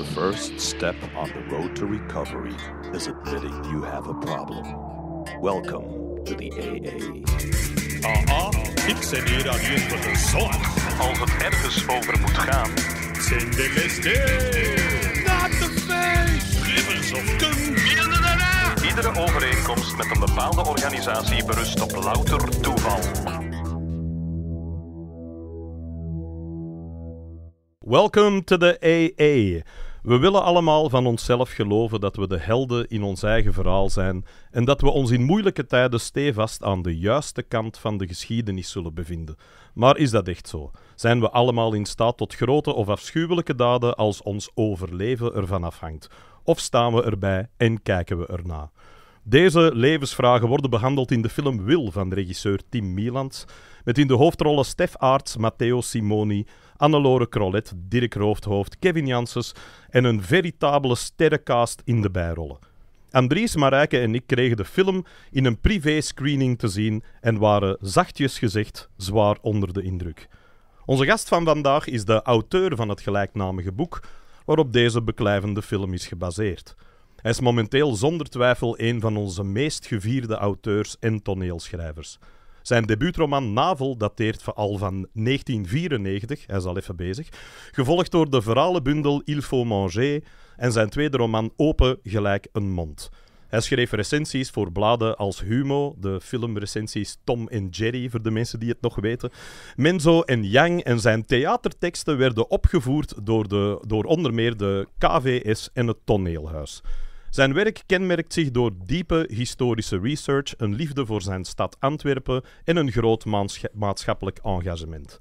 The first step on the road to recovery is admitting you have a problem. Welcome to the AA. Aha, ik zit hier aan voor de zorg Als het ergens over moet gaan, zijn de LSD. Not the face! Rivers of Kung. Iedere overeenkomst met een bepaalde organisatie berust op louter toeval. Welcome to the AA. We willen allemaal van onszelf geloven dat we de helden in ons eigen verhaal zijn en dat we ons in moeilijke tijden stevast aan de juiste kant van de geschiedenis zullen bevinden. Maar is dat echt zo? Zijn we allemaal in staat tot grote of afschuwelijke daden als ons overleven ervan afhangt? Of staan we erbij en kijken we ernaar? Deze levensvragen worden behandeld in de film Wil van regisseur Tim Mieland, met in de hoofdrollen Stef Aarts, Matteo Simoni, Annelore Crolet, Dirk Roofdhoofd, Kevin Janssens en een veritabele sterrencast in de bijrollen. Andries, Marijke en ik kregen de film in een privé-screening te zien en waren zachtjes gezegd zwaar onder de indruk. Onze gast van vandaag is de auteur van het gelijknamige boek waarop deze beklijvende film is gebaseerd. Hij is momenteel zonder twijfel een van onze meest gevierde auteurs en toneelschrijvers. Zijn debuutroman Navel dateert al van 1994, hij is al even bezig, gevolgd door de verhalenbundel Il faut manger en zijn tweede roman Open gelijk een mond. Hij schreef recensies voor bladen als Humo, de filmrecensies Tom en Jerry, voor de mensen die het nog weten, Menzo en Yang en zijn theaterteksten werden opgevoerd door, de, door onder meer de KVS en het Toneelhuis. Zijn werk kenmerkt zich door diepe historische research, een liefde voor zijn stad Antwerpen en een groot maatschappelijk engagement.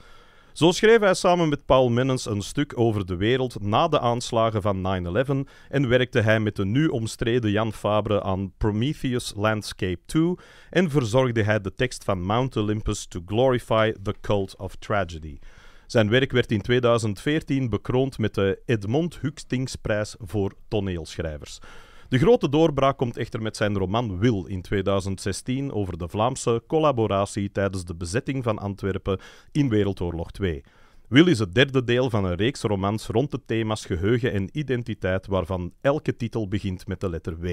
Zo schreef hij samen met Paul Mennens een stuk over de wereld na de aanslagen van 9-11 en werkte hij met de nu omstreden Jan Fabre aan Prometheus Landscape 2 en verzorgde hij de tekst van Mount Olympus to Glorify the Cult of Tragedy. Zijn werk werd in 2014 bekroond met de Edmond Huxtingsprijs voor toneelschrijvers. De grote doorbraak komt echter met zijn roman Wil in 2016 over de Vlaamse collaboratie tijdens de bezetting van Antwerpen in Wereldoorlog 2. Wil is het derde deel van een reeks romans rond de thema's geheugen en identiteit, waarvan elke titel begint met de letter W.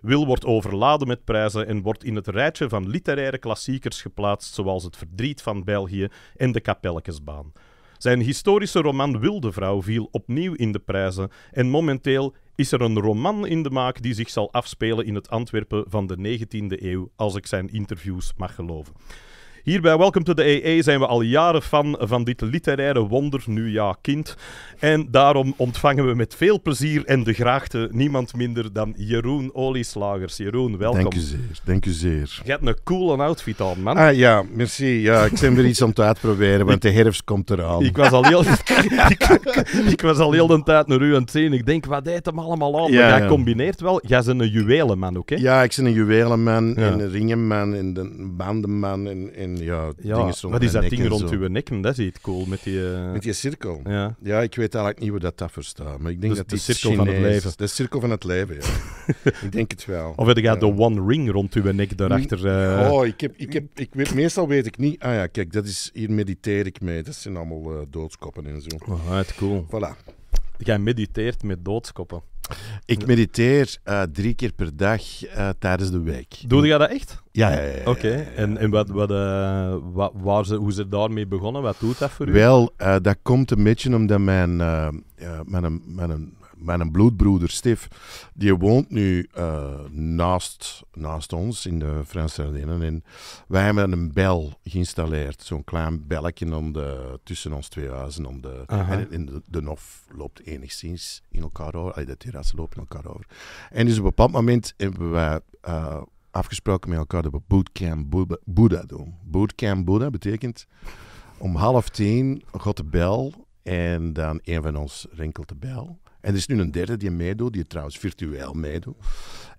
Wil wordt overladen met prijzen en wordt in het rijtje van literaire klassiekers geplaatst, zoals Het Verdriet van België en De Kapelkesbaan. Zijn historische roman Wilde Vrouw viel opnieuw in de prijzen en momenteel is er een roman in de maak die zich zal afspelen in het Antwerpen van de 19e eeuw, als ik zijn interviews mag geloven. Hier bij Welcome to the EE zijn we al jaren fan van dit literaire wonder, nu ja kind. En daarom ontvangen we met veel plezier en de graagte niemand minder dan Jeroen Olieslagers. Jeroen, welkom. Dank u zeer, dank u zeer. Je hebt een coole outfit aan, man. Ah ja, merci. Ja, ik ben er iets om te uitproberen, want de herfst komt eraan. Ik was al heel, ik, was al heel de tijd naar u aan het zien. Ik denk, wat deed hem allemaal aan? Ja, jij combineert wel. Jij bent een juwelenman ook, hè? Ja, ik ben een juwelenman en een ringenman en een bandenman en, en ja, dingen rond Wat is dat ding rond uw nek? Dat is iets cool met die... Eh, met die cirkel? Ja. ja, ik weet eigenlijk niet hoe dat, dat verstaat. Maar ik denk dus dat de cirkel van het leven. De cirkel van het leven, ja. ik denk het wel. Of heb je ja. de one ring rond uw nek daarachter? Uh... Oh, ik heb, ik heb, ik weet, meestal weet ik niet. Ah ja, kijk, dat is, hier mediteer ik mee. Dat zijn allemaal eh, doodskoppen en zo. Oh, right, cool. Voilà. Jij mediteert met doodskoppen. Ik mediteer eh, drie keer per dag eh, tijdens de week. Doe jij dat echt? Ja, ja, ja. Oké, en, en wat, wat, eh, waar ze, hoe ze daarmee begonnen? Wat doet dat voor u? Wel, dat komt een beetje omdat mijn, mijn, mijn mijn bloedbroeder Stif die woont nu eh, naast, naast ons in de Franse En wij hebben een bel geïnstalleerd, zo'n klein belletje om de, tussen ons twee huizen. Om de, uh en, de, NOF loopt enigszins in elkaar over, Allee, de terrassen lopen in elkaar over. En dus op een bepaald moment hebben wij... Eh, afgesproken met elkaar dat we Bootcamp Buddha doen. Bootcamp Buddha betekent om half tien gaat de bel en dan een van ons rinkelt de bel. En er is nu een derde die meedoet, die trouwens virtueel meedoet.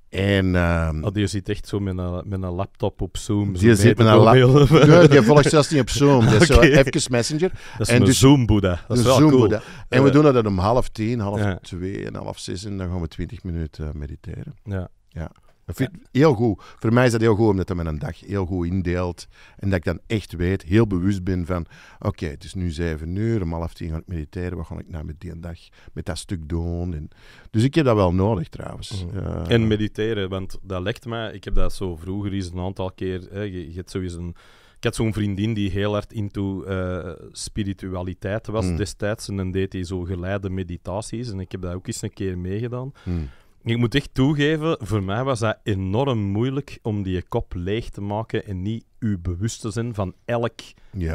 En, um, oh, die zit echt zo met een, met een laptop op Zoom. Die zit met een laptop. Nee, die volgt zelfs niet op Zoom. Dat is okay. zo even Messenger. Dat is en een dus- Zoom-boeddha. Dat is wel cool. En we doen dat om half tien, half twee en half zes. En dan gaan we twintig minuten mediteren. Ja. ja. Dat vind heel goed. Voor mij is dat heel goed omdat dat me een dag heel goed indeelt. En dat ik dan echt weet, heel bewust ben van... Oké, het is nu zeven uur, om half tien ga ik mediteren. Wat ga ik nou met die dag, met dat stuk doen? En... Dus ik heb dat wel nodig trouwens. Mhm. en mediteren, want dat legt mij... Ik heb dat zo vroeger eens een aantal keer... Hè, je, je hebt een... Ik had zo'n vriendin die heel hard into eh, spiritualiteit was mhm. destijds. En dan deed hij zo geleide meditaties. En ik heb dat ook eens een keer meegedaan. Mhm. Ik moet echt toegeven, voor mij was dat enorm moeilijk om die kop leeg te maken en niet je bewust te zijn van elk,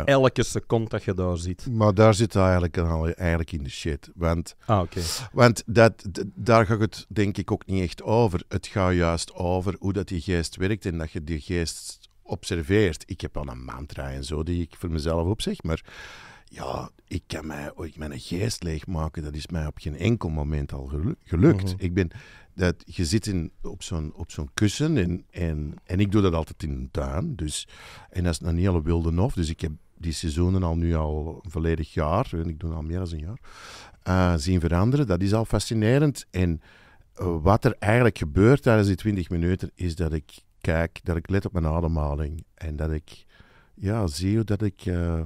elke seconde dat je daar ziet. Maar daar zit eigenlijk, eigenlijk in de shit. Want, ah, want dat, daar gaat het denk ik ook niet echt over. Het gaat juist over hoe dat die geest werkt en dat je die geest observeert. Ik heb al een mantra en zo die ik voor mezelf zeg, maar ja, ik kan mij, oh, ik mijn geest leegmaken. Dat is mij op geen enkel moment al gelukt. Mhm. Ik ben, dat, je zit in, op zo'n zo'n kussen en, en, en ik doe dat altijd in de tuin. Dus, en dat is niet hele wilde of Dus ik heb die seizoenen al nu al een volledig jaar, en ik doe al meer dan een jaar, eh, zien veranderen. Dat is al fascinerend. En eh, wat er eigenlijk gebeurt tijdens die 20 minuten, is dat ik kijk, dat ik let op mijn ademhaling. En dat ik ja, zie hoe dat ik... Eh,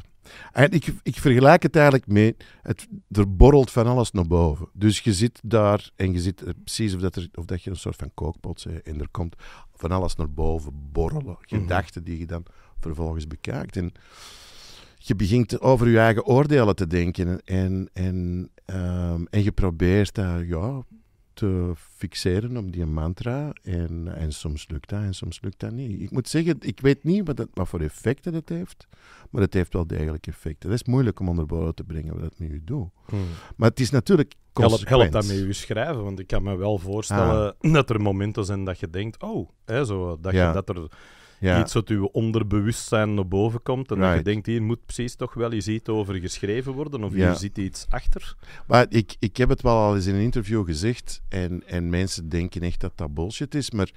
en ik, ik vergelijk het eigenlijk mee, het, er borrelt van alles naar boven. Dus je zit daar en je zit precies of dat, of dat je een soort van kookpot zit en er komt van alles naar boven borrelen. Mhm. Gedachten die je dan vervolgens bekijkt. En je begint over je eigen oordelen te denken en, en, ehm, en je probeert daar. ja, te fixeren op die mantra. En, en soms lukt dat en soms lukt dat niet. Ik moet zeggen, ik weet niet wat, dat, wat voor effecten dat heeft, maar het heeft wel degelijk effecten. Dat is moeilijk om onder te brengen wat dat nu doet. Hmm. Maar het is natuurlijk Helpt help dat met je schrijven? Want ik kan me wel voorstellen ah. dat er momenten zijn dat je denkt, oh, hè, zo, dat, je, dat er iets wat je onderbewustzijn naar boven komt. En dat je denkt, hier moet precies toch wel eens iets over geschreven worden, of hier zit iets achter. Maar ik, ik heb het wel al eens in een interview gezegd, en, en mensen denken echt dat dat bullshit is, maar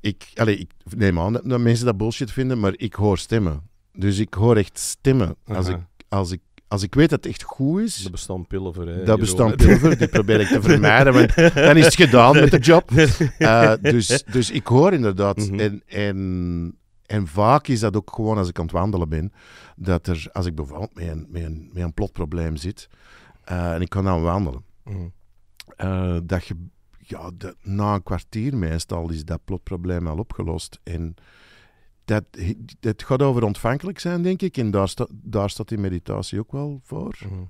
ik, ik neem aan dat mensen dat bullshit vinden, maar ik hoor stemmen. Dus ik hoor echt stemmen als ik, als ik als ik weet dat het echt goed is. Dat bestaan pillen voor. Hè, dat bestaan pillen voor, die probeer ik te vermijden, want dan is het gedaan met de job. Eh, dus, dus ik hoor inderdaad. Mhm. en, en, en vaak is dat ook gewoon als ik aan het wandelen ben, dat er, als ik bijvoorbeeld met een, met een, met een plotprobleem zit eh, en ik kan dan wandelen, mhm. eh, dat je, ja, na een kwartier meestal is dat plotprobleem al opgelost. En dat, gaat over ontvankelijk zijn, denk ik. En daar, staat die meditatie ook wel voor. Mhm.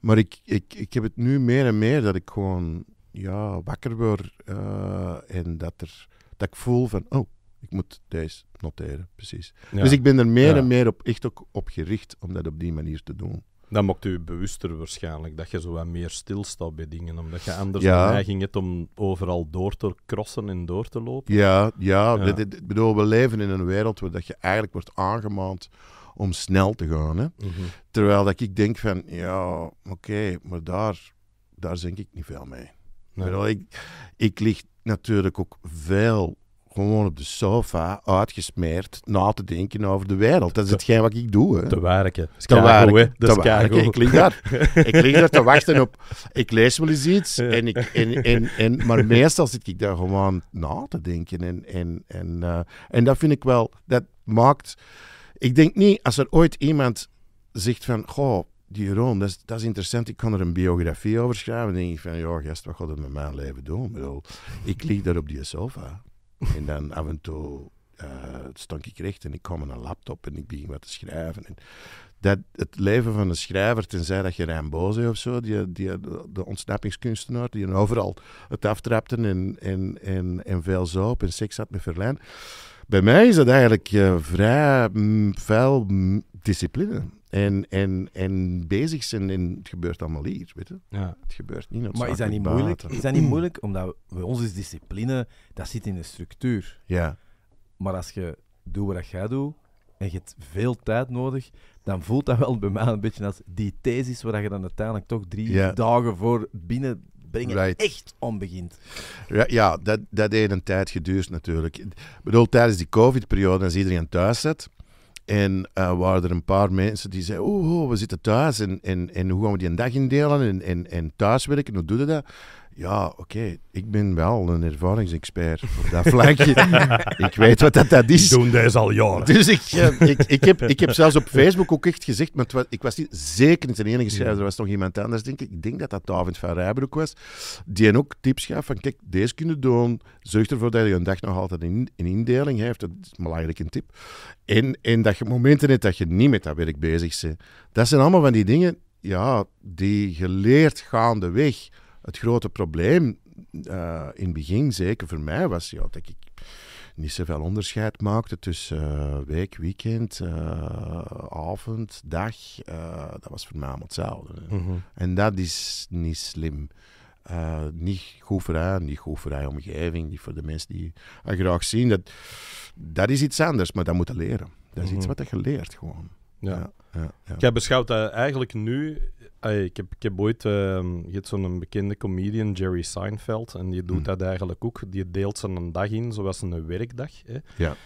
Maar ik, ik, ik heb het nu meer en meer dat ik gewoon ja, wakker word eh, en dat, er, dat ik voel van, oh, ik moet deze noteren, precies. Dus ik ben er meer en meer op, echt ook op gericht om dat op die manier te doen dan maakt u bewuster waarschijnlijk, dat je zo wat meer stilstaat bij dingen, omdat je anders ja. de neiging hebt om overal door te crossen en door te lopen. Ja, ja. Ik bedoel, we leven in een wereld waar dat je eigenlijk wordt aangemaand om snel te gaan. Hè? Mhm. Terwijl dat ik denk van, ja, oké, maar daar, daar denk ik niet veel mee. Nee. Ik, ik lig natuurlijk ook veel gewoon op de sofa, uitgesmeerd, na te denken over de wereld. Dat is hetgeen wat ik doe. Hè. Te werken. Te werken. Te werken. Ik lig daar. ik lig daar te wachten op... Ik lees wel eens iets, en ik, en, en, en, maar meestal zit ik daar gewoon na te denken. En, en, en, eh, en dat vind ik wel... Dat maakt... Ik denk niet, als er ooit iemand zegt van... Goh, die room, dat is, interessant. Ik kan er een biografie over schrijven. Dan denk ik van, ja, gast, wat gaat het met mijn leven doen? Ik, ik lig daar op die sofa. En dan af en toe uh, eh, stond ik en ik kwam aan een laptop en ik begin wat te schrijven. En dat, het leven van een schrijver, tenzij dat je Rijnboze of zo, die, die, de ontsnappingskunstenaar, die overal het aftrapte en, en, en, en veel zoop en seks had met Verlijn. Bij mij is dat eigenlijk eh, vrij mm, veel discipline. En, en, en bezig zijn en het gebeurt allemaal hier, weet je. Ja. Het gebeurt niet Maar is dat niet, moeilijk? is dat niet moeilijk? Omdat we, onze discipline, dat zit in de structuur. Ja. Maar als je doet wat jij doet, en je hebt veel tijd nodig, dan voelt dat wel bij mij een beetje als die thesis waar je dan uiteindelijk toch drie dagen voor binnen right. echt om begint. Ja, ja, dat, dat heeft een tijd geduurd natuurlijk. Ik bedoel, tijdens die covid-periode, als iedereen thuis zit, en eh, waren er een paar mensen die zeiden: Oh, we zitten thuis en, en, en hoe gaan we die een dag indelen en, en, en thuiswerken? Hoe doe je dat? Ja, oké, ik ben wel een ervaringsexpert op dat vlakje. ik weet wat dat, dat is. Doen deze al jaren. Dus ik, eh, ik, ik, heb, ik heb zelfs op Facebook ook echt gezegd, maar ik was niet, zeker niet de enige schrijver, er was nog iemand anders, denk ik. Ik denk dat dat David van Rijbroek was, die ook tips gaf van, kijk, deze kunnen doen, zorg ervoor dat je een dag nog altijd een, indeling heeft, dat is eigenlijk een tip. En, en dat je momenten hebt dat je niet met dat werk bezig bent. Dat zijn allemaal van die dingen, ja, die geleerd gaandeweg... weg het grote probleem eh, in het begin, zeker voor mij, was ja, dat ik niet zoveel onderscheid maakte tussen eh, week, weekend, eh, avond, dag. dat was voor mij allemaal hetzelfde. Mhm. En dat is niet slim. niet goed voor haar, niet goed voor haar omgeving, niet voor de mensen die haar graag zien. Dat, dat is iets anders, maar dat moet je leren. Dat is iets mhm. wat je leert gewoon. Ja. Ja, ja, Jij beschouwt dat eigenlijk nu ik, heb, ik heb ooit, ehm, zo'n bekende comedian, Jerry Seinfeld, en die doet mm. dat eigenlijk ook. Die deelt ze een dag in, zoals een werkdag. Hè. Ja.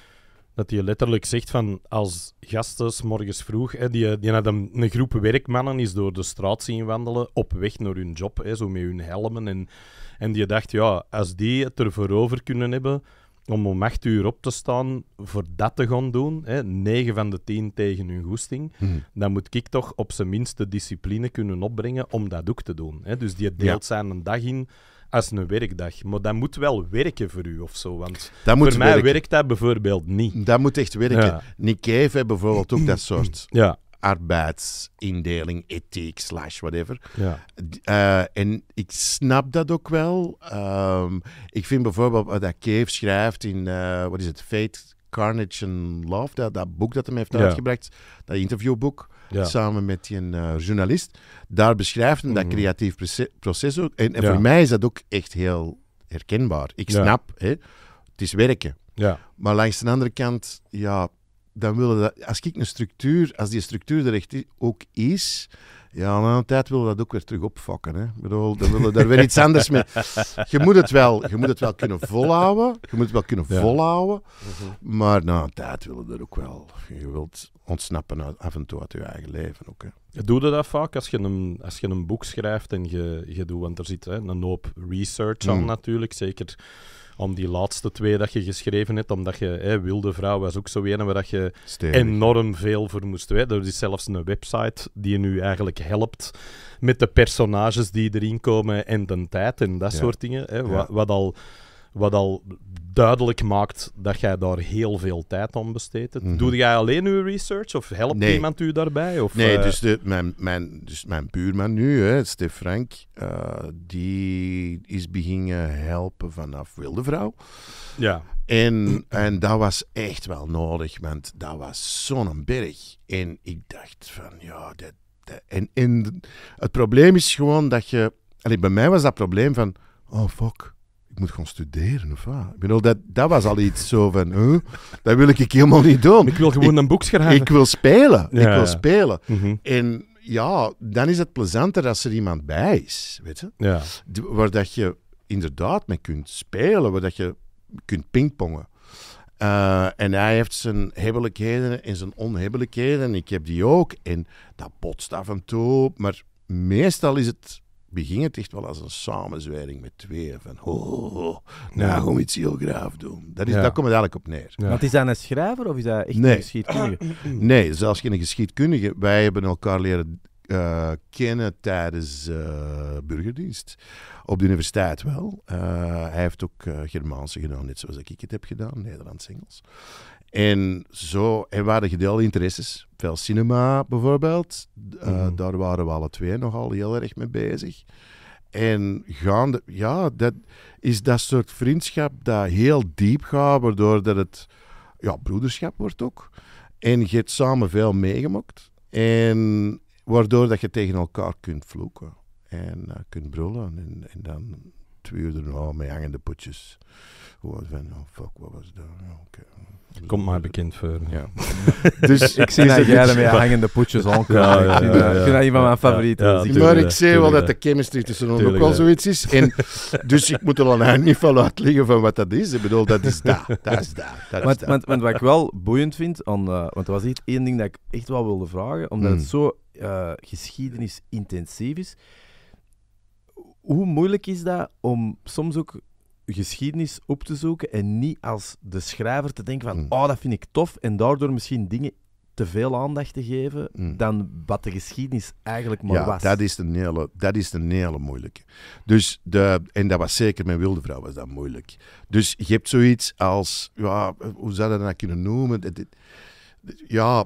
Dat hij letterlijk zegt van, als gasten morgens vroeg, hè, die, die had een, groep werkmannen is door de straat zien wandelen, op weg naar hun job, hè, zo met hun helmen. En, en die dacht, ja, als die het er voor over kunnen hebben, om om acht uur op te staan voor dat te gaan doen, hè, 9 van de 10 tegen hun goesting, hmm. dan moet ik toch op zijn minst de discipline kunnen opbrengen om dat ook te doen. Hè. Dus die deelt zijn een dag in als een werkdag. Maar dat moet wel werken voor u of zo. Want voor mij werkt dat bijvoorbeeld niet. Dat moet echt werken. Ja. Nikkei heeft bijvoorbeeld ook dat soort. Ja, arbeidsindeling, ethiek, slash whatever. Ja. Eh, en ik snap dat ook wel. Ehm, ik vind bijvoorbeeld dat Cave schrijft in, eh, wat is het, Fate, Carnage and Love, dat, dat boek dat hem heeft uitgebracht, dat interviewboek. samen met een eh, journalist. Daar beschrijft hem dat mhm. creatief proces ook. En, voor mij is dat ook echt heel herkenbaar. Ik snap, hè, het is werken. Maar langs de andere kant, ja, dan willen dat, als ik een structuur, als die structuur er echt ook is, ja, na een tijd willen we dat ook weer terug opvakken. Hè. Bedoel, dan willen we daar weer iets anders mee. Je moet het wel, je moet het wel kunnen volhouden, je moet het wel kunnen volhouden, mhm. maar na een tijd willen we er ook wel. Je wilt ontsnappen af en toe uit je eigen leven ook. Hè. Doe je dat vaak als je een, als je een boek schrijft en je, je doet, want er zit hè, een hoop research aan mm. natuurlijk, zeker om die laatste twee dat je geschreven hebt. Omdat je, hè, Wilde Vrouw was ook zo een waar dat je enorm veel voor moest weten. Er is zelfs een website die je nu eigenlijk helpt met de personages die erin komen en de tijd en dat soort dingen. Hè, wat al wat al duidelijk maakt dat jij daar heel veel tijd aan besteedt. Mhm. Doe jij alleen uw research of helpt iemand u daarbij? Of, nee, eh? dus, de, mijn, mijn, dus mijn buurman nu, hè, Stef Frank, eh, die is beginnen helpen vanaf Wilde Vrouw. Ja. En, en dat was echt wel nodig, want dat was zo'n berg. En ik dacht van, ja, en, en het probleem is gewoon dat je... Allee, bij mij was dat probleem van, oh fuck, ik moet gewoon studeren of wat? Ik bedoel, dat, dat was al iets zo van, dat wil ik helemaal niet doen. Ik wil gewoon een boek schrijven. Ik wil spelen, ik wil spelen. Mhm. En ja, dan is het plezanter als er iemand bij is, weet je? Ja. Waar dat je inderdaad mee kunt spelen, waar dat je kunt pingpongen. Eh, en hij heeft zijn hebbelijkheden en zijn onhebbelijkheden. Ik heb die ook. En dat botst af en toe. Maar meestal is het beging het echt wel als een samenzwering met tweeën. Van, oh, oh, oh nou, kom iets heel graaf doen. Dat is, Daar komt het eigenlijk op neer. Want is dat een schrijver of is dat echt een geschiedkundige? nee, zelfs geen geschiedkundige. Wij hebben elkaar leren eh, kennen tijdens eh, burgerdienst. Op de universiteit wel. Eh, hij heeft ook Germaanse gedaan, net zoals ik het heb gedaan, Nederlands Engels. En zo, en waren gedeelde interesses. Veel cinema bijvoorbeeld, eh, mhm. daar waren we alle twee nogal heel erg mee bezig. En gaande, ja, dat is dat soort vriendschap dat heel diep gaat, waardoor dat het ja, broederschap wordt ook. En je hebt samen veel meegemokt. En waardoor dat je tegen elkaar kunt vloeken en eh, kunt brullen. En, en dan twee uur met hangende potjes. Gewoon van, oh fuck, wat was dat? okay. Komt maar bekend voor. Ja. dus ik zie dat jij ermee hangende potjes ja, ja, Ik vind dat een van mijn favorieten. maar ik zie wel dat de chemistry tussen ons ook wel zoiets is. En, dus ik moet er al niet van uitleggen van wat dat is. Ik bedoel, dat is dat. Dat is dat. want, want, want wat ik wel boeiend vind, eh, want er was echt één ding dat ik echt wel wilde vragen, omdat hmm. het zo uh, eh, geschiedenis intensief is hoe moeilijk is dat om soms ook geschiedenis op te zoeken en niet als de schrijver te denken van mm. oh, dat vind ik tof en daardoor misschien dingen te veel aandacht te geven mm. dan wat de geschiedenis eigenlijk maar ja, was. Dat is, een hele, dat is een hele moeilijke. Dus de, en dat was zeker met Wilde Vrouw was dat moeilijk. Dus je hebt zoiets als, ja, hoe zou je dat nou kunnen noemen? Ja,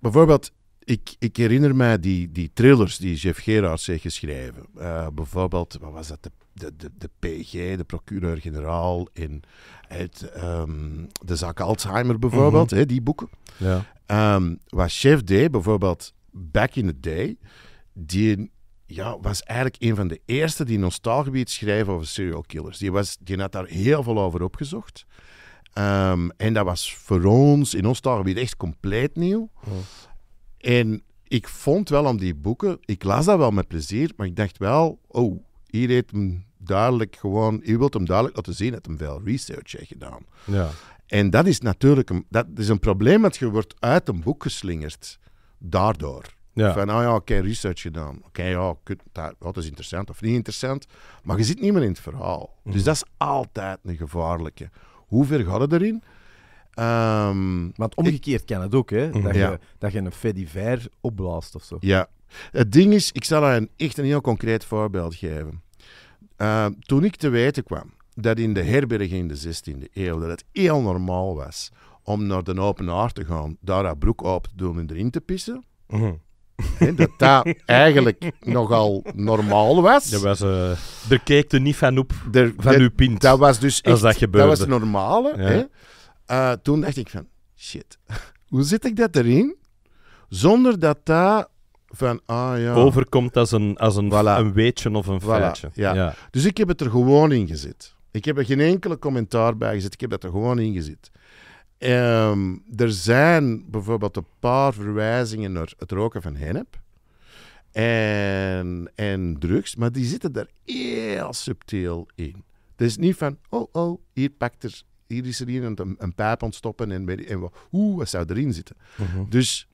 bijvoorbeeld ik, ik herinner mij die, die thrillers die Jeff Gerards heeft geschreven. Eh, bijvoorbeeld, wat was dat? De, de, de, PG, de procureur-generaal in het, ehm, de zaak Alzheimer bijvoorbeeld, mhm. hè, die boeken. Ja. Um, wat bijvoorbeeld Back in the Day, die ja, was eigenlijk een van de eerste die in ons taalgebied schreef over serial killers. Die, was, die had daar heel veel over opgezocht. Ehm, en dat was voor ons in ons taalgebied echt compleet nieuw. En ik vond wel aan die boeken, ik las dat wel met plezier, maar ik dacht wel, oh, hier heeft hem duidelijk gewoon, je wilt hem duidelijk laten zien dat hem veel research heeft gedaan. Ja. En dat is natuurlijk een, dat is een probleem, dat je wordt uit een boek geslingerd daardoor. Ja. Van, oh ja, oké, okay, research gedaan. Oké, okay, ja, dat, is interessant of niet interessant. Maar je zit niet meer in het verhaal. Dus mhm. dat is altijd een gevaarlijke. Hoe ver gaat het erin? Want ehm, omgekeerd kan het ook, hè? Mhm. Dat, je, dat je een fediver opblaast of zo. Ja. Het ding is, ik zal daar een, echt een heel concreet voorbeeld geven. Ehm, toen ik te weten kwam dat in de herberg in de 16e eeuw dat het heel normaal was om naar de open aard te gaan, daar haar broek op te doen en erin te pissen. Mhm. dat dat eigenlijk nogal normaal was. was eh, er keek er niet van op, van uw pint. Dat was dus echt, dat, was het normale. Eh, toen dacht ik van, shit, hoe zit ik dat erin? Zonder dat dat van, ah ja... Overkomt als een, als een, een weetje of een feitje. ja. Dus ik heb het er gewoon in gezet. Ik heb er geen enkele commentaar bij gezet. Ik heb dat er gewoon in gezet. Ehm, er zijn bijvoorbeeld een paar verwijzingen naar het roken van hennep en, en drugs, maar die zitten daar heel subtiel in. Het is niet van, oh oh, hier pakt er hier is er een, een pijp ontstoppen en, en hoe, wat zou erin zitten? Mhm. Dus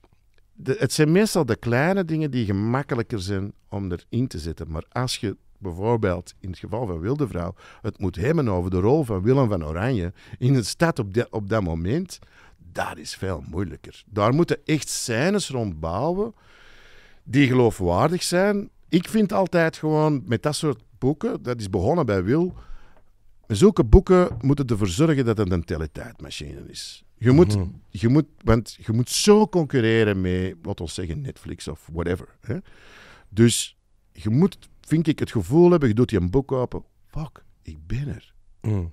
de, het zijn meestal de kleine dingen die gemakkelijker zijn om erin te zetten. Maar als je bijvoorbeeld in het geval van Wilde Vrouw het moet hebben over de rol van Willem van Oranje in een stad op, op dat moment, dat is veel moeilijker. Daar moeten echt scènes rond bouwen die geloofwaardig zijn. Ik vind altijd gewoon met dat soort boeken, dat is begonnen bij Wil, Zulke boeken moeten ervoor zorgen dat het een teletijdmachine is. Je moet, mhm. je moet, want je moet zo concurreren met, wat we zeggen, Netflix of whatever. Hè? Dus je moet, vind ik, het gevoel hebben, je doet je een boek open. Fuck, ik ben er. Mhm.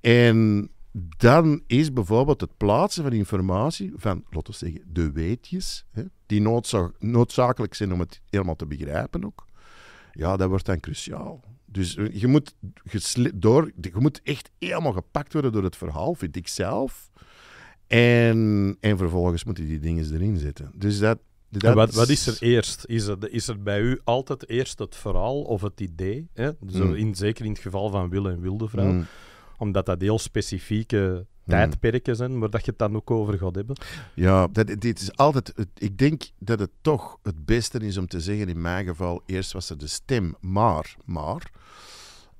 En dan is bijvoorbeeld het plaatsen van informatie, van, laten we zeggen, de weetjes, hè, die noodzakelijk zijn om het helemaal te begrijpen ook, ja, dat wordt dan cruciaal. Dus eh, je moet, door, je moet echt helemaal gepakt worden door het verhaal, vind ik zelf. En, en vervolgens moeten die dingen erin zitten. Dus dat, dat wat, wat, is er eerst? Is er, is er bij u altijd eerst het verhaal of het idee? Hè? Mm. in, Zeker in het geval van Wil en Wilde Vrouw. Mm. Omdat dat heel specifieke Mm. tijdperken zijn, maar dat je het dan ook over gaat hebben. Ja, dit is altijd, ik denk dat het toch het beste is om te zeggen, in mijn geval, eerst was er de stem, maar, maar.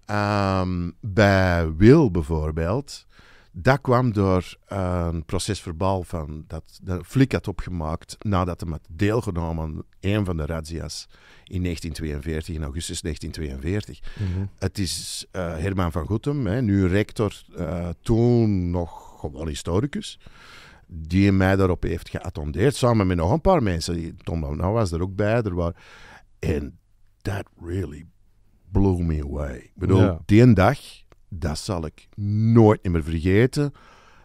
Ehm, bij Wil bijvoorbeeld dat kwam door eh, een procesverbaal van dat de Flik had opgemaakt nadat hij had deelgenomen aan een van de razzia's in 1942, in augustus 1942. Mhm. Het is eh, Herman van Goetem, hè, nu rector, eh, toen nog gewoon historicus, die mij daarop heeft geattendeerd, samen met nog een paar mensen. Tom nou was er ook bij. Er waren, en that really blew me away. Ik bedoel, ja. die dag dat zal ik nooit meer vergeten.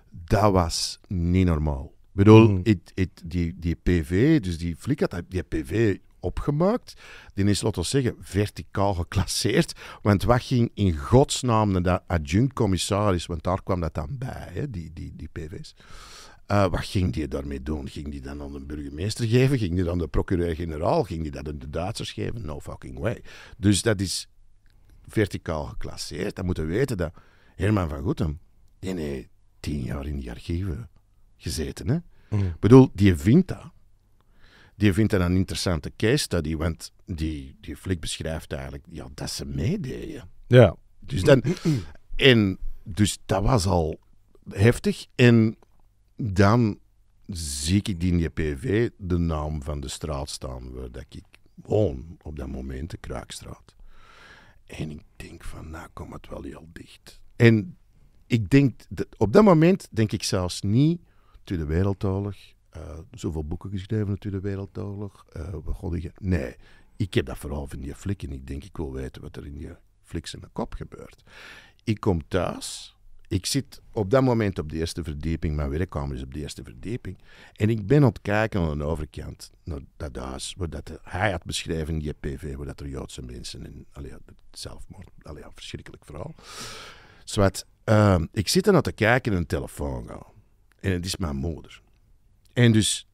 Dat was niet normaal. Ik bedoel, mm. die, die PV, dus die flik die PV opgemaakt. Die is, laten we zeggen, verticaal geclasseerd. Want wat ging in godsnaam naar dat adjunct-commissaris, want daar kwam dat dan bij, hè, die, die, die PV's. Eh, wat ging die daarmee doen? Ging die dan aan de burgemeester geven? Ging die dan de procureur-generaal? Ging die dat aan de Duitsers geven? No fucking way. Dus dat is verticaal geclasseerd. Dan moeten we weten dat Herman van Goethem, die heeft tien jaar in die archieven gezeten. Hè? Ik bedoel, die vindt dat. Die vindt dat een interessante case study, want die, die flik beschrijft eigenlijk ja, dat ze meededen. Ja. Dus, dan, en, dus dat was al heftig. En dan zie ik in je PV de naam van de straat staan waar dat ik woon op dat moment, de Kruikstraat. En ik denk van, nou komt het wel heel dicht. En ik denk, dat, op dat moment denk ik zelfs niet, Tweede Wereldoorlog, uh, zoveel boeken geschreven over de Tweede Wereldoorlog. Uh, nee, ik heb dat vooral van die flik en ik denk, ik wil weten wat er in die flik mijn kop gebeurt. Ik kom thuis ik zit op dat moment op de eerste verdieping, mijn werkkamer is op de eerste verdieping. En ik ben aan het kijken aan de overkant naar dat huis, waar dat hij had beschreven, PV, waar dat er Joodse mensen en zelfmoord, allee, verschrikkelijk vooral. Zodat ehm, ik zit dan aan te kijken en een telefoon En het is mijn moeder. En dus,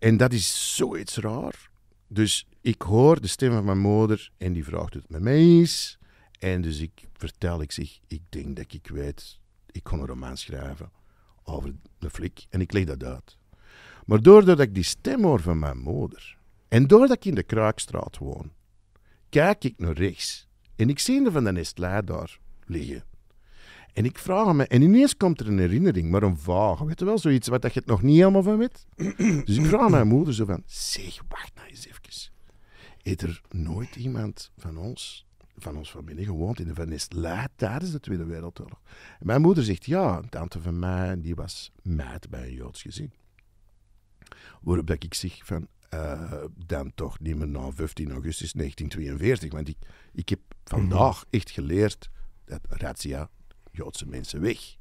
en dat is zoiets raar. Dus ik hoor de stem van mijn moeder en die vraagt het met mij eens. En dus ik vertel, ik zeg, ik denk dat ik weet, ik kon een roman schrijven over de flik. En ik leg dat uit. Maar doordat ik die stem hoor van mijn moeder, en doordat ik in de Kruikstraat woon, kijk ik naar rechts. En ik zie de van de Nestlé daar liggen. En ik vraag me, en ineens komt er een herinnering, maar een vage, weet je wel, zoiets wat je het nog niet helemaal van weet. Dus ik vraag mijn moeder zo van, zeg, wacht nou eens even. Is er nooit iemand van ons van ons familie gewoond in de Veneslaat tijdens de Tweede Wereldoorlog. mijn moeder zegt, ja, een tante van mij, die was meid bij een Joods gezin. Waarop dat ik zeg van, eh, dan toch niet meer na 15 augustus 1942. Want ik, ik heb mhm. vandaag echt geleerd dat razzia Joodse mensen weg.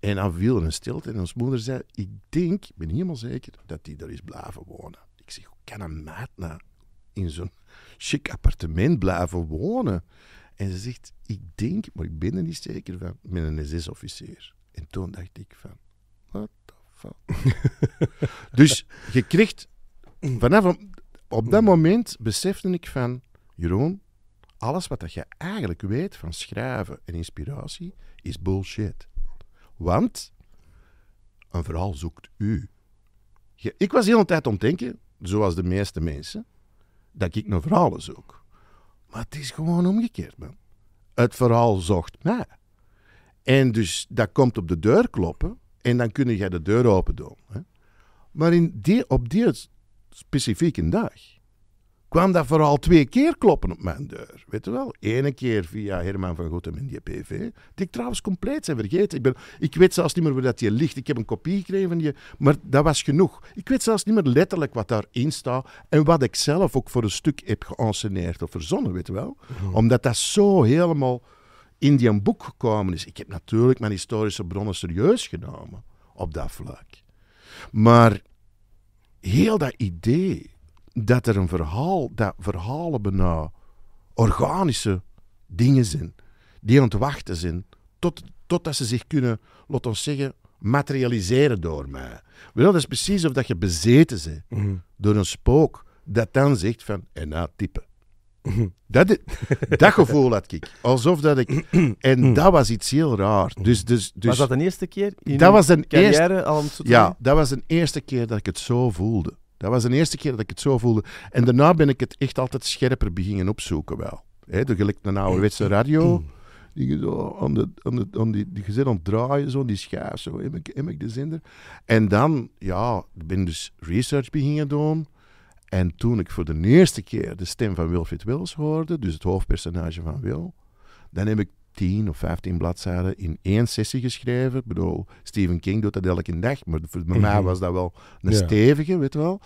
En dan viel er een stilte en ons moeder zei, ik denk, ik ben helemaal zeker, dat die er is blijven wonen. Ik zeg, hoe kan een maat naar nou in zo'n chic appartement blijven wonen. En ze zegt, ik denk, maar ik ben er niet zeker van, met een SS-officier. En toen dacht ik van, what the fuck. dus je krijgt, vanaf op dat hmm. moment besefte ik van, Jeroen, alles wat dat je eigenlijk weet van schrijven en inspiratie is bullshit. Want een verhaal zoekt u. ik was heel een tijd om denken, zoals de meeste mensen dat ik naar verhalen zoek. Maar het is gewoon omgekeerd, man. Het verhaal zocht mij. En dus dat komt op de deur kloppen en dan kun je de deur open doen. Hè. Maar in die, op die specifieke dag kwam dat vooral twee keer kloppen op mijn deur. Weet je wel? Ene keer via Herman van Gotem in die PV. Die ik trouwens compleet zijn vergeten. Ik, ik weet zelfs niet meer waar dat je ligt. Ik heb een kopie gekregen van je, maar dat was genoeg. Ik weet zelfs niet meer letterlijk wat daarin staat en wat ik zelf ook voor een stuk heb geanceneerd of verzonnen, weet je wel? Mhm. Omdat dat zo helemaal in die boek gekomen is. Ik heb natuurlijk mijn historische bronnen serieus genomen op dat vlak. Maar heel dat idee dat er een verhaal, dat verhalen bijna organische dingen zijn, die aan wachten zijn, tot, totdat ze zich kunnen, laten we zeggen, materialiseren door mij. Wel, dat is precies of dat je bezeten bent mhm. door een spook dat dan zegt van, en eh, nou, typen. Mhm. Dat, dat gevoel had ik. Alsof dat ik... En mhm. dat was iets heel raar. Dus, dus, dus, was dat de eerste keer in dat was een carrière? Eerste, al ja, dat was de eerste keer dat ik het zo voelde. Dat was de eerste keer dat ik het zo voelde. En daarna ben ik het echt altijd scherper beginnen opzoeken wel. He, de gelijk een ouderwetse radio. Die zo aan, de, aan, aan die, die gezin aan draaien, zo, die schijf, zo, heb ik, de zender. En dan, ja, ben dus research beginnen doen. En toen ik voor de eerste keer de stem van Wilfried Wils hoorde, dus het hoofdpersonage van Wil, dan heb ik 10 of 15 bladzijden in één sessie geschreven. Ik bedoel, Stephen King doet dat elke dag, maar voor mij mhm. was dat wel een stevige, weet wel.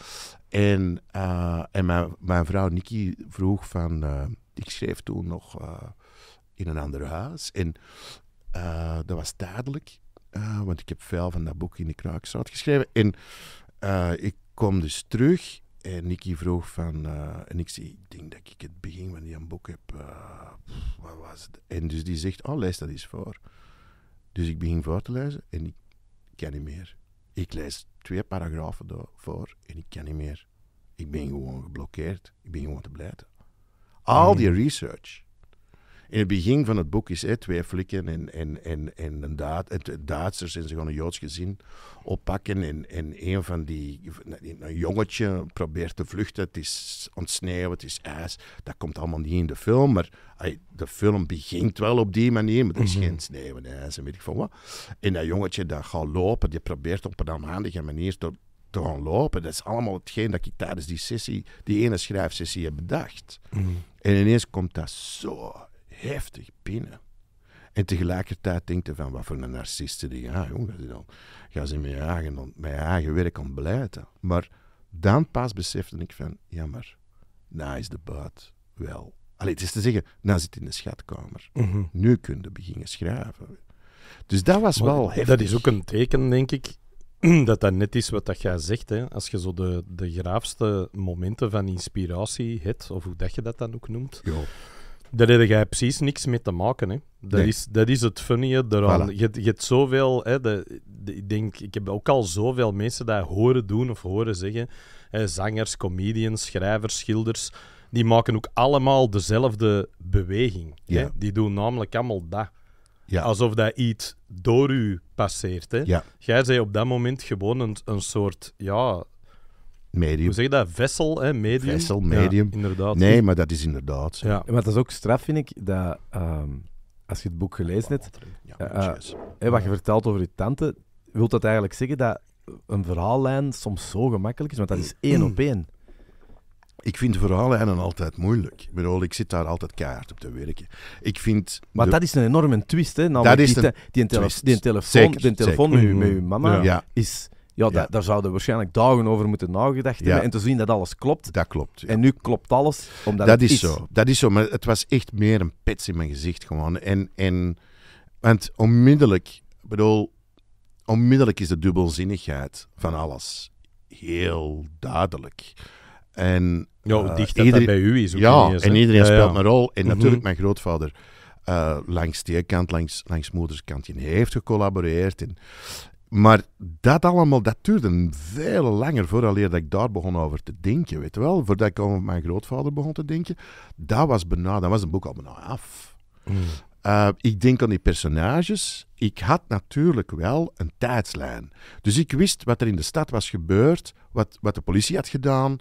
En, eh, en mijn, mijn vrouw Nikki vroeg van, eh, ik schreef toen nog eh, in een ander huis. En dat was dadelijk, want ik heb veel van dat boek in de kraakstraat geschreven. En ik kom dus terug en Nicky vroeg van, eh, en ik zei, ik denk dat ik het begin van die boek heb, eh, wat was het? En dus die zegt, oh, lees dat eens voor. Dus ik begin voor te lezen en ik kan niet meer. Ik lees twee paragrafen voor en ik kan niet meer. Ik ben gewoon geblokkeerd. Ik ben gewoon te blijven. Al hmm. die research in het begin van het boek is twee flikken en, en, en, en een het Duitsers en ze gaan een Joods gezin oppakken. En, en een van die, een jongetje probeert te vluchten. Het is ontsneeuwen, het is ijs. Dat komt allemaal niet in de film, maar de film begint wel op die manier. Maar het is mm geen sneeuw ijs en weet ik van wat. En dat jongetje dat gaat lopen, die probeert op een aanhandige manier te te gaan lopen. Dat is allemaal hetgeen dat ik tijdens die sessie, die ene schrijfsessie heb bedacht. Mhm. En ineens komt dat zo heftig binnen. En tegelijkertijd denk hij van, wat voor een narcist die ja, jongen, dan gaan ze mijn eigen, mijn eigen werk ontblijten. Maar dan pas besefte ik van, ja maar, nou is de buit wel. Allee, het is te zeggen, nou zit in de schatkamer. Mhm. Nu kun je beginnen schrijven. Dus dat was wel heftig. Dat is ook een teken, denk ik, dat dat net is wat dat jij zegt. Hè? Als je zo de, de graafste momenten van inspiratie hebt, of hoe dat je dat dan ook noemt... Ja daar heb jij precies niks mee te maken. Hè. Dat, is, dat is het funny eraan. Je, je hebt zoveel. Hè, de, ik, denk, ik heb ook al zoveel mensen dat horen doen of horen zeggen. Hè, zangers, comedians, schrijvers, schilders. Die maken ook allemaal dezelfde beweging. Hè. Die doen namelijk allemaal dat. Alsof dat iets door u passeert. Hè. Jij zei op dat moment gewoon een, een soort. Ja, Medium. Hoe zeg je dat? Vessel, hè? medium? Vessel, medium. inderdaad. Nee, maar dat is inderdaad Ja. Maar dat is ook straf, vind ik, dat ehm, als je het boek gelezen hebt, uh, wat je vertelt over je tante, wilt dat eigenlijk zeggen dat een verhaallijn soms zo gemakkelijk is? Want dat is één op één. Ik vind verhaallijnen altijd moeilijk. Ik bedoel, ik zit daar altijd keihard op te werken. Ik vind... Maar dat is een enorme twist, hè? dat die, die, die, die, telefoon, zeker, telefoon met, met uw mama ja. is ja, daar zouden waarschijnlijk dagen over moeten nagedacht hebben. En te zien dat alles klopt. Dat klopt. En nu klopt alles. Omdat dat is, is, zo. Dat is zo. Maar het was echt meer een pets in mijn gezicht gewoon. En, en, want onmiddellijk, bedoel, onmiddellijk is de dubbelzinnigheid van alles heel duidelijk. En, ja, eh, dicht iedereen, bij u is. Ook ja, en iedereen speelt een rol. En mhm. natuurlijk mijn grootvader. Eh, langs die kant, langs, langs moeders kant, heeft gecollaboreerd. En, maar dat allemaal, dat duurde veel langer voordat dat ik daar begon over te denken, weet je wel. Voordat ik over mijn grootvader begon te denken, dat was, bijna, dat was een boek al bijna af. Mm. Eh, ik denk aan die personages. Ik had natuurlijk wel een tijdslijn. Dus ik wist wat er in de stad was gebeurd, wat, wat de politie had gedaan.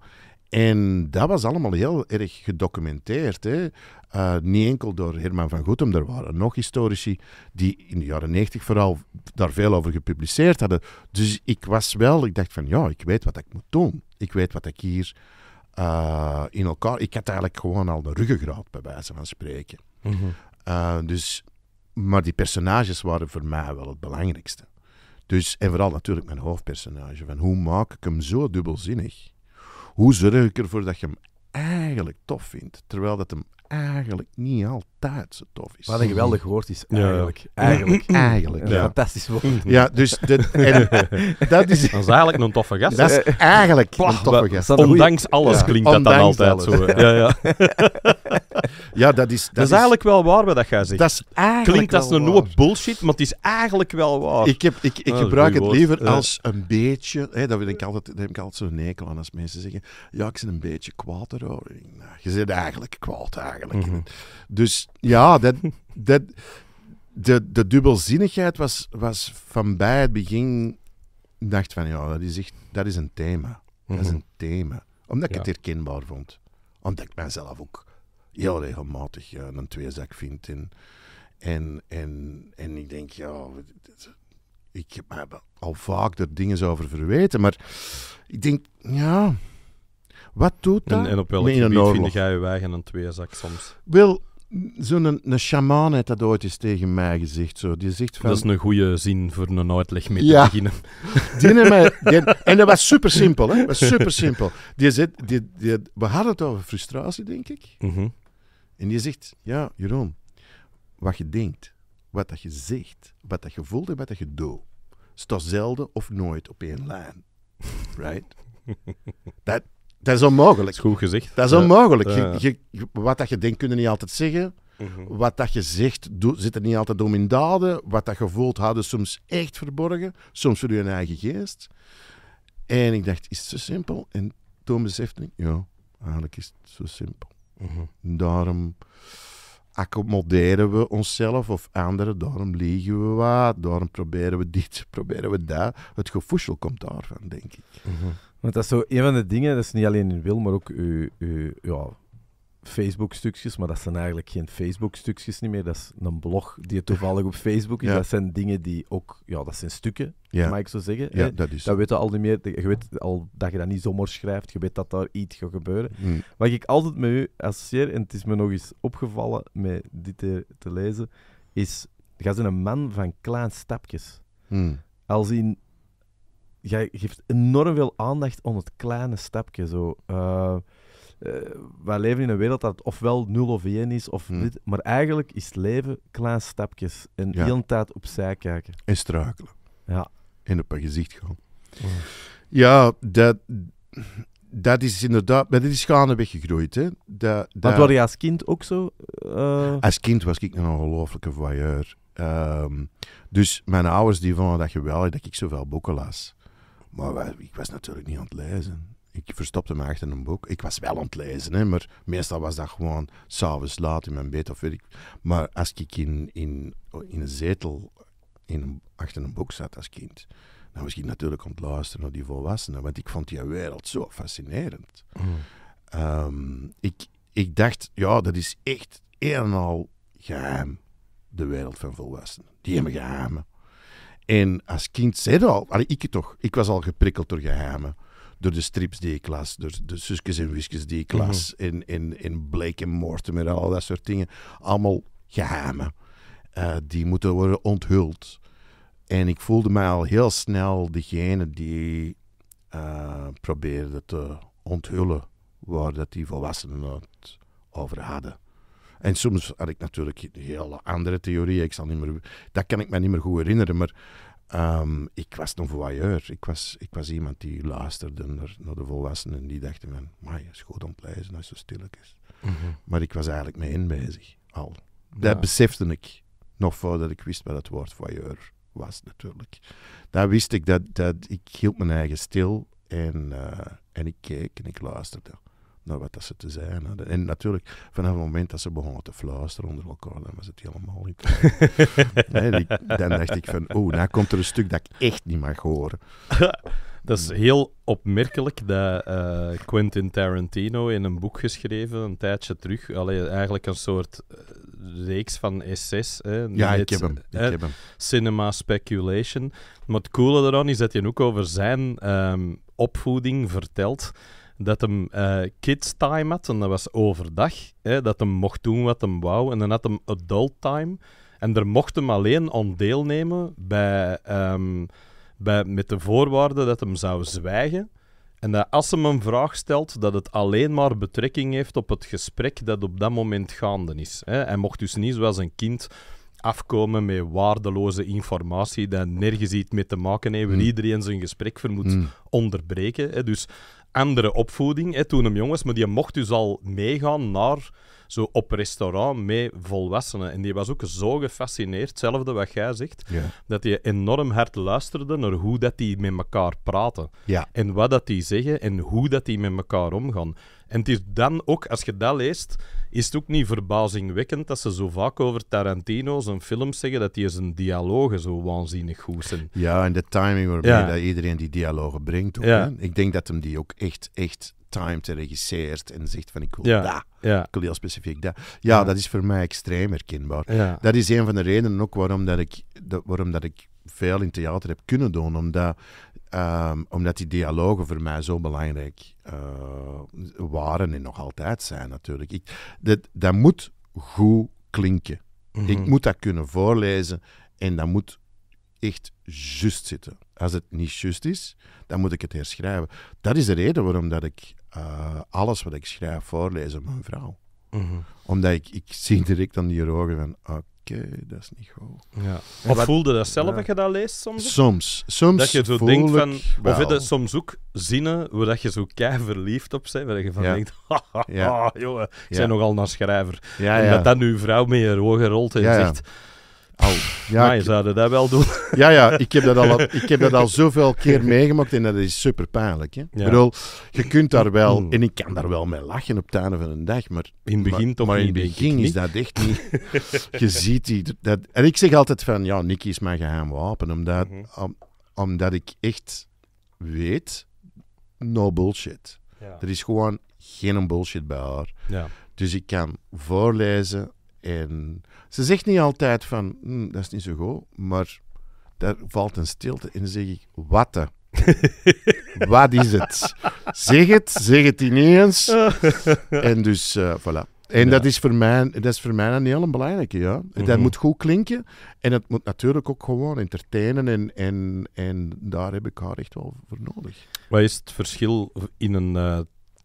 En dat was allemaal heel erg gedocumenteerd. Hè? Eh, niet enkel door Herman van Goetem, er waren nog historici die in de jaren 90 vooral daar veel over gepubliceerd hadden. Dus ik was wel, ik dacht van ja, ik weet wat ik moet doen. Ik weet wat ik hier eh, in elkaar. Ik had eigenlijk gewoon al de ruggengraat, bij wijze van spreken. Mhm. Eh, dus, maar die personages waren voor mij wel het belangrijkste. Dus, en vooral natuurlijk mijn hoofdpersonage. Van hoe maak ik hem zo dubbelzinnig? Hoe zorg ik ervoor dat je hem eigenlijk tof vindt, terwijl dat hem eigenlijk niet altijd zo tof is. Wat een geweldig woord is, eigenlijk. Eigenlijk. Eigenlijk. Ja. Een fantastisch woord. Ja, dus de, en, dat is... Dat is eigenlijk een toffe gast. Dat is eigenlijk Pla, een toffe gast. Ondanks alles klinkt dat dan altijd zo. Ja, ja. ja, dat is... Dat, dat is, eigenlijk wel waar wat jij zegt. Dat is eigenlijk Klinkt als een hoop bullshit, maar het is eigenlijk wel waar. Ik, heb, ik, ik ah, gebruik het woord. liever als een beetje... Hè, dat, ik altijd, dat heb ik altijd zo'n nekel aan als mensen zeggen... Ja, ik ben een beetje kwaad erover. Nou, je zit eigenlijk kwaad, eigenlijk. Mhm. Dus ja, dat, dat, de, de dubbelzinnigheid was, was van bij het begin. Ik dacht van ja, dat is echt dat is een thema. Dat is mhm. een thema. Omdat ik het herkenbaar vond. Omdat ik mezelf ook heel regelmatig een eh, een tweezak vind. En, en, en, en ik denk, ja, ik heb me al vaak er dingen over verweten. Maar ik denk, ja, wat doet dat? En, op welk gebied ga vind jij je weg een tweezak soms? Wil zo'n een, een shaman dat ooit eens tegen mij gezegd. Zo. Die zegt van, dat is een goede zin voor een uitleg mee te beginnen. Die en dat was super simpel. Hè? Was super simpel. Die zit, die, die, we hadden het over frustratie, denk ik. Mhm. En die zegt, ja, Jeroen, wat je denkt, wat dat je zegt, wat dat je voelt en wat dat je doet, staat zelden of nooit op één lijn. Right? dat, Dat is onmogelijk. Dat is Dat is onmogelijk. wat dat je denkt, kunnen niet altijd zeggen. Mhm. Wat dat je zegt, do, zit er niet altijd om in daden. Wat dat je voelt, houden soms echt verborgen. Soms voor je eigen geest. En ik dacht, is het zo simpel? En toen besefte ik, ja, eigenlijk is het zo simpel. Mhm. Daarom accommoderen we onszelf of anderen, daarom liegen we wat, daarom proberen we dit, proberen we dat. Het gevoesel komt daarvan, denk ik. Mhm. Want dat is zo een van de dingen, dat is niet alleen in Wil, maar ook uw, uw ja, Facebook-stukjes. Maar dat zijn eigenlijk geen Facebook-stukjes niet meer. Dat is een blog die toevallig op Facebook is. Dat zijn dingen die ook, ja, dat zijn stukken, mag ik zo zeggen. Ja, dat is. Dat weet je al die meer. Je weet al dat je dat niet zomaar schrijft. Je weet dat daar iets gaat gebeuren. Hm. Wat ik altijd met u associeer, en het is me nog eens opgevallen met dit te, te lezen, is: je bent een man van klein stapjes. Hm. Als in jij geeft enorm veel aandacht aan het kleine stapje. Zo. Uh, wij leven in een wereld dat ofwel 0 of 1 is, of hmm. maar eigenlijk is het leven kleine stapjes. En ja. heel tijd opzij kijken. En struikelen. Ja. En op een gezicht gaan. Ja, dat, dat is inderdaad... Maar dit is gaan weggegroeid, hè. Dat, dat... was je als kind ook zo? Eh, als kind was ik een ongelofelijke voyeur. Ehm, dus mijn ouders die vonden dat geweldig dat ik zoveel boeken las. Maar ik was natuurlijk niet aan het lezen. Ik verstopte me achter een boek. Ik was wel aan het lezen, hè, maar meestal was dat gewoon s'avonds laat in mijn bed of weet ik. Maar als ik in, in, in een zetel in achter een boek zat als kind, dan was ik natuurlijk aan het luisteren naar die volwassenen, want ik vond die wereld zo fascinerend. Mm. Ehm, ik, ik dacht, ja, dat is echt een al geheim, de wereld van volwassenen. Die hebben geheimen. En als kind zei dat al, allee, ik toch, ik was al geprikkeld door geheimen. Door de strips die ik las, door de zusjes en wiskjes die ik las, mhm. en, en, en Blake en Mortimer en al dat soort dingen. Allemaal geheimen. Eh, die moeten worden onthuld. En ik voelde mij al heel snel degene die eh, probeerde te onthullen waar dat die volwassenen het over hadden. En soms had ik natuurlijk hele andere theorieën. Ik zal niet meer, dat kan ik me niet meer goed herinneren. Maar ehm, ik was een voyeur. Ik was, ik was iemand die luisterde naar, naar de volwassenen. Die dachten van, maar is goed om te lezen als je zo stil is. Mhm. Maar ik was eigenlijk mee in bezig. Al. Dat ja. besefte ik. Nog voordat ik wist wat het woord voyeur was natuurlijk. Daar wist ik dat, dat ik hield mijn eigen stil en, eh, en ik keek en ik luisterde naar nou, wat dat ze te zijn hadden. En natuurlijk, vanaf het moment dat ze begonnen te fluisteren onder elkaar, dan was het helemaal niet. nee, dan dacht ik van, oh, nou komt er een stuk dat ik echt niet mag horen. dat is heel opmerkelijk dat eh, Quentin Tarantino in een boek geschreven, een tijdje terug, eigenlijk een soort eh, reeks van essays. Hè, ja, ik, heb hem. ik heb hem. Cinema Speculation. Maar het coole eraan is dat je ook over zijn ehm, opvoeding vertelt dat hem uh, kids time had, en dat was overdag. Hè, dat hem mocht doen wat hem wou. En dan had hem adult time. En er mocht hem alleen aan deelnemen bij, ehm, bij, met de voorwaarde dat hem zou zwijgen. En dat als hem een vraag stelt, dat het alleen maar betrekking heeft op het gesprek dat op dat moment gaande is. Hè. Hij mocht dus niet zoals een kind afkomen met waardeloze informatie dat nergens iets mee te maken heeft, hmm. iedereen zijn gesprek vermoedt hmm. onderbreken. Hè. Dus andere opvoeding hè, toen hem jong was, maar die mocht dus al meegaan naar zo op restaurant mee volwassenen. En die was ook zo gefascineerd, hetzelfde wat jij zegt, dat hij enorm hard luisterde naar hoe dat die met elkaar praten. En wat dat die zeggen en hoe dat die met elkaar omgaan. En het is dan ook, als je dat leest, is het ook niet verbazingwekkend dat ze zo vaak over Tarantino zijn films zeggen dat die zijn dialogen zo waanzinnig goed zijn. Ja, en de timing waarmee ja. dat iedereen die dialogen brengt. Ook, Ik denk dat hem die ook echt, echt getimed en regisseerd en zegt van ik wil ja. dat. Ja. Ik wil heel specifiek dat. Ja, dat is voor mij extreem herkenbaar. Dat is een van de redenen ook waarom dat ik, dat, waarom dat ik veel in theater heb kunnen doen. Omdat, ehm, omdat die dialogen voor mij zo belangrijk eh, waren en nog altijd zijn natuurlijk. Ik, dat, dat moet goed klinken. Mhm. Ik moet dat kunnen voorlezen en dat moet echt juist zitten. Als het niet just is, dan moet ik het herschrijven. Dat is de reden waarom dat ik eh, alles wat ik schrijf voorlezen aan mijn vrouw. Mm Omdat ik, ik zie direct aan die ogen van, oké, dat is niet goed. Ja. Of voelde dat zelf ja. dat je dat leest soms? Soms. soms dat je zo denkt van, of je dat soms ook zinnen waar dat je zo kei verliefd op bent, waar je van denkt, haha, jongen, ik ben nogal naar schrijver. en dat dan uw vrouw meer, je ogen rolt en zegt ja, maar je zou dat wel doen. Ja, ja ik, heb dat al, ik heb dat al zoveel keer meegemaakt en dat is super pijnlijk. Hè? Ik bedoel, je kunt daar wel, hmm. en ik kan daar wel mee lachen op het einde van een dag, maar in het begin, maar, in begin is dat echt niet. Je ziet die. Dat, en ik zeg altijd van, ja, Nicky is mijn geheim wapen, omdat, mhm. omdat ik echt weet, no bullshit. Er is gewoon geen bullshit bij haar. Dus ik kan voorlezen en ze zegt niet altijd van, hm, dat is niet zo goed, maar daar valt een stilte en dan zeg ik, watte. Wat is het? Zeg het, zeg het ineens. en dus, uh, voilà. En dat, is voor mij, dat is voor mij een heel belangrijke, ja. Dat mhm. moet goed klinken. En dat moet natuurlijk ook gewoon entertainen. En, en, en daar heb ik haar echt wel voor nodig. Wat is het verschil in een uh,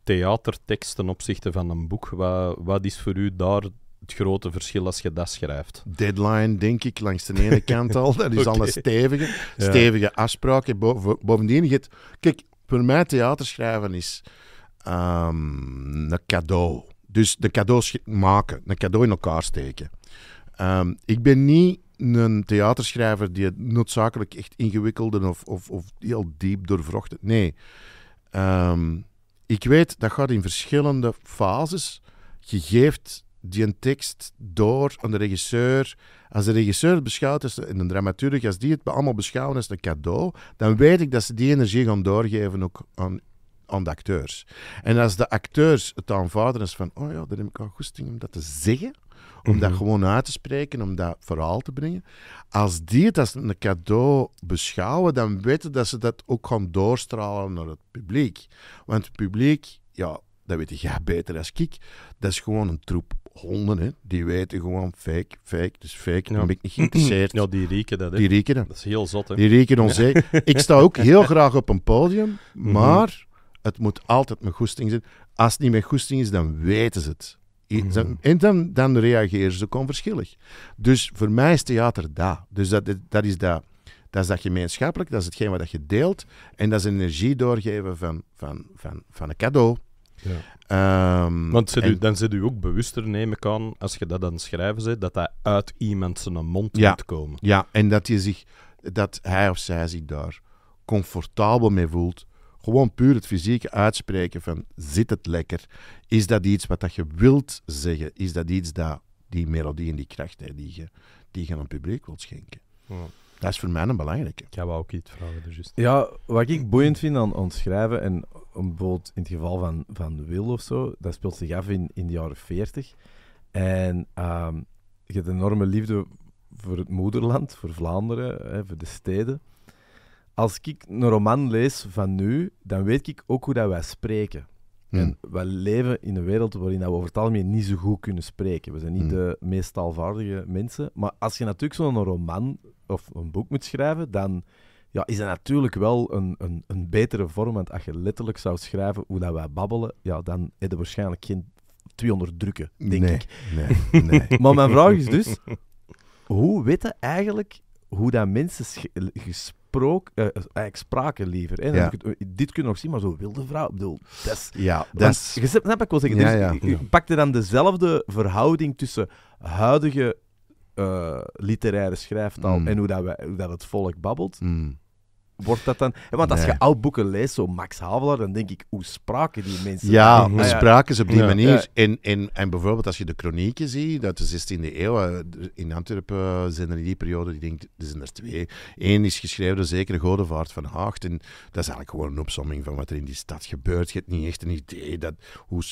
theatertekst ten opzichte van een boek? Wat, wat is voor u daar het grote verschil als je dat schrijft. Deadline, denk ik, langs de ene kant al. Dat is okay. al stevige, stevige ja. Bovendien, het, kijk, voor mij theater schrijven is um, een cadeau. Dus de cadeaus maken, een cadeau in elkaar steken. Ehm, ik ben niet een theaterschrijver die het noodzakelijk echt ingewikkelde of, of, of heel diep doorvrocht. Nee. Ehm, ik weet, dat gaat in verschillende fases. Je geeft die een tekst door aan de regisseur. Als de regisseur het beschouwt als, en de dramaturg, als die het allemaal beschouwen als een cadeau, dan weet ik dat ze die energie gaan doorgeven ook aan, aan de acteurs. En als de acteurs het aanvaarden is van, oh ja, daar heb ik al goesting om dat te zeggen, om dat mhm. gewoon uit te spreken, om dat verhaal te brengen. Als die het als een cadeau beschouwen, dan weten dat ze dat ook gaan doorstralen naar het publiek. Want het publiek, ja, dat weet jij beter als ik. Dat is gewoon een troep honden, hè. Die weten gewoon, fake, fake, dus fake. Ja. Dan ik niet geïnteresseerd. die rieken dat, hè. Die rieken dat. is heel zot, hè. Die rieken ons, ik sta ook heel graag op een podium, mhm. maar het moet altijd met goesting zijn. Als het niet met goesting is, dan weten ze het. Mhm. En dan, dan reageren ze ook onverschillig. Dus voor mij is theater dus dat. Dus dat, dat is dat... Dat is dat gemeenschappelijk, dat is hetgeen wat je deelt. En dat is energie doorgeven van, van, van, van een cadeau. Ehm, Want dan zit u ook bewuster, nemen kan als je dat dan schrijven zit, dat dat uit iemand zijn mond moet komen. Ja, en dat, je zich, dat hij of zij zich daar comfortabel mee voelt. Gewoon puur het fysieke uitspreken van zit het lekker? Is dat iets wat dat je wilt zeggen? Is dat iets dat die melodie en die kracht hè, die, je, die je aan het publiek wilt schenken? Ja. Dat is voor mij een belangrijke. Ik ga ook iets vragen. Dus ja, wat ik boeiend vind aan, aan schrijven en bijvoorbeeld in het geval van, van Will of zo, dat speelt zich af in, in de jaren 40. En ehm, je hebt een enorme liefde voor het moederland, voor Vlaanderen, hè, voor de steden. Als ik een roman lees van nu, dan weet ik ook hoe dat wij spreken. Mm. En we leven in een wereld waarin we over het algemeen niet zo goed kunnen spreken. We zijn niet hmm. de meest taalvaardige mensen. Maar als je natuurlijk zo'n roman of een boek moet schrijven, dan ja, is dat natuurlijk wel een, een, een betere vorm. Want als je letterlijk zou schrijven hoe dat wij babbelen, ja, dan heb je waarschijnlijk geen 200 drukken, denk nee, ik. Nee, nee. maar mijn vraag is dus, hoe weten eigenlijk hoe dat mensen gesproken, eh, eigenlijk spraken liever. Hè? dit kun je nog zien, maar zo wilde vrouw, ik bedoel, dat Ja, is... Je ik wel zeggen, je, pakte dan dezelfde verhouding tussen huidige eh, literaire schrijftaal mm. en hoe, dat wij, hoe dat het volk babbelt. Mm wordt dat dan... Want als je oud boeken leest, zo Max Havelaar, dan denk ik, hoe spraken die mensen? Ja, hoe ah, spraken ze op die manier? En, en, en bijvoorbeeld als je de kronieken ziet uit de 16e eeuw, eh, in Antwerpen eh, zijn er in die periode, ik denk, er zijn er twee. Eén is geschreven door zekere Godevaart van Haagd. En dat is eigenlijk gewoon een opsomming van wat er in die stad gebeurt. Je hebt niet echt een idee dat, hoe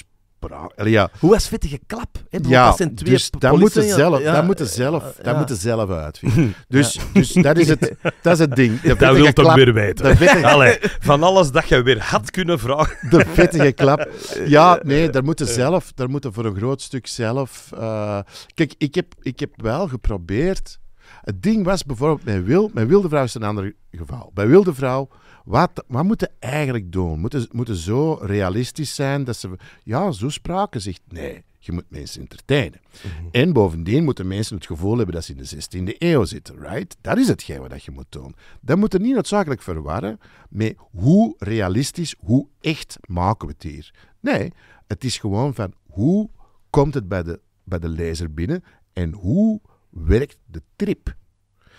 ja. Hoe was vette Klap? Ja, dat zijn twee dus dat moeten zelf, dat moeten zelf, dat moeten zelf uitvinden. Dus, dus dat, is het, dat is het ding. dat wil toch weer weten. van alles dat je weer had kunnen vragen. De vette Klap. Ja, nee, daar moeten zelf, daar moeten voor een groot stuk zelf... Eh, kijk, ik heb, ik heb wel geprobeerd... Het ding was bijvoorbeeld mijn Wil. Mijn Wilde Vrouw is een ander geval. Bij Wilde Vrouw wat, wat moeten eigenlijk doen? Moeten, moeten zo realistisch zijn dat ze. Ja, zo spraken zegt nee. Je moet mensen entertainen. Mhm. En bovendien moeten mensen het gevoel hebben dat ze in de 16e eeuw zitten, right? Dat is hetgeen wat je moet doen. Dat moet niet noodzakelijk verwarren met hoe realistisch, hoe echt maken we het hier. Nee, het is gewoon van hoe komt het bij de, bij de lezer binnen en hoe werkt de trip.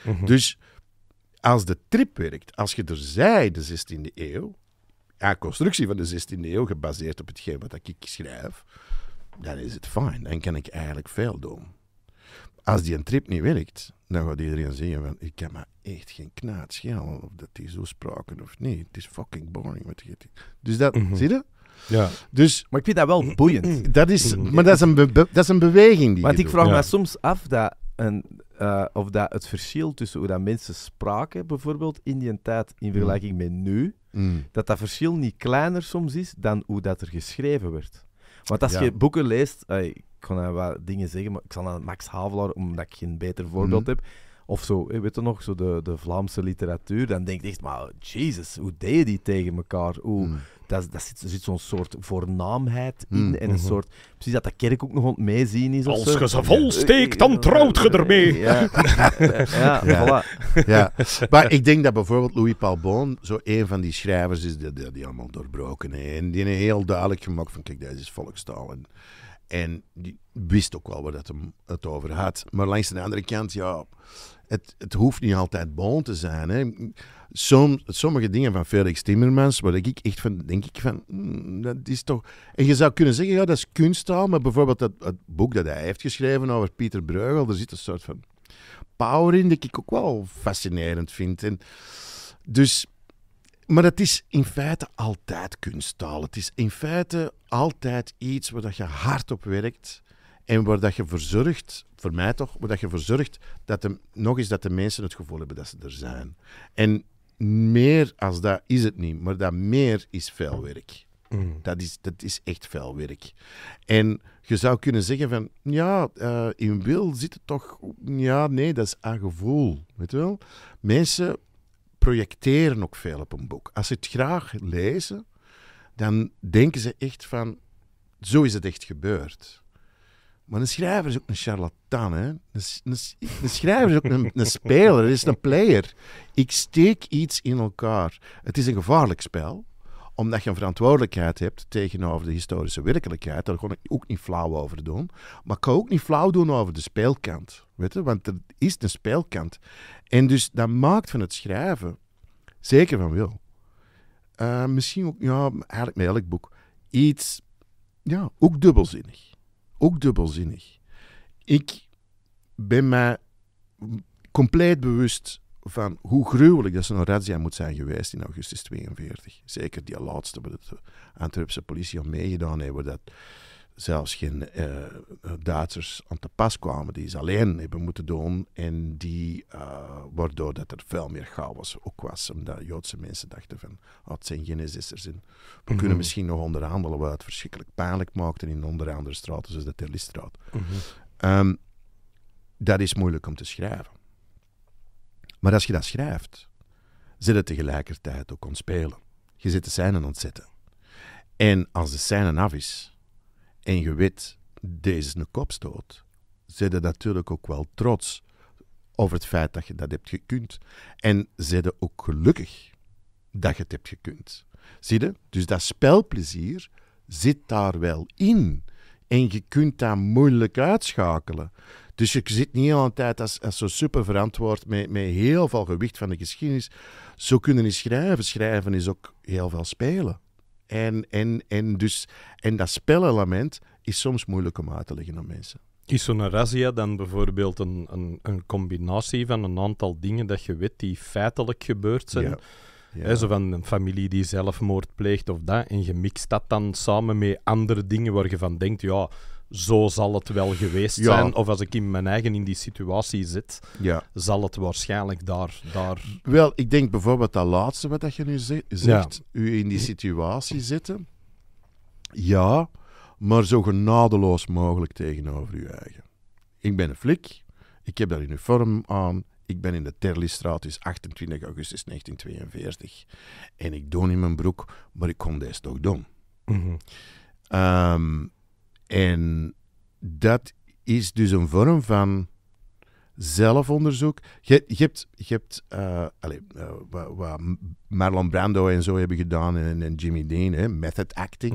Mhm. Dus als de trip werkt, als je er zij de 16e eeuw, aan constructie van de 16e eeuw, gebaseerd op hetgeen wat ik schrijf, dan is het fijn. Dan kan ik eigenlijk veel doen. Als die een trip niet werkt, dan gaat iedereen zeggen van, ik kan me echt geen knaat of dat die zo spraken of niet. Het is fucking boring. Wat je dus dat, mhm. zie je? Ja. Dus, maar ik vind dat wel boeiend. Dat is, mhm. maar dat is een, dat is een beweging die Want ik vraag me soms af dat... Een, eh, of dat het verschil tussen hoe dat mensen spraken, bijvoorbeeld in die tijd in mm. vergelijking met nu, mm. dat dat verschil niet kleiner soms is dan hoe dat er geschreven werd. Want als je boeken leest, eh, ik kon nou wat dingen zeggen, maar ik zal aan Max Havelaar, omdat ik geen beter voorbeeld mm. heb of zo, eh, weet je nog, zo de, de Vlaamse literatuur. Dan denk je echt, maar jezus, hoe deden die tegen elkaar? Hoe, hmm. dat, dat zit, er zit zo'n soort voornaamheid in. Hmm, en een hmm, soort, precies dat de kerk ook nog aan het meezien is. Als je ze volsteekt, dan trouwt je ermee. Ja, ja, voilà. ja. Maar ik denk dat bijvoorbeeld Louis Palbon zo een van die schrijvers is die, die, allemaal doorbroken heeft. En die een heel duidelijk gemaakt van, kijk, deze is volkstaal. En, en die wist ook wel waar dat hem het over had. Maar langs de andere kant, ja, het, het hoeft niet altijd bon te zijn. Hè. sommige dingen van Felix Timmermans, waar ik echt van denk ik van, hmm, dat is toch... En je zou kunnen zeggen, ja, dat is kunsttaal, maar bijvoorbeeld dat, het boek dat hij heeft geschreven over Pieter Bruegel, daar zit een soort van power in, die ik ook wel fascinerend vind. En dus maar het is in feite altijd kunsttaal. Het is in feite altijd iets waar dat je hard op werkt en waar dat je verzorgt, voor mij toch, waar dat je verzorgt dat nog eens dat de mensen het gevoel hebben dat ze er zijn. En meer als dat is het niet, maar dat meer is veel werk. Mm. Dat, is, dat is echt veel werk. En je zou kunnen zeggen van, ja, eh, in wil zit het toch... Ja, nee, dat is aan gevoel, weet je wel? Mensen projecteren ook veel op een boek. Als ze het graag lezen, dan denken ze echt van, zo is het echt gebeurd. Maar een schrijver is ook een charlatan. Hè? Een, schrijver is ook een, een speler, is een player. Ik steek iets in elkaar. Het is een gevaarlijk spel omdat je een verantwoordelijkheid hebt tegenover de historische werkelijkheid. Daar kon ik ook niet flauw over doen. Maar ik kan ook niet flauw doen over de speelkant. Weet Want er is een speelkant. En dus dat maakt van het schrijven zeker van wil. Eh, misschien ook, ja, eigenlijk met elk boek. Iets, ja, ook dubbelzinnig. Ook dubbelzinnig. Ik ben mij compleet bewust van hoe gruwelijk dat zo'n razzia moet zijn geweest in augustus 42. Zeker die laatste, waar de Antwerpse politie al meegedaan heeft, dat zelfs geen eh, eh, Duitsers aan te pas kwamen, die ze alleen hebben moeten doen en die, eh, waardoor dat er veel meer chaos ook was, omdat Joodse mensen dachten van, oh, zijn geen SS'ers we mhm. kunnen misschien nog onderhandelen, wat het verschrikkelijk pijnlijk maakte in onder andere straten, zoals de Terlistraat. Mhm. Ehm, dat is moeilijk om te schrijven. Maar als je dat schrijft, zit het tegelijkertijd ook aan spelen. Je zit de scène aan het zetten. En als de scène af is en je weet, deze is een kopstoot, zit je natuurlijk ook wel trots over het feit dat je dat hebt gekund. En zit je ook gelukkig dat je het hebt gekund. Zie je? Dus dat spelplezier zit daar wel in. En je kunt dat moeilijk uitschakelen. Dus je zit niet al een tijd als, als zo super verantwoord met, met heel veel gewicht van de geschiedenis. Zo kunnen niet schrijven. Schrijven is ook heel veel spelen. En, en, en, dus, en dat spelelement is soms moeilijk om uit te leggen aan mensen. Is zo'n razzia dan bijvoorbeeld een, een, een, combinatie van een aantal dingen dat je weet die feitelijk gebeurd zijn? Ja. zo van een familie die zelfmoord pleegt of dat. En je mixt dat dan samen met andere dingen waar je van denkt, ja, zo zal het wel geweest zijn. Of als ik in mijn eigen in die situatie zit, ja. zal het waarschijnlijk daar, daar. Wel, ik denk bijvoorbeeld dat laatste wat dat je nu zegt, u in die situatie zitten. Ja, maar zo genadeloos mogelijk tegenover uw eigen. Ik ben een flik, ik heb dat uniform aan, ik ben in de Terlistraat, dus 28 augustus 1942. En ik doe in mijn broek, maar ik kon deze toch doen. Mm ehm, en dat is dus een vorm van zelfonderzoek. Je, hebt, je hebt eh, allez, eh, wat, Marlon Brando en zo hebben gedaan en, Jimmy Dean, hè, method acting.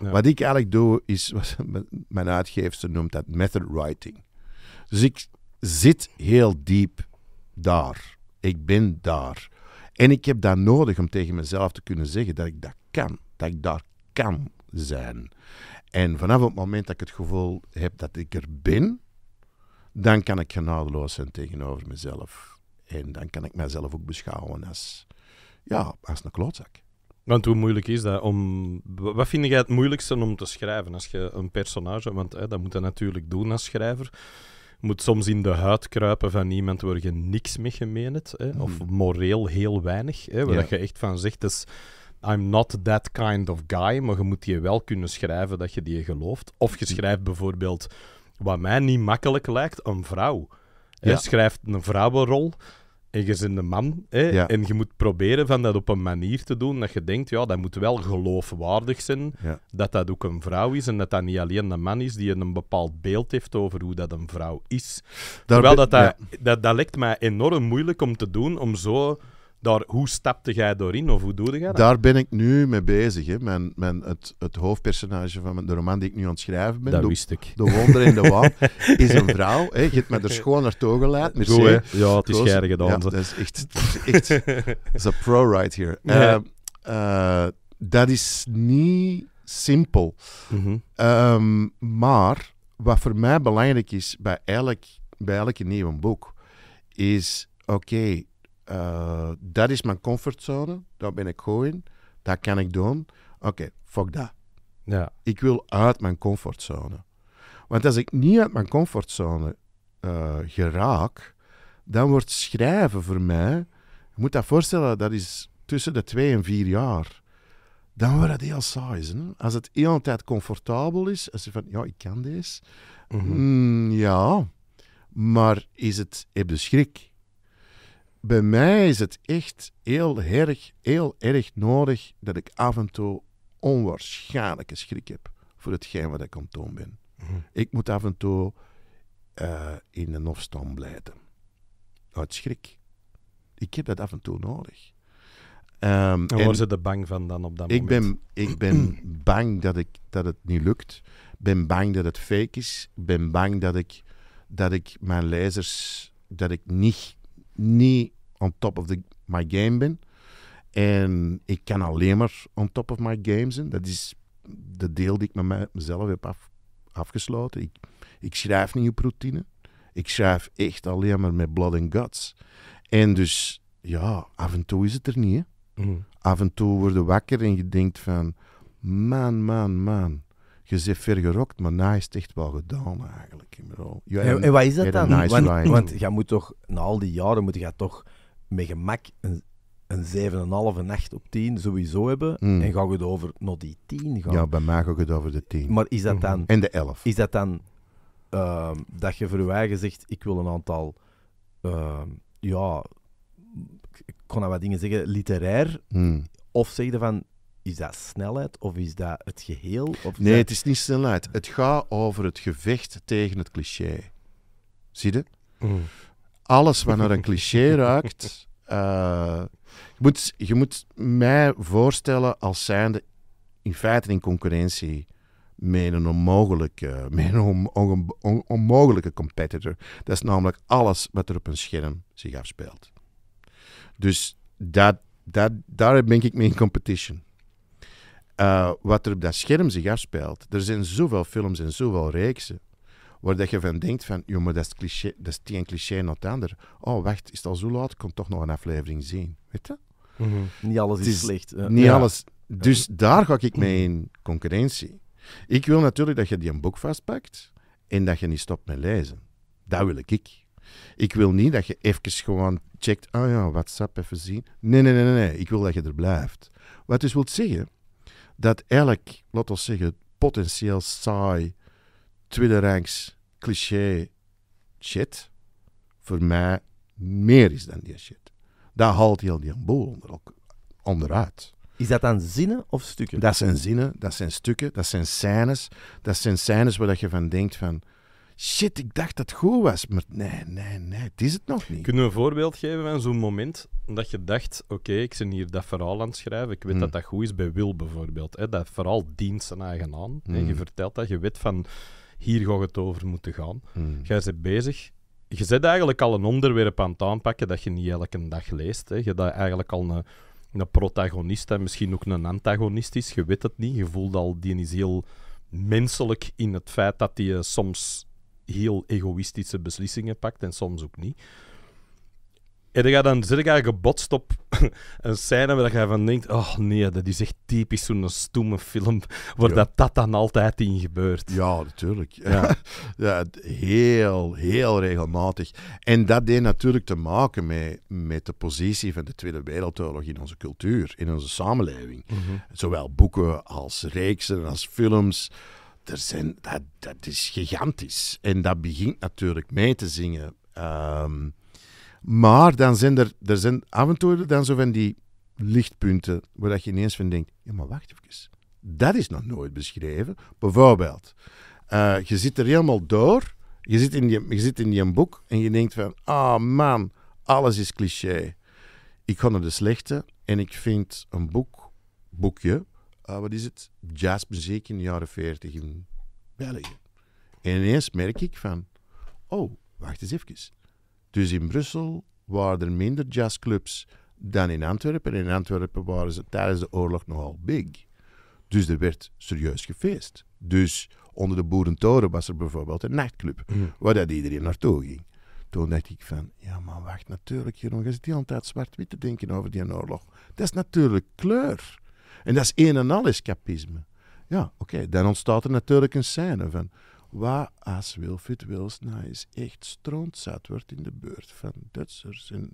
Wat ik eigenlijk doe, is, mijn uitgeefster noemt dat method writing. Dus ik zit heel diep daar. Ik ben daar. En ik heb dat nodig om tegen mezelf te kunnen zeggen dat ik dat kan. Dat ik daar kan zijn. En vanaf het moment dat ik het gevoel heb dat ik er ben, dan kan ik genadeloos zijn tegenover mezelf. En dan kan ik mezelf ook beschouwen als, ja, als een klootzak. Want hoe moeilijk is dat? Om, wat vind jij het moeilijkste om te schrijven als je een personage, want hè, dat moet je natuurlijk doen als schrijver, moet soms in de huid kruipen van iemand waar je niks mee gemeen hebt, hè, of hmm. moreel heel weinig, hè, waar je echt van zegt, dat I'm not that kind of guy, maar je moet je wel kunnen schrijven dat je die gelooft. Of je schrijft bijvoorbeeld, wat mij niet makkelijk lijkt, een vrouw. Je schrijft een vrouwenrol en je bent een man. Hè? En je moet proberen van dat op een manier te doen dat je denkt, ja, dat moet wel geloofwaardig zijn dat dat ook een vrouw is en dat dat niet alleen een man is die een bepaald beeld heeft over hoe dat een vrouw is. Terwijl dat, dat, dat, dat lijkt mij enorm moeilijk om te doen, om zo daar, hoe stapte jij doorin of hoe doe je dat? Daar ben ik nu mee bezig. Hè. Mijn, mijn, het, het hoofdpersonage van mijn, de roman die ik nu aan het schrijven ben, dat de, De Wonder in de Waan, is een vrouw. Hè. Je hebt me er schoon naartoe geleid, Merci. Goed, ja, het is geire gedaan. dat is echt... echt is een pro right here. Eh, eh, dat is niet simpel. Mhm. Ehm, maar wat voor mij belangrijk is bij elk, bij elk nieuw boek, is oké, eh, dat is mijn comfortzone, daar ben ik goed in, dat kan ik doen. Oké, fuck dat. Ja. Ik wil uit mijn comfortzone. Want als ik niet uit mijn comfortzone eh, geraak, dan wordt schrijven voor mij, je moet dat voorstellen, dat is tussen de twee en vier jaar. Dan wordt het heel saai. Hè? Als het heel tijd comfortabel is, als je van ja, ik kan deze. Mhm. Mm, ja, maar is het, heb je schrik? bij mij is het echt heel erg, heel erg nodig dat ik af en toe onwaarschijnlijke schrik heb voor hetgeen wat ik aan ben. Mhm. Ik moet af en toe eh, in een afstand blijven. Uit nou, schrik. Ik heb dat af en toe nodig. Um, en worden ze er bang van dan op dat ik moment? Ben, ik ben bang dat, ik, dat het niet lukt. ben bang dat het fake is. ben bang dat ik, dat ik mijn lezers dat ik niet niet on top of the, my game ben. En ik kan alleen maar on top of my game zijn. Dat is de deel die ik met mezelf heb af, afgesloten. Ik, ik schrijf niet op routine. Ik schrijf echt alleen maar met blood and guts. En dus, ja, af en toe is het er niet. Hè? Mm. Af en toe word je wakker en je denkt van... Man, man, man je zit ver maar na is het echt wel gedaan eigenlijk. en, en wat is dat dan? want, want je moet toch, na al die jaren, moet je toch met gemak een, een 7,5, een 8 op 10 sowieso hebben. Hmm. En ga je het over nog die 10 gaan. Ja, bij mij ga ik het over de 10. Maar is dat mhm. dan... En de 11. Is dat dan ehm, dat je voor eigen zegt, ik wil een aantal... Ehm, ja, ik kon dat nou wat dingen zeggen, literair. Hmm. Of zeg je van, is dat snelheid of is dat het geheel? nee, het is niet snelheid. Het gaat over het gevecht tegen het cliché. Zie je? Mm. Alles wat naar een cliché raakt. Eh, je, moet, je moet mij voorstellen als zijnde in feite in concurrentie met een onmogelijke, met een onmogelijke competitor. Dat is namelijk alles wat er op een scherm zich afspeelt. Dus dat, dat, daar ben ik mee in competition. Eh, wat er op dat scherm zich afspeelt. Er zijn zoveel films en zoveel reeksen waar dat je van denkt van, joh, maar dat is, cliché, dat cliché naar ander. Oh, wacht, is het al zo laat? Ik toch nog een aflevering zien. Weet je? Mm Niet alles is, slecht. niet alles. Dus daar ga ik mee in concurrentie. Ik wil natuurlijk dat je die een boek vastpakt en dat je niet stopt met lezen. Dat wil ik. Ik wil niet dat je even gewoon checkt, ah oh ja, WhatsApp even zien. Nee, nee, nee, nee. Ik wil dat je er blijft. Wat dus wil zeggen, dat elk, laten we zeggen, potentieel saai, ranks, cliché shit, voor mij meer is dan die shit. Daar haalt heel die boel onder, onderuit. Is dat dan zinnen of stukken? Dat zijn zinnen, dat zijn stukken, dat zijn scènes. Dat zijn scènes waar je van denkt van shit, ik dacht dat het goed was. Maar nee, nee, nee, het is het nog niet. Kunnen we een voorbeeld geven van zo'n moment dat je dacht, oké, ik ben hier dat verhaal aan het schrijven, ik weet hmm. dat dat goed is bij Wil bijvoorbeeld. Hè? Dat verhaal dient zijn eigen aan. En hmm. je vertelt dat, je weet van, hier gaat het over moeten gaan. Mm. Jij zit bezig. Je zet eigenlijk al een onderwerp aan het aanpakken dat je niet elke dag leest. Hè? Je dat eigenlijk al een, een protagonist en misschien ook een antagonist is. Je weet het niet. Je voelt al, die is heel menselijk in het feit dat hij eh, soms heel egoïstische beslissingen pakt en soms ook niet. En dan, ga dan zit ik eigenlijk gebotst op een scène waar je van denkt: oh nee, dat is echt typisch zo'n stoeme film, waar dat, dat dan altijd in gebeurt. Ja, natuurlijk. Ja. ja. heel, heel regelmatig. En dat deed natuurlijk te maken met, met de positie van de Tweede Wereldoorlog in onze cultuur, in onze samenleving. Mhm. Zowel boeken als reeksen als films er zijn, dat, dat is gigantisch. En dat begint natuurlijk mee te zingen. Ehm, maar dan zijn er, er zijn af en toe dan zo van die lichtpunten waar dat je ineens van denkt: ja, maar wacht even. Dat is nog nooit beschreven. Bijvoorbeeld, eh, je zit er helemaal door. Je zit, in die, je zit in die boek en je denkt van, ah oh man, alles is cliché. Ik ga naar de slechte en ik vind een boek, boekje Ah, wat is het, jazzmuziek in de jaren 40 in België. En ineens merk ik van, oh, wacht eens even. Dus in Brussel waren er minder jazzclubs dan in Antwerpen. En in Antwerpen waren ze tijdens de oorlog nogal big. Dus er werd serieus gefeest. Dus onder de Boerentoren was er bijvoorbeeld een nachtclub, mm. waar dat iedereen naartoe ging. Toen dacht ik van, ja maar wacht, natuurlijk Jeroen, je zit die altijd zwart-wit te denken over die oorlog. Dat is natuurlijk kleur. En dat is een en al escapisme. Ja, oké, dan ontstaat er natuurlijk een scène van... Wat als Wilfried Wilsna is echt zat wordt in de beurt van Duitsers? En,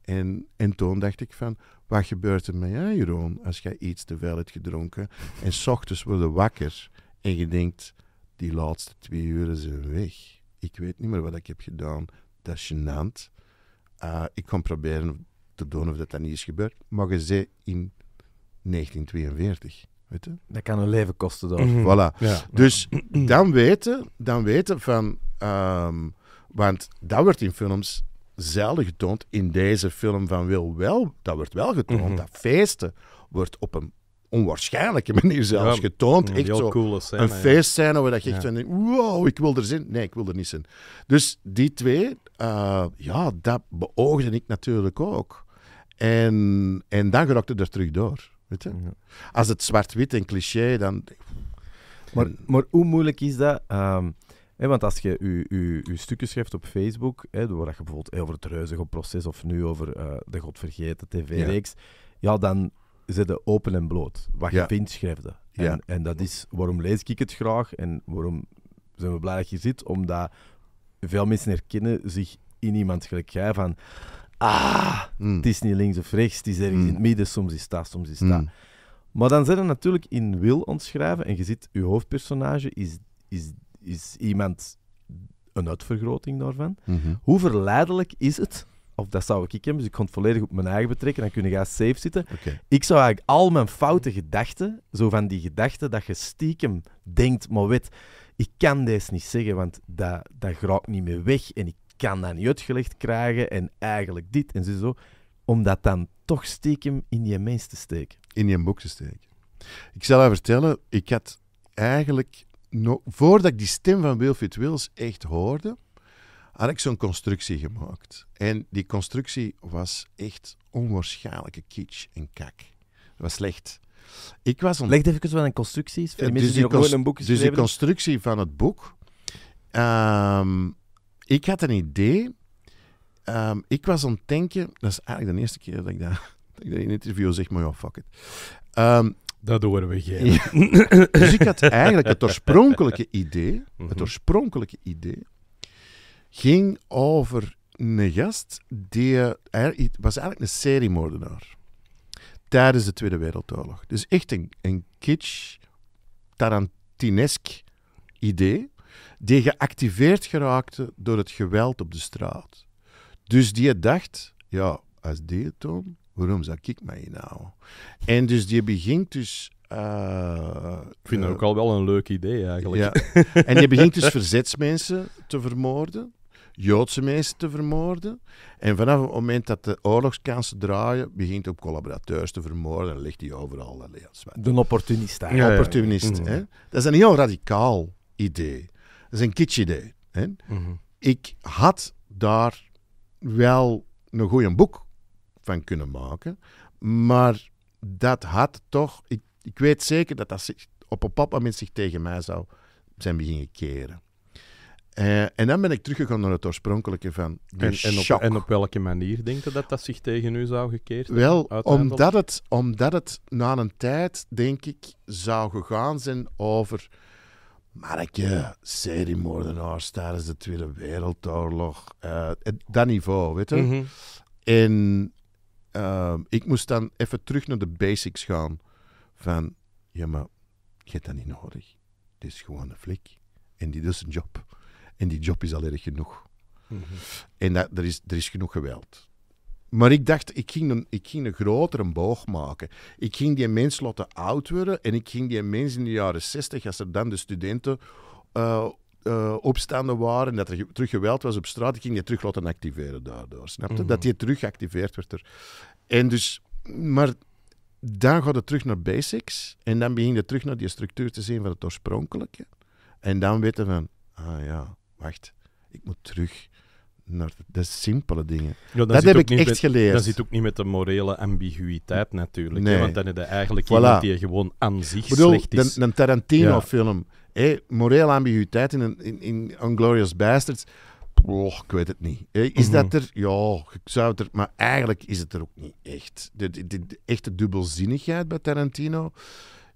en, en toen dacht ik van, wat gebeurt er met jou, Jeroen, als jij iets te veel hebt gedronken en s ochtends worden wakker en je denkt, die laatste twee uren zijn weg. Ik weet niet meer wat ik heb gedaan. Dat is gênant. Uh, ik kan proberen te doen of dat, dat niet is gebeurd. Maar je ze in 1942. Weet je? Dat kan een leven kosten mhm. Voilà. Dus dan weten, dan weten van... Ehm, want dat wordt in films zelden getoond. In deze film van Wil wel, dat wordt wel getoond. Mhm. Dat feesten wordt op een onwaarschijnlijke manier zelfs ja, getoond. Echt zo een ja. feestscène waar dat je echt ja. denkt, wow, ik wil er zin. Nee, ik wil er niet zin. Dus die twee, eh, ja, dat beoogde ik natuurlijk ook. En, en dan geraakte er terug door. Weet Als het zwart-wit en cliché, dan... Maar, maar hoe moeilijk is dat? Ehm, hè, want als je je, stukken schrijft op Facebook, hè, dat je bijvoorbeeld over het proces of nu over uh, de godvergeten tv-reeks, ja. ja. dan zitten open en bloot. Wat je vindt, schrijf je. En, en dat is waarom lees ik het graag en waarom zijn we blij dat je zit, omdat veel mensen herkennen zich in iemand gelijk jij van ah, mm. het is niet links of rechts, het is ergens in het mm. midden, soms is dat, soms is dat. Mm. Maar dan zit je natuurlijk in wil ontschrijven en je ziet, je hoofdpersonage is, is, is iemand, een uitvergroting daarvan. Mhm. Hoe verleidelijk is het of dat zou ik hebben, dus ik kon het volledig op mijn eigen betrekken, dan kun je safe zitten. Ik zou eigenlijk al mijn foute gedachten, zo van die gedachten dat je stiekem denkt, maar weet, ik kan deze niet zeggen, want dat, dat raakt niet meer weg en ik kan dat niet uitgelegd krijgen en eigenlijk dit en zo, zo. Om dat dan toch stiekem in je mens te steken. In je boek te steken. Ik zal haar vertellen, ik had eigenlijk, nog, voordat ik die stem van Wilfried Wils echt hoorde, had ik zo'n constructie gemaakt. En die constructie was echt onwaarschijnlijke kitsch en kak. Dat was slecht. Ik was Leg even wat een constructie is, de dus die, ook een boek Dus die constructie van het boek... Ehm, ik had een idee. Ehm, ik was aan het denken. Dat is eigenlijk de eerste keer dat ik dat, dat in een interview zeg, maar ja, fuck it. Um, dat horen we geen. dus ik had eigenlijk het oorspronkelijke idee. Mhm. Het oorspronkelijke idee ging over een gast die eh, was eigenlijk een seriemoordenaar tijdens de Tweede Wereldoorlog. Dus echt een, een kitsch, Tarantinesk idee die geactiveerd geraakte door het geweld op de straat. Dus die dacht, ja, als die het doen, waarom zou ik mij inhouden? En dus die begint dus... Uh, ik vind dat eh, ook al wel een leuk idee eigenlijk. En die begint dus verzetsmensen te vermoorden. Joodse mensen te vermoorden. En vanaf het moment dat de oorlogskansen draaien, begint ook collaborateurs te vermoorden. En ligt die overal. Allee, de opportunist. een opportunist. Hè? Dat is een heel radicaal idee is een kitsch idee. Hè? Mhm. Ik had daar wel een goed boek van kunnen maken, maar dat had toch, ik, ik weet zeker dat dat zich, op een papa moment zich tegen mij zou zijn beginnen keren. Eh, en dan ben ik teruggegaan naar het oorspronkelijke van en, op, en op welke manier denk je dat dat zich tegen u zou gekeerd hebben? Wel, omdat het, omdat het na een tijd, denk ik, zou gegaan zijn over Markje, seriemoordenaars tijdens de Tweede Wereldoorlog. Eh, dat niveau, weet je. Mhm. En ehm, ik moest dan even terug naar de basics gaan. Van, ja maar, je hebt dat niet nodig. Het is gewoon een flik. En die doet zijn job. En die job is al erg genoeg. Mhm. En dat, er, is, er is genoeg geweld. Maar ik dacht, ik ging, een, ik ging een grotere boog maken. Ik ging die mensen laten oud worden en ik ging die mensen in de jaren zestig, als er dan de studenten uh, waren en dat er terug geweld was op straat, ik ging die terug laten activeren daardoor. Snap je? Mhm. Dat die terug geactiveerd werd er. En dus, maar dan gaat het terug naar basics en dan begin je terug naar die structuur te zien van het oorspronkelijke. En dan weten van, ah ja, wacht, ik moet terug dat de simpele dingen. dat heb ik echt geleerd. Dat zit ook niet met de morele ambiguïteit natuurlijk. Nee. want dan is eigenlijk voilà. iemand die gewoon aan zich bedoel, slecht is. een Tarantino-film. Ja. morele ambiguïteit in, in, in Unglorious Bastards. Oh, ik weet het niet. is mhm. dat er? Ja, ik zou het er... Maar eigenlijk is het er ook niet echt. de, de echte dubbelzinnigheid bij Tarantino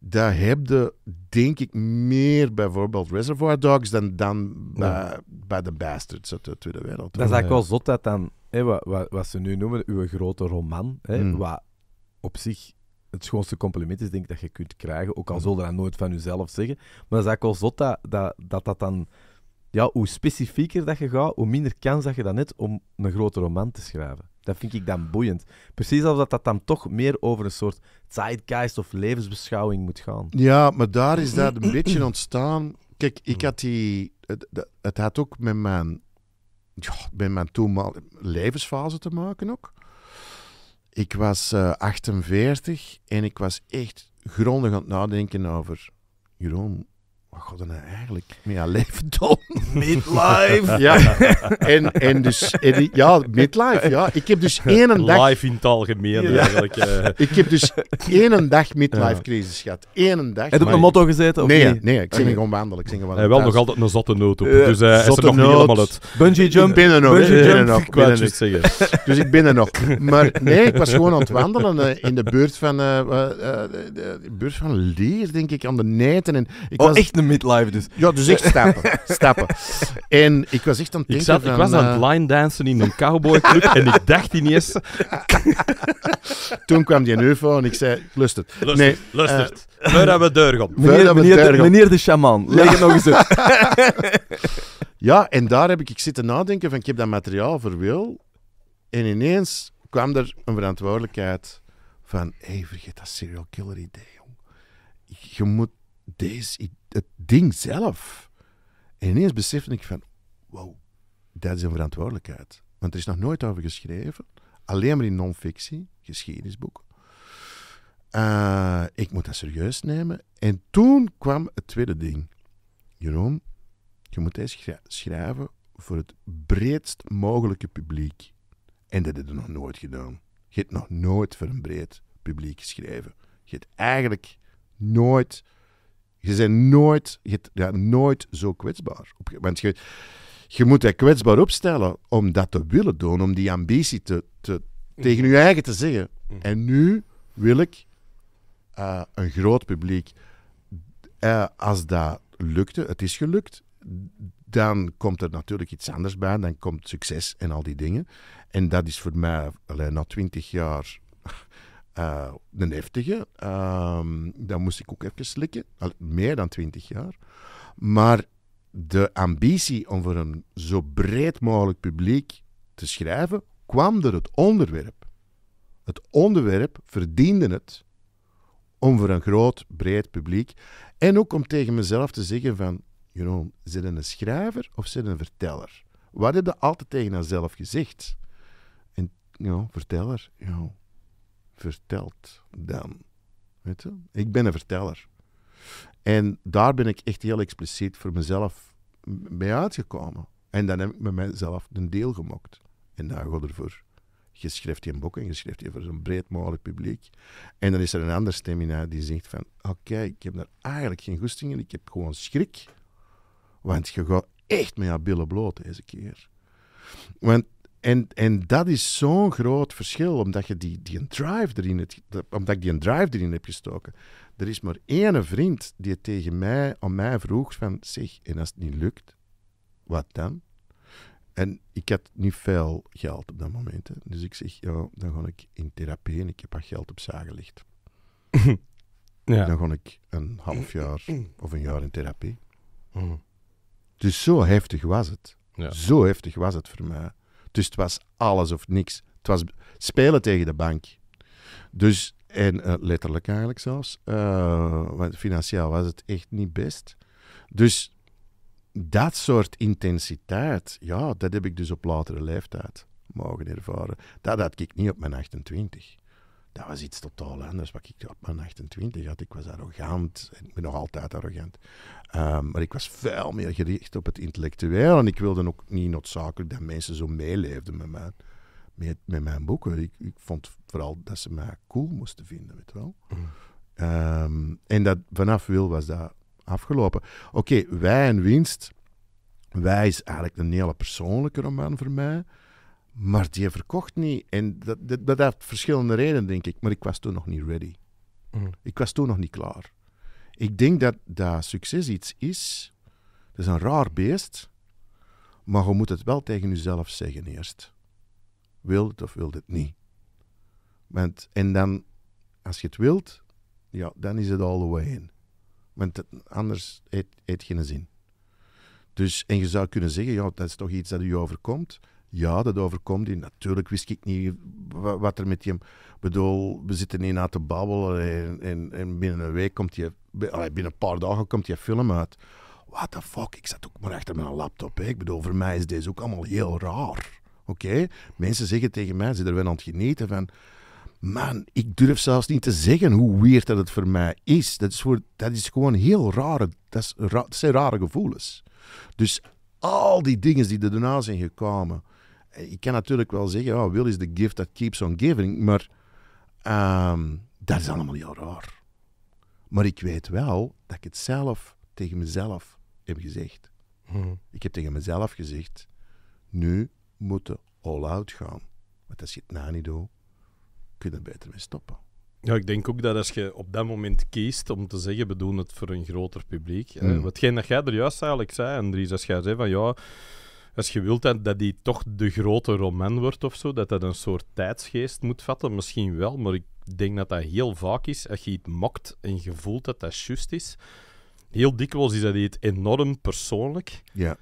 daar heb je, denk ik, meer bijvoorbeeld Reservoir Dogs dan, dan bij, bij de Bastards uit de Tweede Wereldoorlog. Dat is eigenlijk wel zot dat dan, wat, wat, wat, ze nu noemen, uw grote roman, hmm. wat op zich het schoonste compliment is, denk ik, dat je kunt krijgen. Ook al hmm. zul je dat nooit van jezelf zeggen. Maar dat is eigenlijk wel zot dat dat, dat, dat dan... Ja, hoe specifieker dat je gaat, hoe minder kans dat je dan net om een grote roman te schrijven. Dat vind ik dan boeiend. Precies alsof dat, dat dan toch meer over een soort zeitgeist of levensbeschouwing moet gaan. Ja, maar daar is dat een beetje ontstaan. Kijk, ik had die... Het, had ook met mijn, ja, met mijn toenmalige levensfase te maken ook. Ik was 48 eh, en ik was echt grondig aan het nadenken over... Jeroen, wat gaat er nou eigenlijk meer haar leven Midlife! ja, en, en dus, ja, midlife, ja. Ik heb dus één dag... midlife in het algemeen eigenlijk. Eh. Ik heb dus één dag midlife crisis gehad. Eén dag. Heb je op een motto gezeten? Of nee, niet? nee, ik zing gewoon wandelen. Ik zing gewoon wel nog altijd een zotte noot op. Eh, dus uh, zotte nog niet helemaal het... Bungee jump. Binnen nog. Bungee jump. ik zeggen. dus ik ben er nog. Maar nee, ik was gewoon aan het wandelen in de buurt van, de buurt van Leer, denk ik, aan de Nijten. En ik oh, was, echt midlife dus. Ja, dus echt stappen. stappen. En ik was echt aan het ik zat, Ik was aan het eh, line dansen in een cowboyclub en ik dacht ineens... Toen kwam die ufo en ik zei, lust het. nee, lust eh, het. Uh, we deur Meneer, meneer, de, meneer de shaman, leg het nog eens uit. ja, en daar heb ik, ik zitten nadenken van, ik heb dat materiaal voor wil. En ineens kwam er een verantwoordelijkheid van, hé, hey, vergeet dat serial killer idee, jong. Je moet deze het ding zelf. En ineens besefte ik van, wow, dat is een verantwoordelijkheid. Want er is nog nooit over geschreven, alleen maar in non-fictie, geschiedenisboeken. Eh, ik moet dat serieus nemen. En toen kwam het tweede ding. Jeroen, je moet eens schrijven voor het breedst mogelijke publiek. En dat heb je nog nooit gedaan. Je hebt nog nooit voor een breed publiek geschreven. Je hebt eigenlijk nooit je bent nooit, ja, nooit zo kwetsbaar. Want je, je moet je kwetsbaar opstellen om dat te willen doen, om die ambitie te, mhm. tegen je eigen te zeggen. Mhm. En nu wil ik eh, een groot publiek. Eh, als dat lukte, het is gelukt, dan komt er natuurlijk iets anders bij. Dan komt succes en al die dingen. En dat is voor mij na twintig jaar uh, een heftige. dan ehm, dat moest ik ook even slikken. Al, meer dan twintig jaar. Maar de ambitie om voor een zo breed mogelijk publiek te schrijven, kwam door het onderwerp. Het onderwerp verdiende het om voor een groot, breed publiek en ook om tegen mezelf te zeggen van, you know, zit een schrijver of zit een verteller? Wat heb je altijd tegen mezelf gezegd? En, you know, verteller, vertelt dan. Weet je? Ik ben een verteller. En daar ben ik echt heel expliciet voor mezelf mee uitgekomen. En dan heb ik met mezelf een deel gemokt. En daar je ervoor. Je schrijft je een boek en je schrijft je voor zo'n breed mogelijk publiek. En dan is er een ander stem in die zegt van... Oké, ah, ik heb daar eigenlijk geen goesting in. Ik heb gewoon schrik. Want je gaat echt met je billen bloot deze keer. Want en, en dat is zo'n groot verschil, omdat, je die, die een drive erin het, omdat ik die een drive erin heb gestoken. Er is maar één vriend die tegen mij, aan mij vroeg van, zeg, en als het niet lukt, wat dan? En ik had niet veel geld op dat moment. Dus ik zeg, ja, dan ga ik in therapie en ik heb wat geld opzij gelegd. ja. Dan ga ik een half jaar of een jaar in therapie. Mm. Dus zo heftig was het. Ja. Zo heftig was het voor mij. Dus het was alles of niks. Het was spelen tegen de bank. Dus, en eh, letterlijk eigenlijk zelfs, uh, want financieel was het echt niet best. Dus dat soort intensiteit, ja, dat heb ik dus op latere leeftijd mogen ervaren. Dat had ik niet op mijn 28. Dat was iets totaal anders. Wat ik op mijn 28 had, ik was arrogant. Ik ben nog altijd arrogant. Ehm, maar ik was veel meer gericht op het intellectueel. En ik wilde ook niet noodzakelijk dat mensen zo meeleefden met mijn met, mijn boeken. Ik, vond vooral dat ze mij cool moesten vinden, weet je wel. Mm. Ehm, en dat, vanaf Wil was dat afgelopen. Oké, Wij en Winst. Wij is eigenlijk een hele persoonlijke roman voor mij. Maar die verkocht niet. En dat, dat, dat heeft verschillende redenen, denk ik. Maar ik was toen nog niet ready. Mm. Ik was toen nog niet klaar. Ik denk dat, dat succes iets is. Het is een raar beest. Maar je moet het wel tegen jezelf zeggen eerst. Wil het of wil het niet? Want, en dan, als je het wilt, ja, dan is het all the way in. Want het, anders heeft het geen zin. Dus, en je zou kunnen zeggen, ja, dat is toch iets dat je overkomt. Ja, dat overkomt die. Natuurlijk wist ik niet wat er met je. Ik bedoel, we zitten hier na te babbelen en, en, binnen een week komt je... Binnen een paar dagen komt je film uit. What the fuck? Ik zat ook maar achter mijn laptop. Ik bedoel, voor mij is deze ook allemaal heel raar. Oké? Mensen zeggen tegen mij, ze zijn er wel aan het genieten van... Man, ik durf zelfs niet te zeggen hoe weird dat het voor mij is. Dat is, dat is gewoon heel rare... Dat, is dat zijn rare gevoelens. Dus al die dingen die er daarna zijn gekomen ik kan natuurlijk wel zeggen, oh, will is the gift that keeps on giving, maar ehm, dat is allemaal heel raar. Maar ik weet wel dat ik het zelf tegen mezelf heb gezegd. Hmm. Ik heb tegen mezelf gezegd, nu moeten all-out gaan. Want als je het na niet doet, kun je er beter mee stoppen. Ja, ik denk ook dat als je op dat moment kiest om te zeggen, we doen het voor een groter publiek. Mm. wat dat jij er juist eigenlijk zei, Andries, als jij zei van ja, als je wilt dat, dat die toch de grote roman wordt of zo, dat dat een soort tijdsgeest moet vatten, misschien wel, maar ik denk dat dat heel vaak is. Als je iets mokt en je voelt dat dat juist is, heel dikwijls is dat iets enorm persoonlijk. Ja.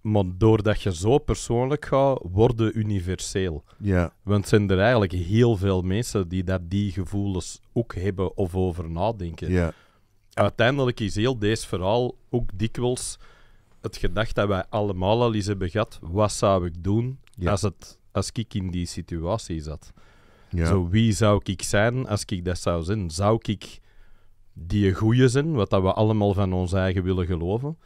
Maar doordat je zo persoonlijk gaat, worden universeel. Ja. Want zijn er eigenlijk heel veel mensen die dat die gevoelens ook hebben of over nadenken. Ja. Uiteindelijk is heel deze verhaal ook dikwijls het gedacht dat wij allemaal al eens hebben gehad, wat zou ik doen als, het, als ik in die situatie zat? Zo, wie zou ik zijn als ik dat zou zijn? Zou ik die goeie zijn, wat dat we allemaal van ons eigen willen geloven?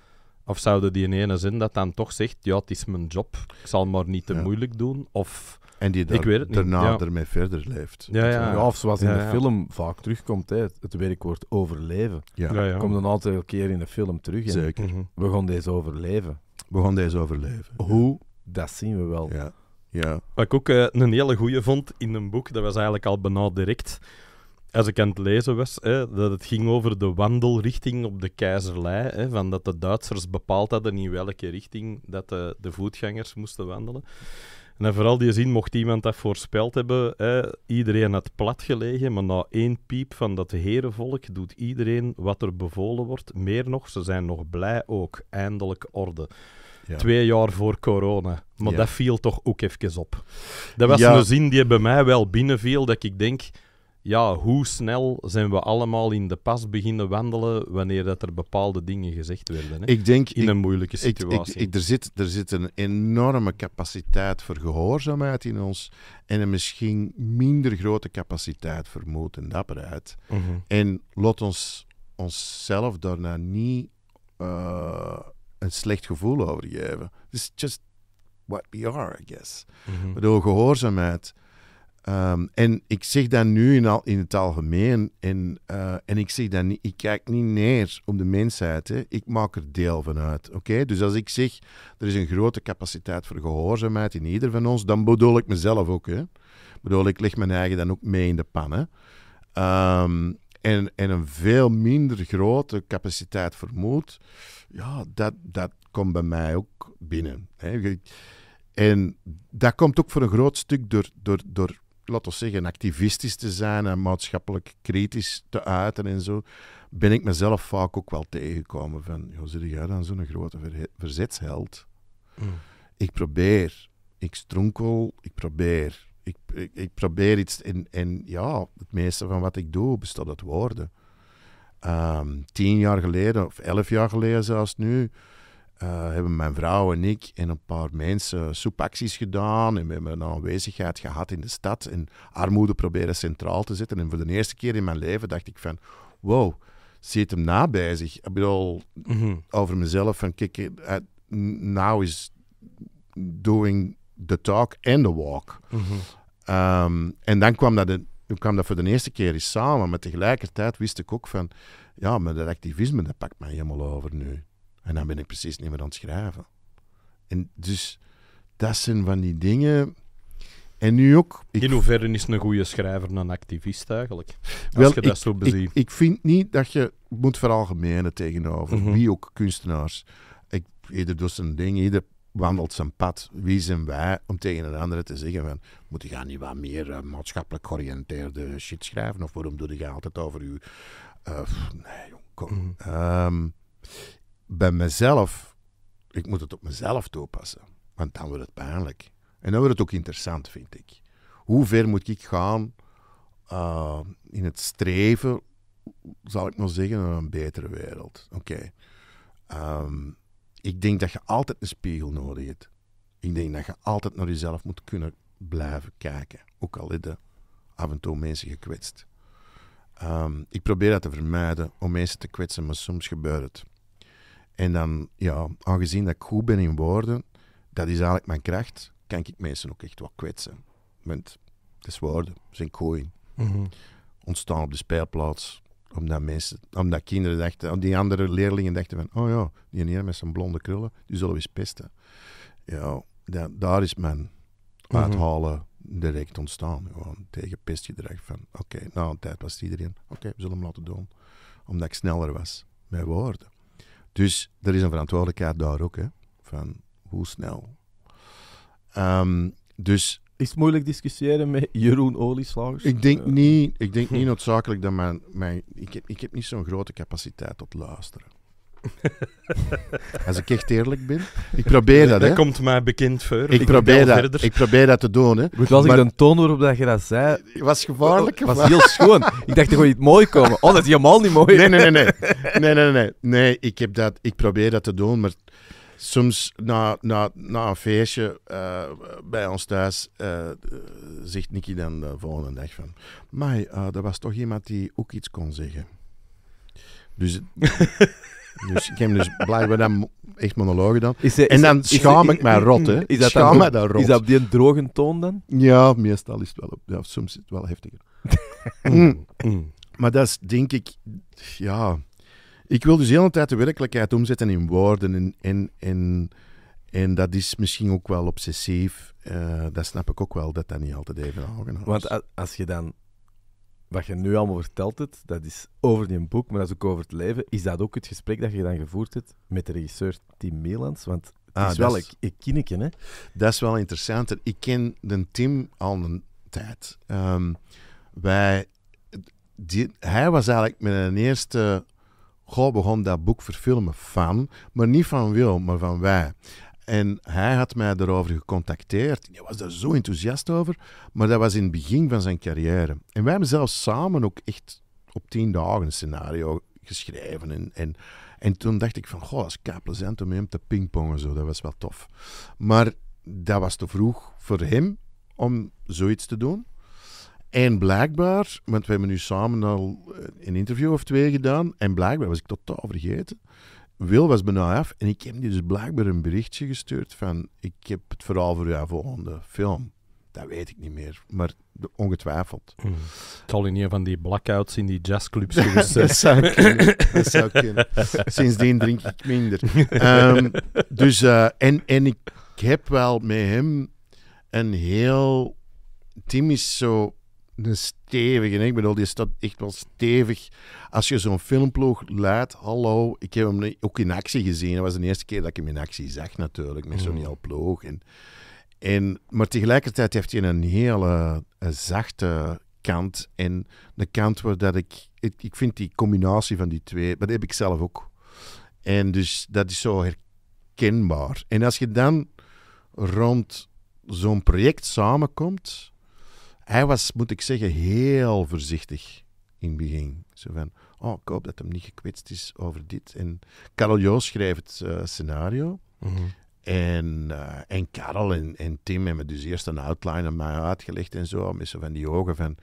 Of zouden die in ene zin dat dan toch zegt, ja, het is mijn job, ik zal maar niet te moeilijk doen? Of en die daar, ik weet daarna ermee verder leeft. Ja, ja. ja of zoals in de film vaak terugkomt, hè, het werkwoord overleven. Ja. Komt een altijd keer in de film terug. Zeker. Mm We gaan deze overleven. We gaan deze overleven. Hoe, dat zien we wel. Ja. Ja. Wat ik ook eh, een hele goede vond in een boek, dat was eigenlijk al bijna direct, als ik aan het lezen was, hè, dat het ging over de wandelrichting op de keizerlei. Hè, van dat de Duitsers bepaald hadden in welke richting dat de voetgangers moesten wandelen. En vooral die zin, mocht iemand dat voorspeld hebben, iedereen had plat gelegen, maar na één piep van dat herenvolk doet iedereen wat er bevolen wordt. Meer nog, ze zijn nog blij ook. Eindelijk orde. Ja. Twee jaar voor corona. Maar dat viel toch ook even op. Dat was een zin die bij mij wel binnenviel, dat ik denk ja, hoe snel zijn we allemaal in de pas beginnen wandelen wanneer dat er bepaalde dingen gezegd werden? Hè? Ik denk, in een moeilijke situatie. Ik, er, zit, er zit een enorme capaciteit voor gehoorzaamheid in ons en een misschien minder grote capaciteit voor moed en dapperheid. Mhm. En laat ons onszelf daarna niet eh, een slecht gevoel over geven. It's just what we are, I guess. Mm gehoorzaamheid Ehm, en ik zeg dat nu in, al, in het algemeen. En, eh, en ik zeg dat niet, ik kijk niet neer op de mensheid. Hè. Ik maak er deel van uit. oké Dus als ik zeg, er is een grote capaciteit voor gehoorzaamheid in ieder van ons, dan bedoel ik mezelf ook. Hè. Bedoel, ik leg mijn eigen dan ook mee in de pannen. Ehm, en, en een veel minder grote capaciteit voor moed, ja, dat, dat komt bij mij ook binnen. Hè. En dat komt ook voor een groot stuk door, door, door laten we zeggen, activistisch te zijn en maatschappelijk kritisch te uiten en zo, ben ik mezelf vaak ook wel tegengekomen van, joh, zit jij dan zo'n grote verzetsheld? Hmm. Ik probeer, ik stronkel, ik probeer, ik, ik, probeer iets. En, ja, het meeste van wat ik doe bestaat uit woorden. Ehm, tien jaar geleden, of elf jaar geleden zelfs nu, eh, hebben mijn vrouw en ik en een paar mensen soepacties gedaan. En we hebben een aanwezigheid gehad in de stad. En armoede proberen centraal te zetten. En voor de eerste keer in mijn leven dacht ik van... Wow, zit hem na zich. Ik bedoel, mm over mezelf van... Kijk, eh, eh, now is doing the talk and the walk. Mhm. Ehm, en dan kwam dat, de, kwam dat voor de eerste keer eens samen. Maar tegelijkertijd wist ik ook van... Ja, maar dat activisme, dat pakt mij helemaal over nu. En dan ben ik precies niet meer aan het schrijven. En dus dat zijn van die dingen. En nu ook. Ik... In hoeverre is een goede schrijver een activist eigenlijk? als je dat zo bezien? Ik, ik, vind niet dat je moet veralgemenen tegenover mhm. wie ook kunstenaars. Ik, ieder doet zijn ding, ieder wandelt zijn pad. Wie zijn wij om tegen een ander te zeggen van, moet je gaan niet wat meer eh, maatschappelijk georiënteerde shit schrijven? Of waarom doe je altijd over je eh, nee, jong, kom. Mhm. Ehm, bij mezelf, ik moet het op mezelf toepassen. Want dan wordt het pijnlijk. En dan wordt het ook interessant, vind ik. Hoe ver moet ik gaan eh, in het streven, zal ik maar zeggen, naar een betere wereld? Oké. Ehm, ik denk dat je altijd een spiegel nodig hebt. Ik denk dat je altijd naar jezelf moet kunnen blijven kijken. Ook al is af en toe mensen gekwetst. Ehm, ik probeer dat te vermijden om mensen te kwetsen, maar soms gebeurt het. En dan, ja, aangezien dat ik goed ben in woorden, dat is eigenlijk mijn kracht, kan ik mensen ook echt wat kwetsen. Want het is woorden, ze zijn kooi. Mhm. Ontstaan op de speelplaats, omdat, mensen, omdat kinderen dachten, die andere leerlingen dachten van, oh ja, die neer met zijn blonde krullen, die zullen we eens pesten. Ja, dat, daar is mijn mhm. uithalen mm direct ontstaan. Gewoon tegen pestgedrag van, oké, okay, nou, een tijd was iedereen, oké, we zullen hem laten doen. Omdat ik sneller was met woorden. Dus er is een verantwoordelijkheid daar ook, hè, van hoe snel. Ehm, dus is het moeilijk discussiëren met Jeroen Olieslagers? Ik denk eh, niet, ik denk niet noodzakelijk dat mijn... mijn ik, heb, ik heb niet zo'n grote capaciteit tot luisteren. Als ik echt eerlijk ben. Ik probeer dat, hè. Dat komt mij bekend voor. Ik, probeer dat, ik probeer dat te doen, hè. Goed, als ik een toon waarop dat je dat zei... Was gevaarlijk. Oh, was heel schoon. Ik dacht, er gewoon iets mooi komen. Oh, dat is helemaal niet mooi. Nee, nee, nee. Nee, nee, nee. nee. nee ik, heb dat, ik probeer dat te doen, maar soms na, na, na een feestje eh, bij ons thuis eh, zegt Nicky dan de volgende dag van... Maar eh, uh, dat was toch iemand die ook iets kon zeggen. Dus... Dus ik heb dus blijkbaar dan echt monologen dan. en dan schaam ik mij rot, hè. Is dat schaam dan, rot. Is dat op die droge toon dan? Ja, meestal is het wel... Op, ja, soms is het wel heftiger. Mm. Mm. Maar dat is, denk ik... Ja... Ik wil dus de hele tijd de werkelijkheid omzetten in woorden. En, en, en, en dat is misschien ook wel obsessief. Eh, dat snap ik ook wel, dat dat niet altijd even ogen is. Want als je dan wat je nu allemaal verteld hebt, dat is over die boek, maar dat is ook over het leven. Is dat ook het gesprek dat je dan gevoerd hebt met de regisseur Tim Meelands? Want het ah, is wel, ik, ik ken hè? Dat is wel interessant. Ik ken de Tim al een tijd. Ehm, wij, die, hij was eigenlijk met een eerste... Goh, begon dat boek verfilmen van, maar niet van Wil, maar van wij. En hij had mij daarover gecontacteerd. Hij was daar zo enthousiast over. Maar dat was in het begin van zijn carrière. En wij hebben zelfs samen ook echt op tien dagen een scenario geschreven. En, en, en toen dacht ik van, goh, dat is kei om hem te pingpongen. Zo. Dat was wel tof. Maar dat was te vroeg voor hem om zoiets te doen. En blijkbaar, want we hebben nu samen al een interview of twee gedaan. En blijkbaar was ik totaal vergeten. Wil was bijna af en ik heb hem dus blijkbaar een berichtje gestuurd van ik heb het verhaal voor jouw volgende film. Dat weet ik niet meer, maar ongetwijfeld. Mm. Het zal in een van die blackouts in die jazzclubs zijn. dat, zou dat zou Sindsdien drink ik minder. Ehm, dus, eh, en, en ik heb wel met hem een heel... Tim is zo een stevig. En ik bedoel, die staat echt wel stevig. Als je zo'n filmploeg leidt, hallo, ik heb hem ook in actie gezien. Dat was de eerste keer dat ik hem in actie zag natuurlijk, met zo'n mm. heel En, en, maar tegelijkertijd heeft hij een hele eh, zachte kant. En de kant waar dat ik... Ik vind die combinatie van die twee, dat heb ik zelf ook. En dus dat is zo herkenbaar. En als je dan rond zo'n project samenkomt hij was, moet ik zeggen, heel voorzichtig in het begin. Zo van, oh, ik hoop dat hem niet gekwetst is over dit. En Karel Joos schreef het eh, scenario. Mhm. En, uh, en Karel en, en Tim hebben dus eerst een outline aan mij uitgelegd en zo. Met zo van die ogen van,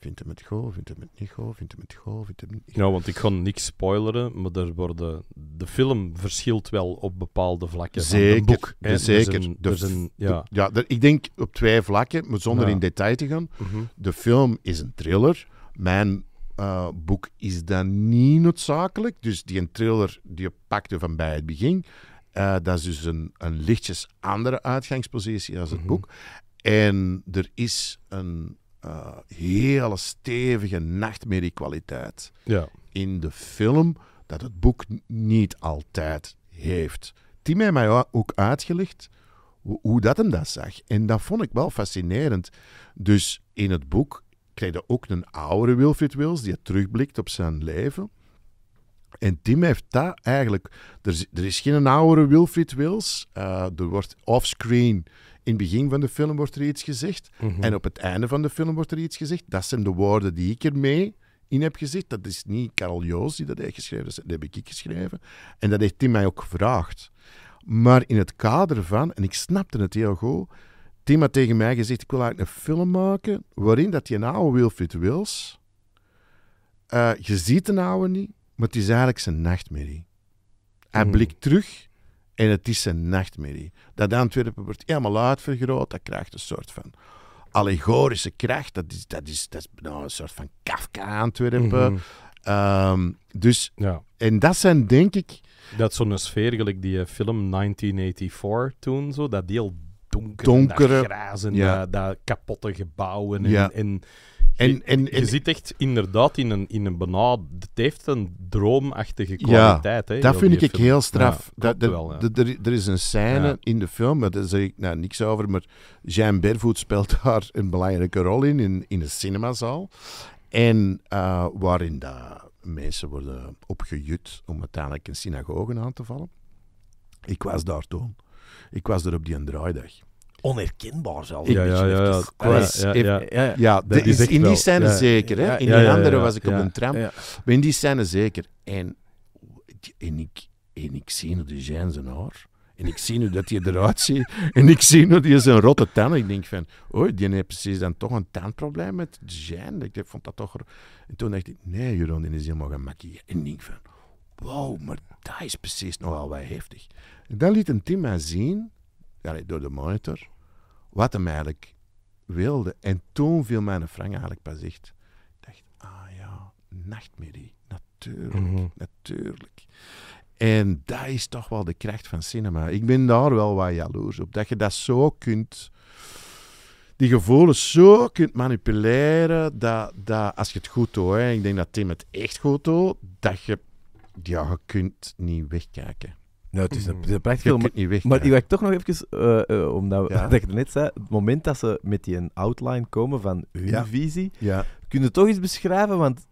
Vindt hem het goed, vindt hem het niet goed, vindt hem het goed, vindt het niet Ja, nou, want ik ga niks spoileren, maar er worden, de film verschilt wel op bepaalde vlakken zeker, Zeker, ja. ik denk op twee vlakken, maar zonder in detail te gaan. Mhm. De film is een thriller. Mijn eh, boek is dan niet noodzakelijk. Dus die thriller die je pakte van bij het begin. Eh, dat is dus een, een lichtjes andere uitgangspositie als het mhm. boek. En er is een eh, hele stevige nachtmerriekwaliteit ja. in de film dat het boek niet altijd heeft. Tim heeft mij ook uitgelegd hoe dat hem dat zag. En dat vond ik wel fascinerend. Dus in het boek kreeg je ook een oude Wilfred Wills die terugblikt op zijn leven. En Tim heeft daar eigenlijk... Er, is, geen oude Wilfred Wills. Eh, er wordt offscreen in het begin van de film wordt er iets gezegd. Mhm. En op het einde van de film wordt er iets gezegd. Dat zijn de woorden die ik ermee in heb gezegd. Dat is niet Carol Joos die dat heeft geschreven. Dat heb ik geschreven. En dat heeft Tim mij ook gevraagd. Maar in het kader van, en ik snapte het heel goed. Tim had tegen mij gezegd: Ik wil eigenlijk een film maken. waarin dat je nou Wilfried Wils. Uh, je ziet de oude niet, maar het is eigenlijk zijn nachtmerrie. Hij mm. blikt terug en het is een nachtmerrie. Dat Antwerpen wordt helemaal uitvergroot, dat krijgt een soort van allegorische kracht. Dat is, dat is, dat nou, een soort van Kafka-Antwerpen. Mhm. Eh. Ehm, dus, ja. en dat zijn denk ik... Dat zo'n sfeer, gelijk die eh, film 1984 toen, zo, dat heel donker, donkere, dat ja. dat, kapotte gebouwen ja. En, en, je, zit echt inderdaad in een, in een benad. Het heeft een droomachtige kwaliteit. Ja, dat vind ik film. heel straf. dat, wel, er, is een scène in de film, daar zeg ik nou, niks over, maar Jean Bervoet speelt daar een belangrijke rol in, in, in een cinemazaal. En eh, waarin de mensen worden opgejut om uiteindelijk een synagoge aan te vallen. Ik was daar toen. Ik was er op die draaidag onherkenbaar zelfs. Ja, ja, ja, in die scène zeker. Hè? In die andere was ik op een tram. Maar in die scène zeker. En, ik, ik zie nu de zijn zijn haar. En ik zie nu dat hij eruit ziet. En ik zie nu die zijn rotte tanden. Ik denk van, oei, die heeft precies dan toch een tandprobleem met zijn. Ik vond dat toch... En toen dacht ik, nee, Jeroen, die is helemaal gaan maquilleren. En ik denk van, wow, maar dat is precies nogal wat heftig. dan liet een timmer zien door de monitor, wat hem eigenlijk wilde. En toen viel mijn Frank eigenlijk pas echt. Ik dacht, ah ja, nachtmerrie. Natuurlijk, mhm. natuurlijk. En dat is toch wel de kracht van cinema. Ik ben daar wel wat jaloers op. Dat je dat zo kunt... Die gevoelens zo kunt manipuleren, dat, dat als je het goed doet, hè, ik denk dat Tim het echt goed doet, dat je, ja, je kunt niet wegkijken. Nou, het is een, het Maar, weg, maar ik wil toch nog even, eh, eh, omdat ik dat net zei, het moment dat ze met die outline komen van hun visie, kunnen kun je toch iets beschrijven? Want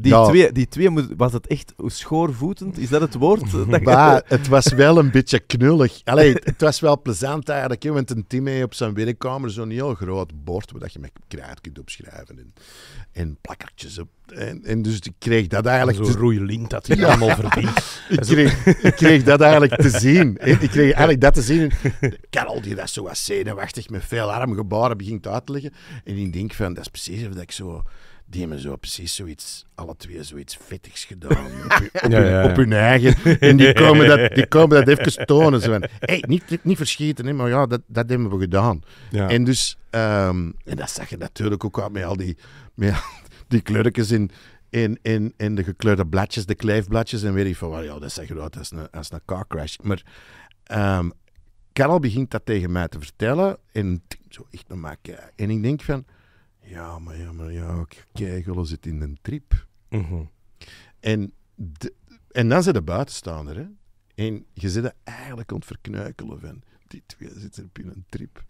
die, nou. twee, die twee, was het echt schoorvoetend? Is dat het woord? Dat het was wel een beetje knullig. Allee, het, was wel plezant eigenlijk, want een team heeft op zijn binnenkamer, zo'n heel groot bord waar je met kruid kunt opschrijven en, en plakkertjes op. En, dus ik kreeg dat eigenlijk... Zo'n te... dat hij allemaal verdient. ik, kreeg, ik kreeg dat eigenlijk te zien. ik kreeg eigenlijk dat te zien. Karel, die dat zo was zenuwachtig met veel armgebaren begint uit te leggen. En ik denk van, dat is precies wat dat ik zo die hebben zo precies zoiets, alle twee zoiets vettigs gedaan. Op, hun, eigen. En die komen dat, die komen dat even tonen. Zo hey, niet, niet verschieten, hè, maar ja, dat, dat hebben we gedaan. En dus, ehm, en dat zag je natuurlijk ook wel met al die, met die kleurtjes in, in, in, in de gekleurde bladjes, de kleefbladjes en weet ik van waar. Ja, dat zag je eruit als een, als een car crash. Maar um, begint dat tegen mij te vertellen en zo echt een En ik denk van ja, maar ja, maar ja, keigolen zit in een trip. Mhm. En, en dan zitten de buitenstaander, hè. En je zit er eigenlijk aan het verkneukelen van, die twee zitten op in een trip.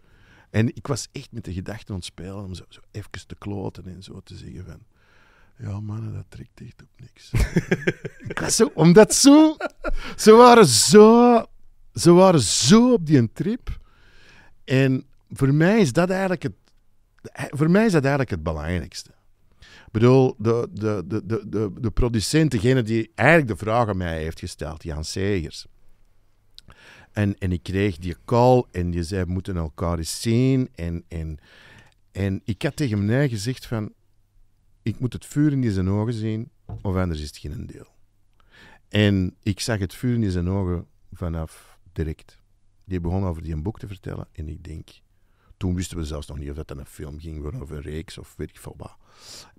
En ik was echt met de gedachte aan het spelen om zo, zo even te kloten en zo te zeggen van... Ja, mannen, dat trekt echt op niks. ik was zo, omdat zo... Ze waren zo... Ze waren zo op die trip. En voor mij is dat eigenlijk het eh, voor mij is dat eigenlijk het belangrijkste. Ik bedoel, de, de, de, de, de, de producent, degene die eigenlijk de vraag aan mij heeft gesteld, Jan Segers. En, en ik kreeg die call en die zei, we moeten elkaar eens zien. En, en, en ik had tegen mij gezegd van, ik moet het vuur in zijn ogen zien, of anders is het geen deel. En ik zag het vuur in zijn ogen vanaf direct. Die begon over die boek te vertellen en ik denk, toen wisten we zelfs nog niet of dat een film ging worden of een reeks of weet ik veel wat.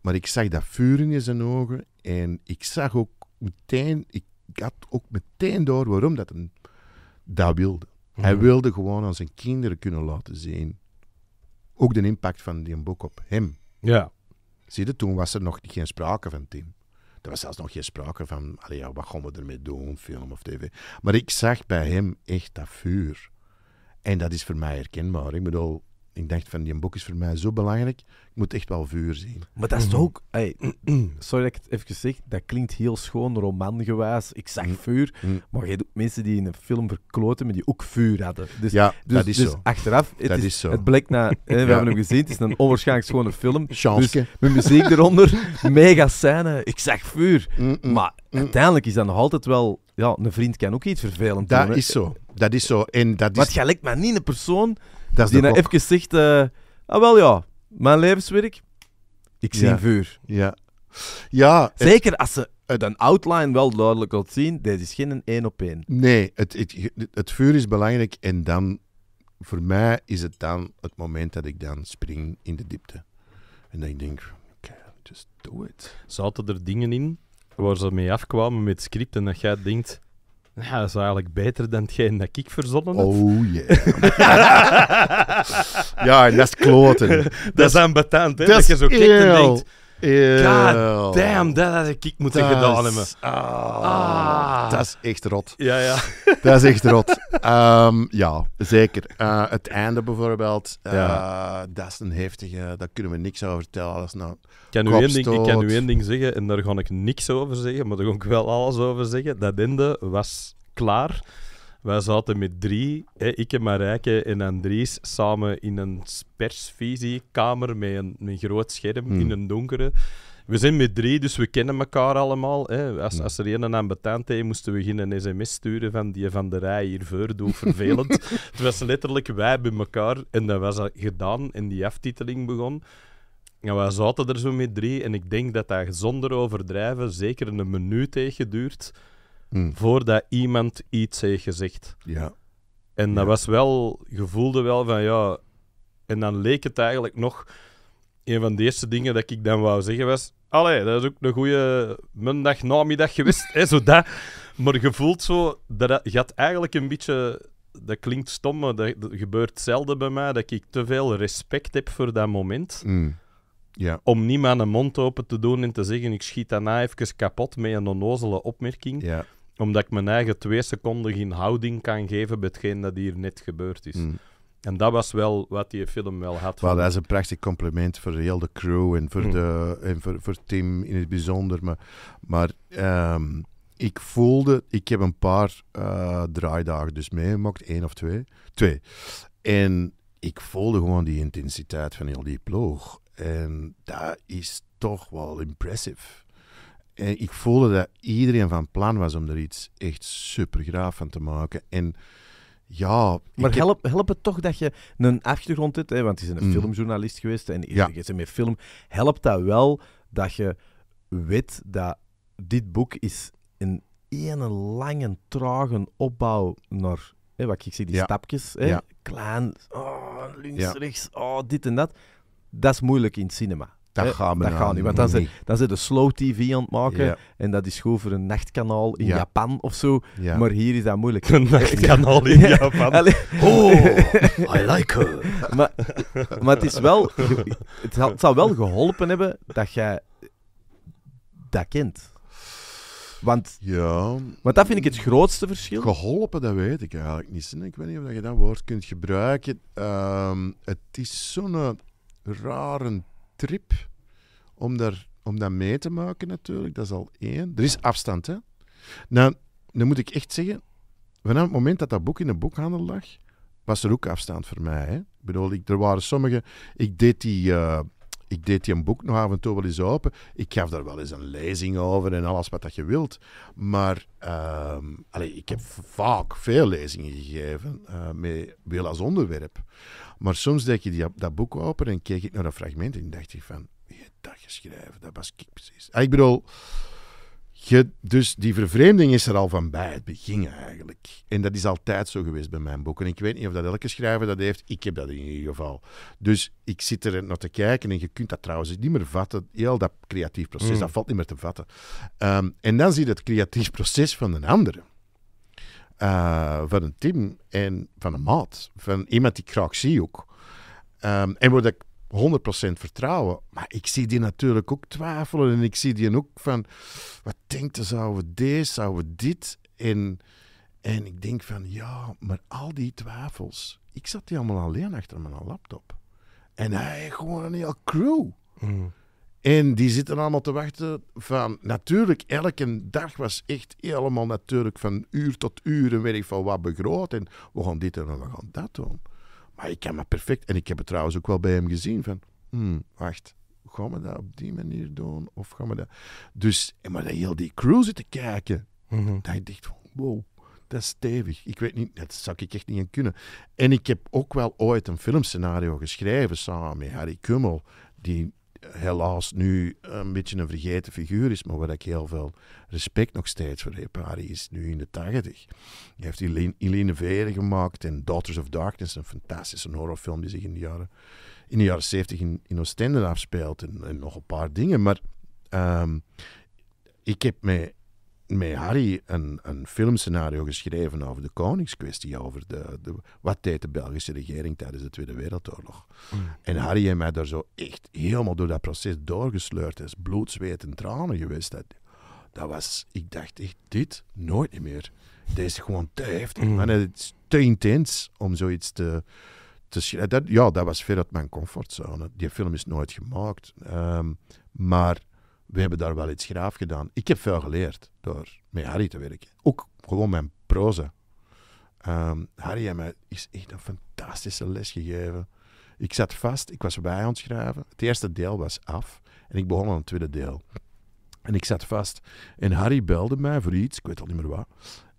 Maar ik zag dat vuur in zijn ogen en ik zag ook meteen, ik had ook meteen door waarom dat hem dat wilde. Hij mhm. wilde gewoon aan zijn kinderen kunnen laten zien ook de impact van die boek op hem. Ja. Zie je, toen was er nog geen sprake van Tim. Er was zelfs nog geen sprake van, ja, wat gaan we ermee doen, film of tv. Maar ik zag bij hem echt dat vuur. En dat is voor mij herkenbaar. Ik bedoel, ik dacht van, die boek is voor mij zo belangrijk, ik moet echt wel vuur zien. Maar dat is toch mhm. ook... Hey, sorry dat ik het even zeg, dat klinkt heel schoon, romangewijs. Ik zag mm. vuur, mm. maar je hebt mensen die in een film verkloten, maar die ook vuur hadden. Dus, dus, dat is dus zo. achteraf, het, dat is, zo. blijkt na... we hebben hem gezien, het is een onwaarschijnlijk schone film. Chance. Dus met muziek eronder, mega scène, ik zag vuur. Mm, maar uiteindelijk is dat nog altijd wel ja, een vriend kan ook iets vervelend dat Dat is zo. Dat is zo. En dat is... Maar het lijkt mij niet een persoon dat die nou even zegt... Uh, ah, wel ja, mijn levenswerk, ik zie vuur. Ja. ja Zeker als ze uit een outline wel duidelijk laat zien, dit is geen één op één. Nee, het, het, het vuur is belangrijk en dan... Voor mij is het dan het moment dat ik dan spring in de diepte. En dan denk ik, okay, just do it. Zaten er dingen in waar ze mee afkwamen met scripten dat jij denkt... Ja, dat is eigenlijk beter dan hetgeen dat ik verzonnen heb. Oh yeah. ja, en dat is kloten. Dat, is aanbetaand hè? Dat, dat je zo kijkt en denkt... God damn, dat had ik moeten gedaan hebben. Ah. ah, Dat is echt rot. Ja, ja. Dat is echt rot. Ehm, ja, zeker. Eh, het einde bijvoorbeeld, eh, ja. dat is een heftige, daar kunnen we niks over vertellen. Dat nou ik, kan ding, kan u één ding zeggen, en daar ga ik niks over zeggen, maar daar ga ik wel alles over zeggen. Dat einde was klaar. Wij zaten met drie, hè, ik en Marijke en Andries, samen in een persvisiekamer met een, met een groot scherm in hmm. een donkere. We zijn met drie, dus we kennen elkaar allemaal. Hè. Als, als er een aan betaald heeft, moesten we geen sms sturen van die van de rij hier doe vervelend. het was letterlijk wij bij elkaar en dat was gedaan en die aftiteling begon. En wij zaten er zo met drie en ik denk dat dat zonder overdrijven zeker een minuut heeft geduurd Hmm. voordat iemand iets heeft gezegd. Ja. En dat was wel, je voelde wel van ja. En dan leek het eigenlijk nog. Een van de eerste dingen dat ik dan wou zeggen was. Allee, dat is ook een goede maandag namiddag geweest. hè, zo dat. Maar je voelt zo, dat gaat eigenlijk een beetje. Dat klinkt stom, maar dat, gebeurt zelden bij mij. Dat ik te veel respect heb voor dat moment. Hmm. Ja. Om niet mijn mond open te doen en te zeggen: ik schiet daarna even kapot met een onnozele opmerking. Ja omdat ik mijn eigen twee seconden geen houding kan geven bij hetgeen dat hier net gebeurd is. Hmm. En dat was wel wat die film wel had. Well, dat is een prachtig compliment voor heel de crew en voor, hmm. de, en voor, voor Tim in het bijzonder. Maar, maar ehm, ik voelde, ik heb een paar uh, draaidagen dus meegemaakt, één of twee. Twee. En ik voelde gewoon die intensiteit van heel die ploeg. En dat is toch wel impressive. En eh, ik voelde dat iedereen van plan was om er iets echt supergraaf van te maken. En ja... Maar help, helpt het toch dat je een achtergrond hebt, hè, want je is een mhm. filmjournalist geweest en je ja. zit met film. Helpt dat wel dat je weet dat dit boek is een ene lange, trage opbouw naar... Hè, wat ik zie, die stapjes. Hè, Klein, oh, links, rechts, oh, dit en dat. Dat is moeilijk in cinema. Dat eh, gaan we dat nou niet, want dan, nee. de slow TV aan het maken en dat is gewoon voor een nachtkanaal in Japan of zo. Maar hier is dat moeilijk. Een nachtkanaal in Japan. Oh, I like her. Maar, maar het, is wel, het, zal, wel geholpen hebben dat jij dat kent. Want, ja, want dat vind ik het grootste verschil. Geholpen, dat weet ik eigenlijk niet. Ik weet niet of je dat woord kunt gebruiken. Ehm, het is zo'n rare trip om, daar, om dat mee te maken natuurlijk. Dat is al één. Er is afstand, hè. Nou, dan moet ik echt zeggen, vanaf het moment dat dat boek in de boekhandel lag, was er ook afstand voor mij. Hè? Ik bedoel, ik, er waren sommige... Ik deed die... Eh, ik deed die een boek nog af en toe wel eens open. Ik gaf daar wel eens een lezing over en alles wat dat je wilt. Maar ehm, ik heb vaak veel lezingen gegeven uh, met wil als onderwerp. Maar soms deed je die, dat boek open en keek ik naar een fragment en dacht ik van, wie heeft dat geschreven? Dat was ik precies. Ah, ik bedoel, dus die vervreemding is er al van bij het begin eigenlijk. En dat is altijd zo geweest bij mijn boeken. Ik weet niet of dat elke schrijver dat heeft. Ik heb dat in ieder geval. Dus ik zit er naar te kijken en je kunt dat trouwens niet meer vatten. Heel dat creatief proces, mm. dat valt niet meer te vatten. Ehm, en dan zie je het creatief proces van een andere. Eh, van een team en van een maat. Van iemand die ik graag zie ook. Ehm, en wordt ik 100% vertrouwen. Maar ik zie die natuurlijk ook twijfelen. En ik zie die ook van, wat denkt ze, zouden we deze, zouden we dit? En, en ik denk van, ja, maar al die twijfels. Ik zat die allemaal alleen achter mijn laptop. En hij gewoon een heel crew. Mm. En die zitten allemaal te wachten van... Natuurlijk, elke dag was echt helemaal natuurlijk van uur tot uur... en weet ik van wat begroot. En we gaan dit en we gaan dat doen. Maar ah, ik kan me perfect. En ik heb het trouwens ook wel bij hem gezien van, hmm, wacht, gaan we dat op die manier doen? Of gaan we dat... Dus, maar dat heel die crew zitten kijken, mm -hmm. dat ik dacht wow, dat is stevig. Ik weet niet, dat zou ik echt niet aan kunnen. En ik heb ook wel ooit een filmscenario geschreven samen met Harry Kummel, die helaas nu een beetje een vergeten figuur is, maar waar ik heel veel respect nog steeds voor heb. Harry is nu in de tachtig. Hij heeft Eline Veren gemaakt en Daughters of Darkness, een fantastische horrorfilm die zich in de jaren, in de jaren 70 in, in Oostende afspeelt en, en nog een paar dingen. Maar ehm, ik heb mij met Harry een, een filmscenario geschreven over de koningskwestie, over de, de, wat deed de Belgische regering tijdens de Tweede Wereldoorlog. Mm. En Harry en mij daar zo echt helemaal door dat proces doorgesleurd. is bloed, zweet en tranen geweest. Dat, dat was, ik dacht echt, dit nooit meer. Deze is gewoon te heftig. Mm. het is te intens om zoiets te, te schrijven. Dat, ja, dat was ver uit mijn comfortzone. Die film is nooit gemaakt. Ehm, maar we hebben daar wel iets graaf gedaan. Ik heb veel geleerd door met Harry te werken. Ook gewoon mijn proza. Ehm, Harry heeft mij is echt een fantastische les gegeven. Ik zat vast, ik was bij aan het schrijven. Het eerste deel was af en ik begon aan het tweede deel. En ik zat vast. En Harry belde mij voor iets, ik weet al niet meer wat.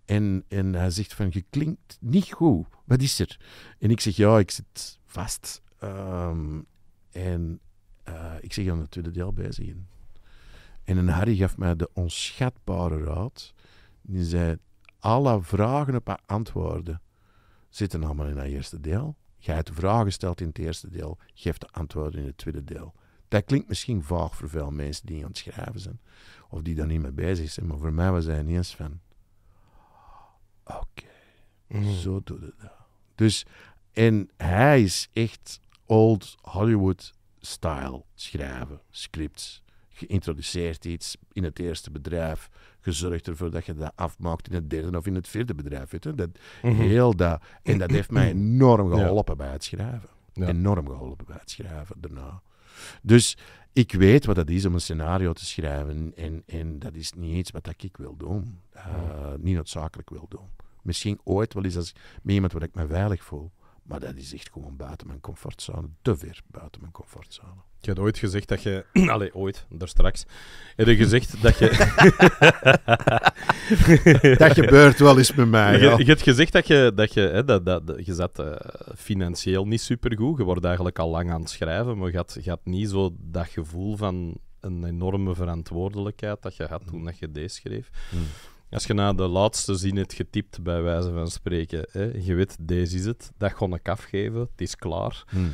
En, en hij zegt van, je klinkt niet goed. Wat is er? En ik zeg, ja, ik zit vast. Ehm, en eh, ik zeg, aan het tweede deel bezig. En een Harry gaf mij de onschatbare raad. Die zei, alle vragen op haar antwoorden zitten allemaal in dat eerste deel. Jij hebt de vragen gesteld in het eerste deel, geeft de antwoorden in het tweede deel. Dat klinkt misschien vaag voor veel mensen die aan het schrijven zijn. Of die daar niet mee bezig zijn. Maar voor mij was hij niet eens van... Oké, mhm. zo doet het dat. Dus, en hij is echt old Hollywood-style schrijven, scripts geïntroduceerd iets in het eerste bedrijf, gezorgd ervoor dat je dat afmaakt in het derde of in het vierde bedrijf. Weet Dat, mhm. heel dat, en dat heeft mij enorm geholpen bij het schrijven. Enorm geholpen bij het schrijven daarna. Dus ik weet wat dat is om een scenario te schrijven en, en dat is niet iets wat ik wil doen. Eh, niet noodzakelijk wil doen. Misschien ooit wel eens als, met iemand waar ik me veilig voel. Maar dat is echt gewoon buiten mijn comfortzone. Te ver buiten mijn comfortzone. Je had ooit gezegd dat je. Allee, ooit, daar straks. Heb je gezegd dat je. dat gebeurt wel eens met mij. Je, je hebt gezegd dat je. Dat je, hè, dat, dat, je zat eh, financieel niet supergoed. Je wordt eigenlijk al lang aan het schrijven. Maar je had, je had niet zo dat gevoel van een enorme verantwoordelijkheid dat je had toen dat je deze schreef. Hmm. Als je na de laatste zin hebt getypt, bij wijze van spreken, hè, je weet, deze is het, dat kon ik afgeven, het is klaar. Hmm.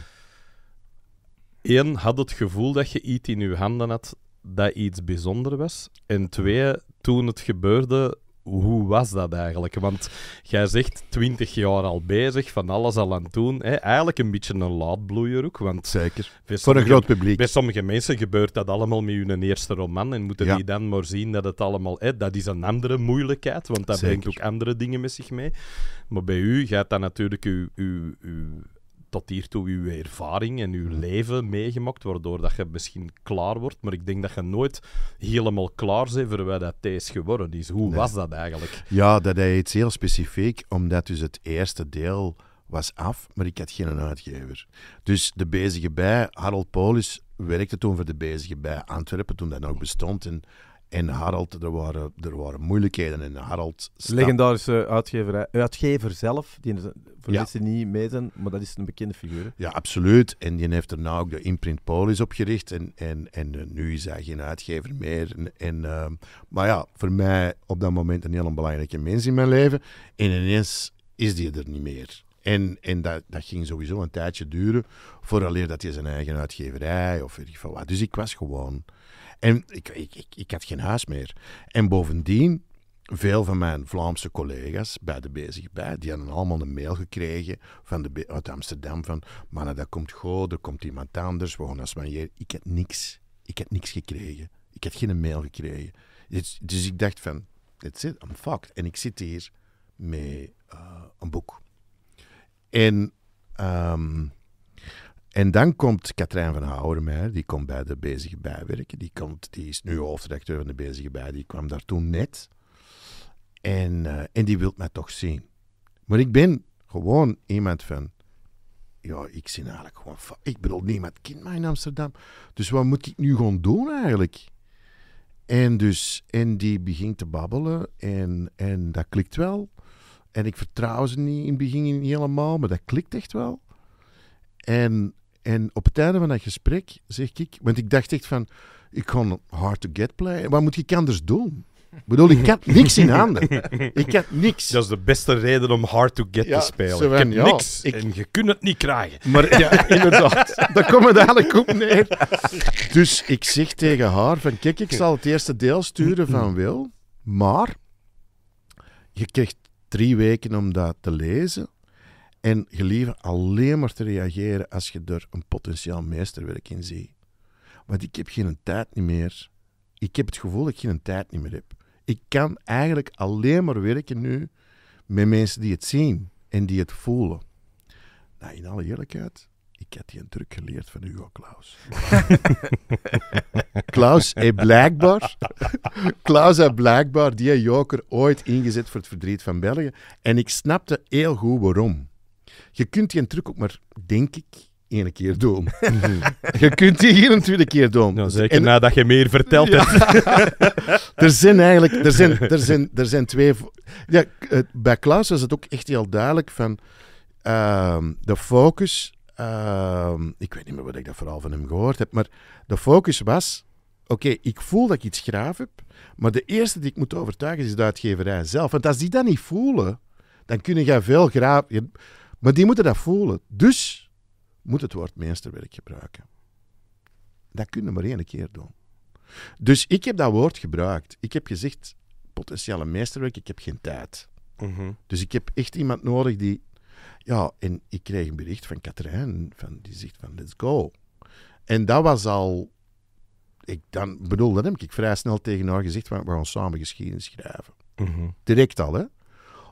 Eén, had het gevoel dat je iets in je handen had dat iets bijzonder was. En twee, toen het gebeurde, hoe was dat eigenlijk? Want jij zegt 20 jaar al bezig, van alles al aan het doen. Hè? Eigenlijk een beetje een laadbloeier ook. Want Zeker. Voor een groot publiek. Bij sommige mensen gebeurt dat allemaal met hun eerste roman. En moeten die dan maar zien dat het allemaal. Hè, dat is een andere moeilijkheid, want dat brengt ook andere dingen met zich mee. Maar bij u gaat dat natuurlijk uw tot hiertoe uw ervaring en uw mhm. leven meegemaakt, waardoor dat je misschien klaar wordt. Maar ik denk dat je nooit helemaal klaar bent voor wat dat is geworden is. Hoe was dat eigenlijk? Ja, dat hij iets heel specifiek, omdat dus het eerste deel was af, maar ik had geen uitgever. Dus de bezige bij, Harold Polis, werkte toen voor de bezige bij Antwerpen, toen dat nog bestond. En en Harald, er waren, er waren moeilijkheden. En Harald stap... Legendarische uitgever, uitgever zelf, die voor ja. niet mee zijn, maar dat is een bekende figuur. Ja, absoluut. En die heeft er daarna nou ook de Imprint Polis opgericht. En, en, en eh, nu is hij geen uitgever meer. En, en ehm, maar ja, voor mij op dat moment een heel belangrijke mens in mijn leven. En ineens is die er niet meer. En, en dat, dat ging sowieso een tijdje duren, vooraleer dat hij zijn eigen uitgeverij of weet ieder geval wat. Dus ik was gewoon en ik, ik, ik, ik had geen huis meer. En bovendien, veel van mijn Vlaamse collega's bij de Bezig Bij, die hadden allemaal een mail gekregen van de, uit Amsterdam van mannen, dat komt goed, er komt iemand anders, we gaan als manier. Ik had niks. Ik had niks gekregen. Ik had geen mail gekregen. Dus, dus ik dacht van, that's it, I'm fucked. En ik zit hier met eh, een boek. En ehm, en dan komt Katrijn van Houwermeijer, die komt bij de Bezige bijwerken, Die, komt, die is nu hoofdredacteur van de Bezige Bij, die kwam daar toen net. En, eh, en die wil mij toch zien. Maar ik ben gewoon iemand van... Ja, ik zie eigenlijk gewoon... Ik bedoel, niemand kind mij in Amsterdam. Dus wat moet ik nu gewoon doen eigenlijk? En dus... En die begint te babbelen. En, en dat klikt wel. En ik vertrouw ze niet in het begin niet helemaal. Maar dat klikt echt wel. En, en op het einde van dat gesprek zeg ik, want ik dacht echt van, ik ga hard to get playen. Wat moet ik anders doen? Ik bedoel, ik had niks in handen. Ik had niks. Dat is de beste reden om hard to get te spelen. ik heb niks en je kunt het niet krijgen. Maar ja, inderdaad. Daar komt het eigenlijk op neer. Dus ik zeg tegen haar van, kijk, ik zal het eerste deel sturen van Wil, maar je krijgt drie weken om dat te lezen. En gelieve alleen maar te reageren als je er een potentieel meesterwerk in ziet. Want ik heb geen tijd niet meer. Ik heb het gevoel dat ik geen tijd niet meer heb. Ik kan eigenlijk alleen maar werken nu met mensen die het zien en die het voelen. Nou, in alle eerlijkheid, ik heb die een truc geleerd van Hugo Klaus. Klaus heeft blijkbaar, Klaus heeft blijkbaar die joker ooit ingezet voor het verdriet van België. En ik snapte heel goed waarom. Je kunt die truc ook maar, denk ik, ene keer doen. je kunt die hier tweede keer doen. Nou, zeker nadat je meer verteld hebt. er zijn eigenlijk er zijn, er zijn, er zijn twee. Ja, eh, bij Klaus is het ook echt heel duidelijk van ehm, de focus. Ehm, ik weet niet meer wat ik dat vooral van hem gehoord heb, maar de focus was. Oké, ik voel dat ik iets graaf heb, maar de eerste die ik moet overtuigen is de uitgeverij zelf. Want als die dat niet voelen, dan kun je veel graaf. Maar die moeten dat voelen. Dus moet het woord meesterwerk gebruiken. Dat kunnen we maar één keer doen. Dus ik heb dat woord gebruikt. Ik heb gezegd, potentiële meesterwerk, ik heb geen tijd. Mhm. Dus ik heb echt iemand nodig die... Ja, en ik kreeg een bericht van Katrijn, van, die zegt van let's go. En dat was al... Ik dan, bedoel, dat heb ik vrij snel tegen haar gezegd, we gaan samen geschiedenis schrijven. Mm Direct al, hè.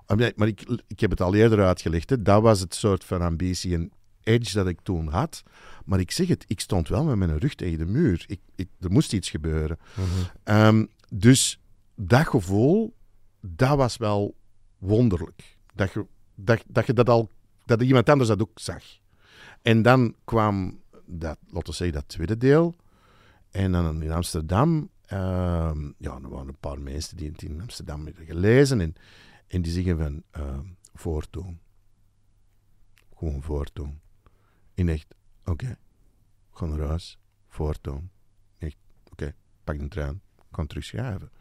Ah, maar ik, heb het al eerder uitgelegd. Hè. Dat was het soort van ambitie en edge dat ik toen had. Maar ik zeg het, ik stond wel met mijn rug tegen de muur. Ik, ik er moest iets gebeuren. Mhm. Ehm, dus dat gevoel, dat was wel wonderlijk. Dat je dat, dat, dat al, dat iemand anders dat ook zag. En dan kwam dat, laten we zeggen, dat tweede deel. En dan in Amsterdam, ehm, ja, er waren een paar mensen die het in Amsterdam hebben gelezen. En en die zeggen van uh, Gewoon voortdoen. in echt, oké, okay. ga naar huis, Echt, oké, pak een trein, kan terugschrijven.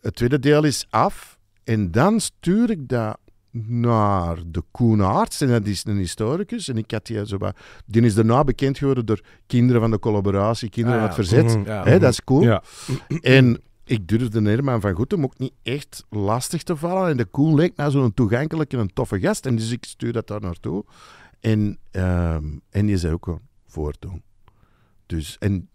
Het tweede deel is af. En dan stuur ik dat naar de Koenarts. En dat is een historicus. En ik had die zo bij, Die is daarna bekend geworden door kinderen van de collaboratie, kinderen ah, van het verzet. Mm dat is cool. En ik durfde Herman van Goetem ook niet echt lastig te vallen. En de koel leek mij zo'n toegankelijke en toffe gast. En dus ik stuur dat daar naartoe. En, ehm, en die zei ook gewoon, voortdoen. Dus, en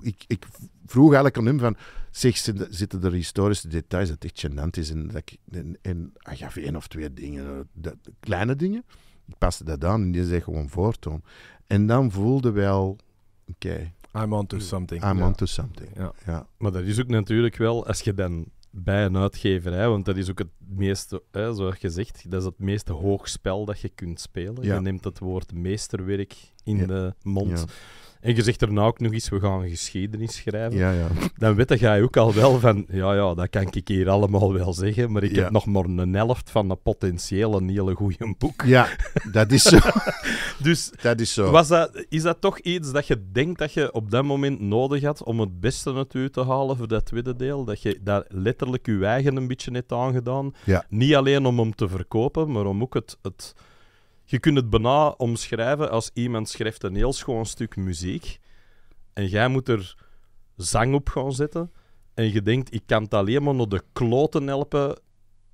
ik, ik, vroeg eigenlijk aan hem van, zeg, zitten er historische details dat echt gênant is? En, dat ik, en, en hij gaf één of twee dingen, eh, dat, kleine dingen. Ik paste dat aan en die zei gewoon voortdoen. En dan voelde wel, oké, okay, I'm onto hmm. something. I'm onto something. Ja. ja. Maar dat is ook natuurlijk wel, als je dan bij een uitgever, hè, want dat is ook het meeste, hè, zoals gezegd, dat is het meeste hoogspel dat je kunt spelen. Je neemt het woord meesterwerk in de mond en je zegt nou ook nog eens, we gaan een geschiedenis schrijven, ja, ja. dan weet je ook al wel van, ja, ja, dat kan ik hier allemaal wel zeggen, maar ik heb nog maar een helft van een potentiële een hele goede boek. Ja, dat is zo. dus dat is, zo. Was dat, is dat toch iets dat je denkt dat je op dat moment nodig had om het beste uit te halen voor dat tweede deel? Dat je daar letterlijk je eigen een beetje net aangedaan. Niet alleen om hem te verkopen, maar om ook het, het je kunt het bijna omschrijven als iemand schrijft een heel schoon stuk muziek en jij moet er zang op gaan zetten en je denkt, ik kan het alleen maar nog de kloten helpen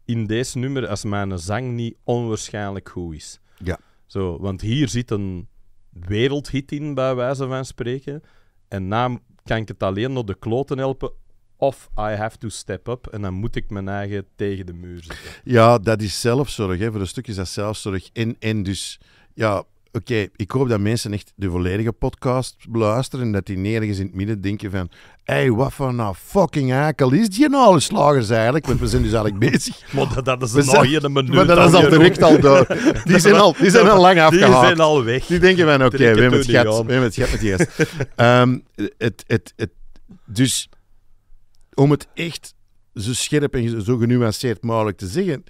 in deze nummer als mijn zang niet onwaarschijnlijk goed is. Ja. Zo, want hier zit een wereldhit in, bij wijze van spreken. En na kan ik het alleen nog de kloten helpen of I have to step up en dan moet ik mijn eigen tegen de muur zetten. Ja, dat is zelfzorg. Hè. Voor een stukje is dat zelfzorg. En, en dus, ja, oké, ik hoop dat mensen echt de volledige podcast luisteren. En dat die nergens in het midden denken van... Hé, wat voor een fucking hekel is die nou, slagers eigenlijk? Want we zijn dus eigenlijk bezig. Maar dat, is nog hier een minuut. Maar dat is al direct al door. Die zijn al, die zijn al lang afgehaald. Die zijn al weg. Die denken van, oké, we hebben het gat met die gast. Ehm, het, het, het, dus om het echt zo scherp en zo genuanceerd mogelijk te zeggen.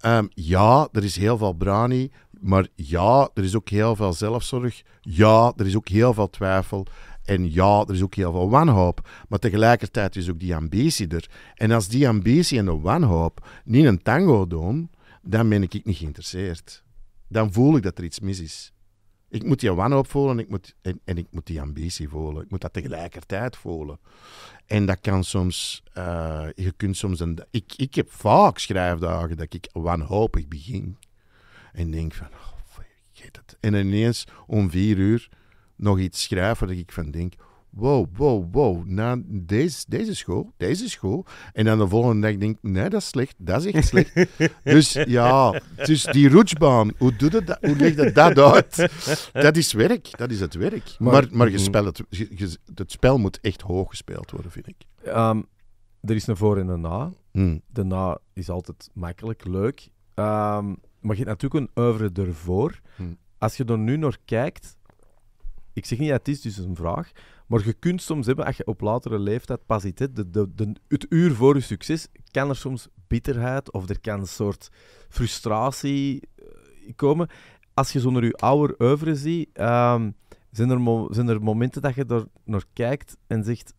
Ehm, ja, er is heel veel brani, maar ja, er is ook heel veel zelfzorg. Ja, er is ook heel veel twijfel. En ja, er is ook heel veel wanhoop. Maar tegelijkertijd is ook die ambitie er. En als die ambitie en de wanhoop niet een tango doen, dan ben ik niet geïnteresseerd. Dan voel ik dat er iets mis is. Ik moet die wanhoop voelen ik moet, en, en, ik moet die ambitie voelen. Ik moet dat tegelijkertijd voelen. En dat kan soms, eh, je kunt soms, een, ik, ik heb vaak schrijfdagen dat ik wanhopig begin. En denk van, oh, vergeet het. En ineens om vier uur nog iets schrijven dat ik van denk, wow, wow, wow. Na deze, deze school, deze school. En dan de volgende dag denk ik, nee, dat is slecht. Dat is echt slecht. dus ja, dus die roetsbaan, hoe, doet het dat, hoe legt dat uit? Dat is werk, dat is het werk. Maar, maar, maar mhm. speelt het, het spel moet echt hoog gespeeld worden, vind ik. Ehm, er is een voor en een na. Hmm. De na is altijd makkelijk, leuk. Ehm, maar je hebt natuurlijk een oeuvre ervoor. Hmm. Als je er nu naar kijkt, ik zeg niet dat het is, dus een vraag. Maar je kunt soms hebben, als je op latere leeftijd pas iets de, de, het uur voor je succes, kan er soms bitterheid of er kan een soort frustratie eh, komen. Als je zo naar je ouder oeuvre ziet, ehm, zijn, er zijn er momenten dat je er naar kijkt en zegt,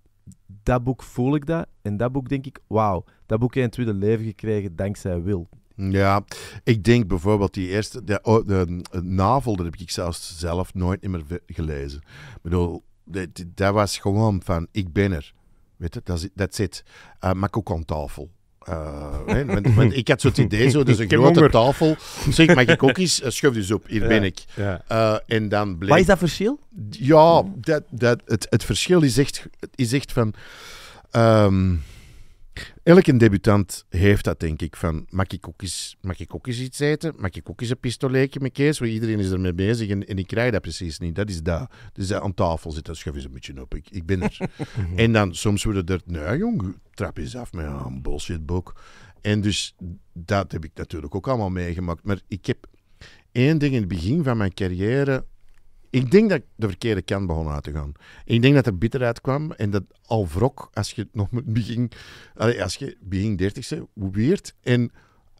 dat boek voel ik dat. En dat boek denk ik, wauw, dat boek heeft het tweede leven gekregen dankzij Wil. Ja, ik denk bijvoorbeeld die eerste, de, de, de, de, navel, dat heb ik zelfs zelf nooit meer gelezen. Ik bedoel, dat, dat was gewoon van, ik ben er. Weet je, dat, zit. Uh, eh, maar ook aan tafel. Eh, want, ik had zo'n idee, zo, dus een grote tafel. Zeg, mag ik ook eens? Eh, Schuf dus op, hier ben ik. Ja. en dan bleek... Wat is dat verschil? Ja, dat, dat, het, het verschil is echt, is echt van... Ehm, Elke debutant heeft dat, denk ik. Van, mag ik ook eens, iets eten? Mag je ook eens een pistoleetje met Kees? Want iedereen is ermee bezig en, en ik krijg dat precies niet. Dat is dat. Dus aan tafel zit, dat schuif eens een beetje op. Ik, ik ben er. Mhm. en dan soms worden er, nou jong, trap eens af met een boek. En dus dat heb ik natuurlijk ook allemaal meegemaakt. Maar ik heb één ding in het begin van mijn carrière ik denk dat ik de verkeerde kant begon uit te gaan. Ik denk dat er bitterheid kwam en dat al wrok, als je nog begin, als je begin dertigste, weird. En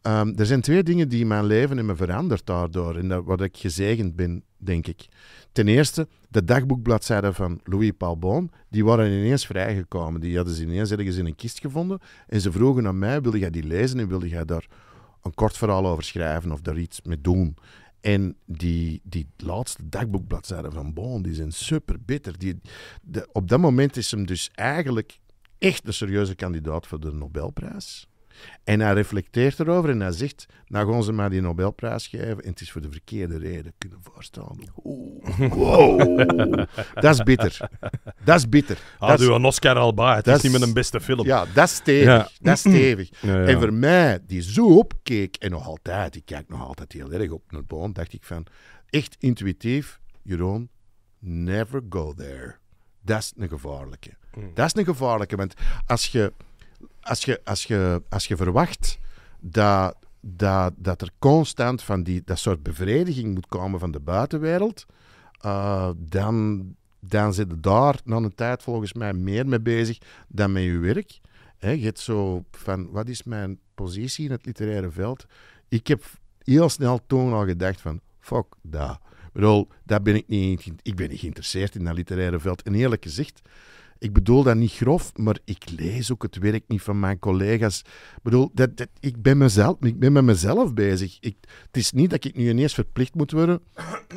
ehm, er zijn twee dingen die mijn leven hebben veranderd daardoor en dat, wat ik gezegend ben, denk ik. Ten eerste, de dagboekbladzijden van Louis Palbon, die waren ineens vrijgekomen. Die hadden ze ineens ergens in een kist gevonden en ze vroegen aan mij, wilde jij die lezen en wilde jij daar een kort verhaal over schrijven of daar iets mee doen. En die, die laatste dagboekbladzijden van Boon, die zijn super bitter. Die, de, op dat moment is hem dus eigenlijk echt een serieuze kandidaat voor de Nobelprijs. En hij reflecteert erover en hij zegt, nou gaan ze maar die Nobelprijs geven en het is voor de verkeerde reden, kunnen voorstellen. Oeh, wow. dat is bitter. Dat is bitter. Had ah, u een Oscar al bij, het is niet met een beste film. Ja, dat is stevig. Dat is stevig. En voor mij, die zo opkeek, en nog altijd, ik kijk nog altijd heel erg op naar boom, dacht ik van, echt intuïtief, Jeroen, never go there. Dat is een gevaarlijke. Hmm. Dat is een gevaarlijke, want als je als je, als je, als je verwacht dat, dat, dat er constant van die, dat soort bevrediging moet komen van de buitenwereld, eh, dan, dan zit je daar na een tijd volgens mij meer mee bezig dan met je werk. je hebt zo van, wat is mijn positie in het literaire veld? Ik heb heel snel toen al gedacht van, fuck dat. bedoel, daar ben ik niet, ik ben niet geïnteresseerd in dat literaire veld. En eerlijk gezegd, ik bedoel dat niet grof, maar ik lees ook het werk niet van mijn collega's. Ik bedoel, dat, dat, ik, ben mezelf, ik ben met mezelf bezig. Ik, het is niet dat ik nu ineens verplicht moet worden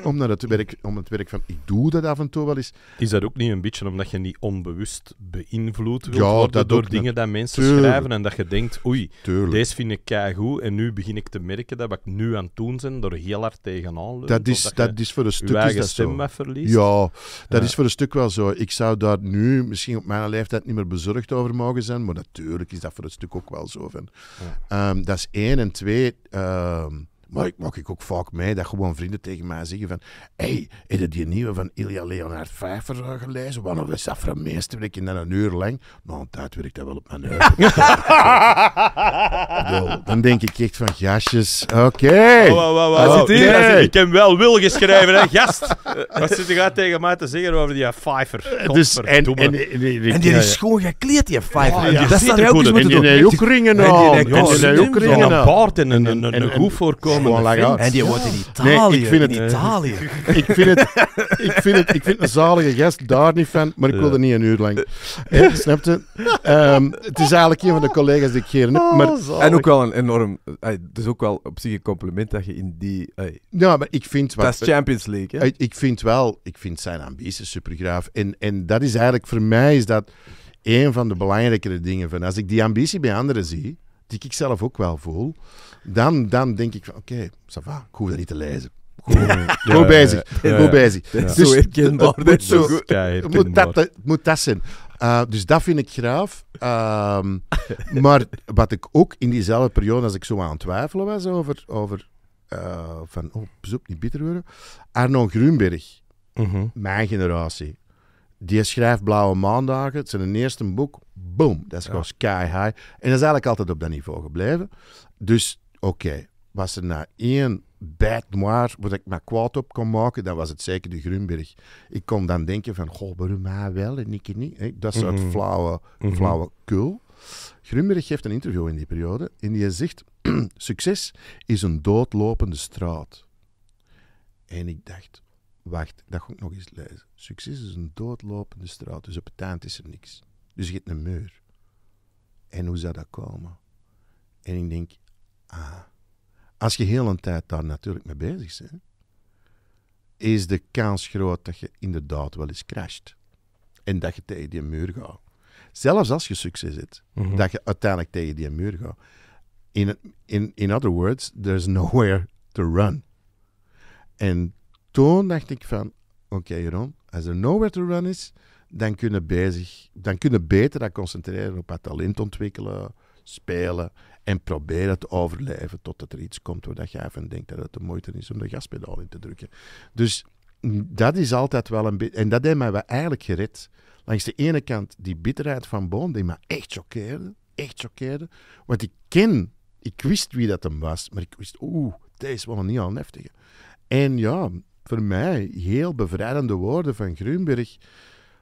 om, naar het, werk, om het werk van... Ik doe dat af en toe wel eens. Is dat ook niet een beetje omdat je niet onbewust beïnvloed wordt door dingen dat mensen schrijven en dat je denkt, oei, deze vind ik goed en nu begin ik te merken dat wat ik nu aan het doen ben door heel hard tegenaan Dat is, dat, is voor een stuk... Je is dat zo. Ja, dat is voor een stuk wel zo. Ik zou daar nu misschien op mijn leeftijd niet meer bezorgd over mogen zijn, maar natuurlijk is dat voor het stuk ook wel zo. Ehm, dat is één. En twee, ehm, maar ik maak ik ook vaak mee dat gewoon vrienden tegen mij zeggen van... hey, heb je die nieuwe van Ilja Leonard Vijver eh, gelezen? Safra meester saframeesterwerk in dan een uur lang. Nou, een tijd werkt dat wel op mijn neus. dan denk ik echt van, gastjes, oké. Wat Ik heb wel wil geschreven, hè, gast. Wat zit je gaat tegen mij te zeggen over die Pfeiffer? Eh, eh, dus, en, en, en, en, die is gewoon gekleed, die Pfeiffer. Ja, dat is dan ook eens moeten doen. En die heeft ook ringen aan. En Een baard en een goed voorkomen gewoon En die wordt in Italië. Nee, ik vind het, in Italië. ik, vind het, ik, vind het, ik vind een zalige gast daar niet van, maar ik wilde niet een uur lang. Hey, je? Ehm, het is eigenlijk een van de collega's die ik hier heb. Ah, maar... en ook wel een enorm... het is ook wel op zich een compliment dat je in die... Ja, maar ik vind... dat is Champions League, Ik vind wel... Ik vind zijn ambities supergraaf. En, en dat is eigenlijk... Voor mij is dat een van de belangrijkere dingen. Van. Als ik die ambitie bij anderen zie die ik zelf ook wel voel, dan, dan denk ik van oké, ça va, ik hoef dat niet te lezen. goed bezig, goed bezig. Dus zo herkenbaar. Het moet, moet, dat, moet dat zijn. Eh, dus dat vind ik graaf. Ehm, maar wat ik ook in diezelfde periode, als ik zo aan het twijfelen was over, over uh, van, oh, bezoek niet bitter worden, Arno Grunberg, mhm. mijn generatie, die schrijft Blauwe Maandagen, het zijn eerste boek, boom, dat is gewoon sky high. En dat is eigenlijk altijd op dat niveau gebleven. Dus oké, was er na nou één bad noir, waar ik me kwaad op kon maken, dan was het zeker de Grunberg. Ik kon dan denken van, goh, waarom mij wel en ik niet? Hè? Dat is mm flauwe, mhm. flauwe kul. Grunberg geeft een interview in die periode en die zegt, succes is een doodlopende straat. En ik dacht, wacht, dat ga ik nog eens lezen. Succes is een doodlopende straat, dus op het eind is er niks. Dus je hebt een muur. En hoe zou dat komen? En ik denk, ah, als je heel een tijd daar natuurlijk mee bezig bent, is de kans groot dat je inderdaad wel eens crasht. En dat je tegen die muur gaat. Zelfs als je succes hebt, mhm. dat je uiteindelijk tegen die muur gaat. In, in, in other words, there's nowhere to run. En toen dacht ik van, oké Jeroen, als er nowhere to run is, dan kunnen bezig, dan kunnen beter dat concentreren op het talent ontwikkelen, spelen en proberen te overleven totdat er iets komt waar je even denkt dat het de moeite is om de gaspedaal in te drukken. Dus dat is altijd wel een beetje. En dat heeft mij eigenlijk gered. Langs de ene kant die bitterheid van Boon, die me echt choqueerde. Echt choqueerde. Want ik ken, ik wist wie dat hem was, maar ik wist, oeh, deze wel niet al heftige. En ja, voor mij heel bevrijdende woorden van Grunberg.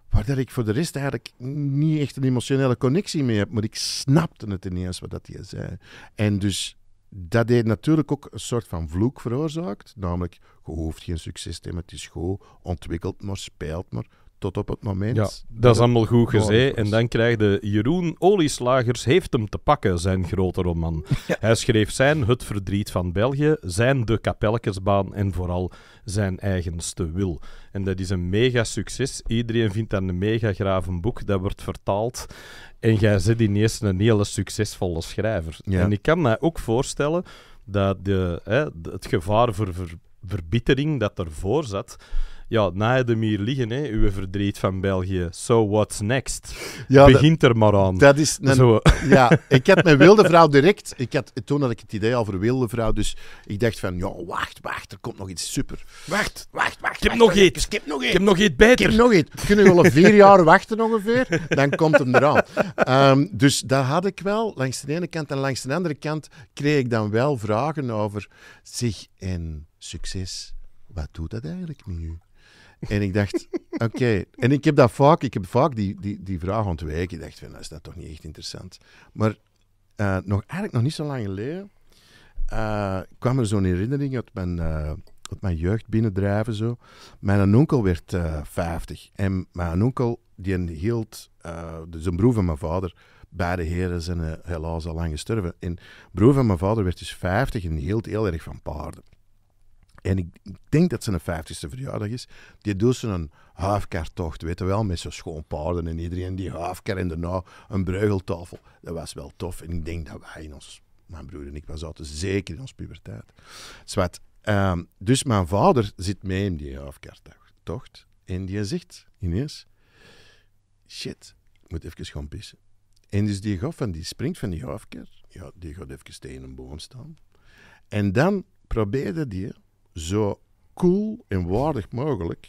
Waar ik voor de rest eigenlijk niet echt een emotionele connectie mee heb. Maar ik snapte het ineens wat hij zei. En dus dat heeft natuurlijk ook een soort van vloek veroorzaakt. Namelijk, je hoeft geen succes te hebben, het is ontwikkelt maar, speelt maar tot op het moment. Ja, dat, is allemaal goed gezegd. En dan krijg je Jeroen Olieslagers heeft hem te pakken, zijn grote roman. Hij schreef zijn Het verdriet van België, zijn De Kapelkesbaan en vooral zijn eigenste wil. En dat is een mega succes. Iedereen vindt dat een mega graven boek. Dat wordt vertaald. En jij zit ineens een hele succesvolle schrijver. En ik kan me ook voorstellen dat de, hè, het gevaar voor verbittering dat ervoor zat ja, na de meer liggen, hè, uw verdriet van België. So what's next? Ja, Begint er maar aan. Dat is Zo. Ja, ik had mijn wilde vrouw direct. Ik had, toen had ik het idee al voor wilde vrouw, dus ik dacht van, ja, wacht, wacht, er komt nog iets super. Wacht, wacht, wacht. Ik heb nog iets. Ik heb nog iets. Ik heb nog iets beter. Ik heb nog iets. Kunnen we wel vier jaar wachten ongeveer? Dan komt het eraan. Ehm, dus dat had ik wel, langs de ene kant. En langs de andere kant kreeg ik dan wel vragen over zich en succes. Wat doet dat eigenlijk met u? En ik dacht, oké. En ik heb dat vaak, ik heb vaak die, die, die vraag ontweken. Ik dacht, van, dat nou, is dat toch niet echt interessant. Maar eh, nog, eigenlijk nog niet zo lang geleden uh, kwam er zo'n herinnering uit mijn, uh, uit mijn jeugd binnendrijven. Zo. Mijn onkel werd 50. En mijn onkel, die hield, dus een broer van mijn vader, beide heren zijn helaas al lang gestorven. En broer van mijn vader werd dus 50 en hield heel erg van paarden. En ik, denk dat ze een 50ste verjaardag is. Die doet ze een huifkartocht, weet je wel, met zo'n schoon paarden en iedereen die huifkar en daarna een breugeltafel. Dat was wel tof. En ik denk dat wij in ons, mijn broer en ik, was zaten zeker in onze puberteit. Zwat, ehm, dus mijn vader zit mee in die huifkartocht. En die zegt ineens, shit, ik moet even gaan pissen. En dus die gof van, die springt van die huifkar. Ja, die gaat even tegen een boom staan. En dan probeerde die zo cool en waardig mogelijk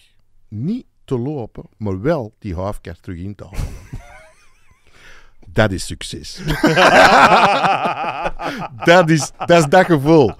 niet te lopen, maar wel die halfkaart terug in te halen. dat is succes. dat, is, dat is dat gevoel.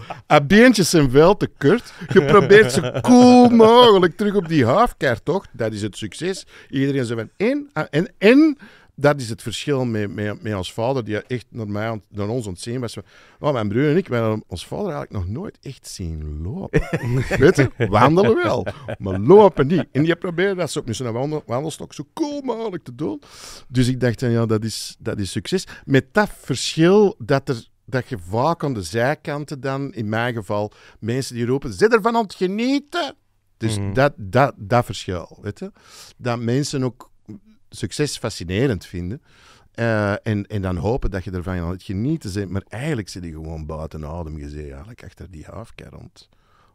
zijn wel te kort. Je probeert zo cool mogelijk terug op die halfkaart, toch? Dat is het succes. Iedereen zegt van en, en dat is het verschil met, met, met ons vader, die echt naar, mij, ons ontzien was. Oh, mijn broer en ik, wij hebben ons vader eigenlijk nog nooit echt zien lopen. Weet je, wandelen wel, maar lopen niet. En die probeerde dat zo op zo'n wandel, wandelstok zo cool mogelijk te doen. Dus ik dacht, ja, dat is, dat is succes. Met dat verschil dat er dat je vaak aan de zijkanten dan, in mijn geval, mensen die roepen, zit ervan aan het genieten! Dus mm. dat, dat, dat verschil, weet je. Dat mensen ook succes fascinerend vinden. Eh, en, en dan hopen dat je ervan aan het genieten bent. Maar eigenlijk zit je gewoon buiten adem. Je eigenlijk achter die haafkar ont,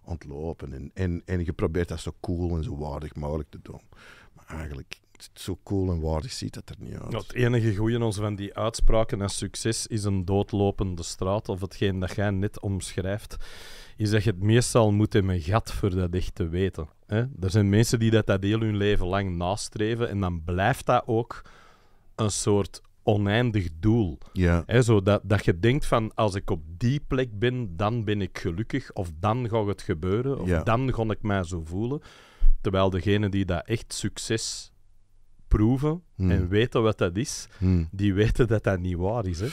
ontlopen. En, en, en je probeert dat zo cool en zo waardig mogelijk te doen. Maar eigenlijk zo cool en waardig ziet dat er niet uit. het enige goede ons van die uitspraken en succes is een doodlopende straat, of hetgeen dat jij net omschrijft, is dat je het meestal moet in een gat voor dat echt te weten. Hè? Er zijn mensen die dat, dat heel hun leven lang nastreven en dan blijft dat ook een soort oneindig doel. Ja. Hè, zo dat, dat je denkt van, als ik op die plek ben, dan ben ik gelukkig, of dan gaat het gebeuren, of dan ga ik mij zo voelen. Terwijl degenen die dat echt succes proeven hmm. en weten wat dat is, hmm. die weten dat dat niet waar is. Hè?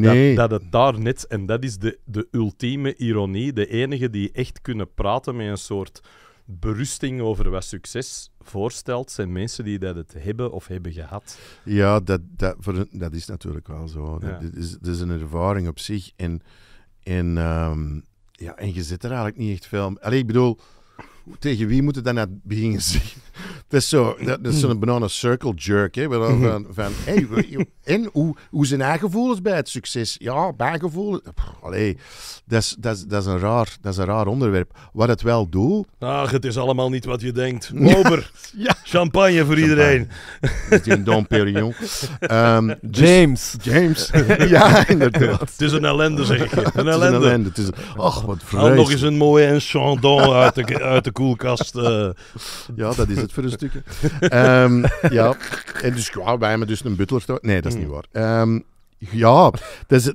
Dat, dat, het daar net, en dat is de, de ultieme ironie, de enige die echt kunnen praten met een soort berusting over wat succes voorstelt, zijn mensen die dat het hebben of hebben gehad. Ja, dat, dat, voor, dat is natuurlijk wel zo. Ja. Dat, is, is een ervaring op zich. En, en, ehm, ja, en je zit er eigenlijk niet echt veel... Allee, ik bedoel, tegen wie moeten dan dat beginnen zeggen? Het is zo, dat is hmm. zo'n banana circle jerk. Hè, hmm. van, van hey, en hoe, hoe zijn eigen gevoelens bij het succes? Ja, bijgevoelens. Allee, dat is, dat, is, dat, is een raar, dat is een raar onderwerp. Wat het wel doet... Ach, het is allemaal niet wat je denkt. Ober, ja. champagne voor iedereen. Dat is een Dom Perignon. Um, James. James. ja, inderdaad. Het is een ellende, zeg ik. Een ellende. het is een ellende. Het ach, wat vreselijk. nog eens een mooie enchantant uit de, uit de koelkast. Uh. Ja, dat is voor een stukje. Ehm, ja, en dus ja, wij hebben dus een butler. Nee, dat is niet hmm. waar. Um, ja, dat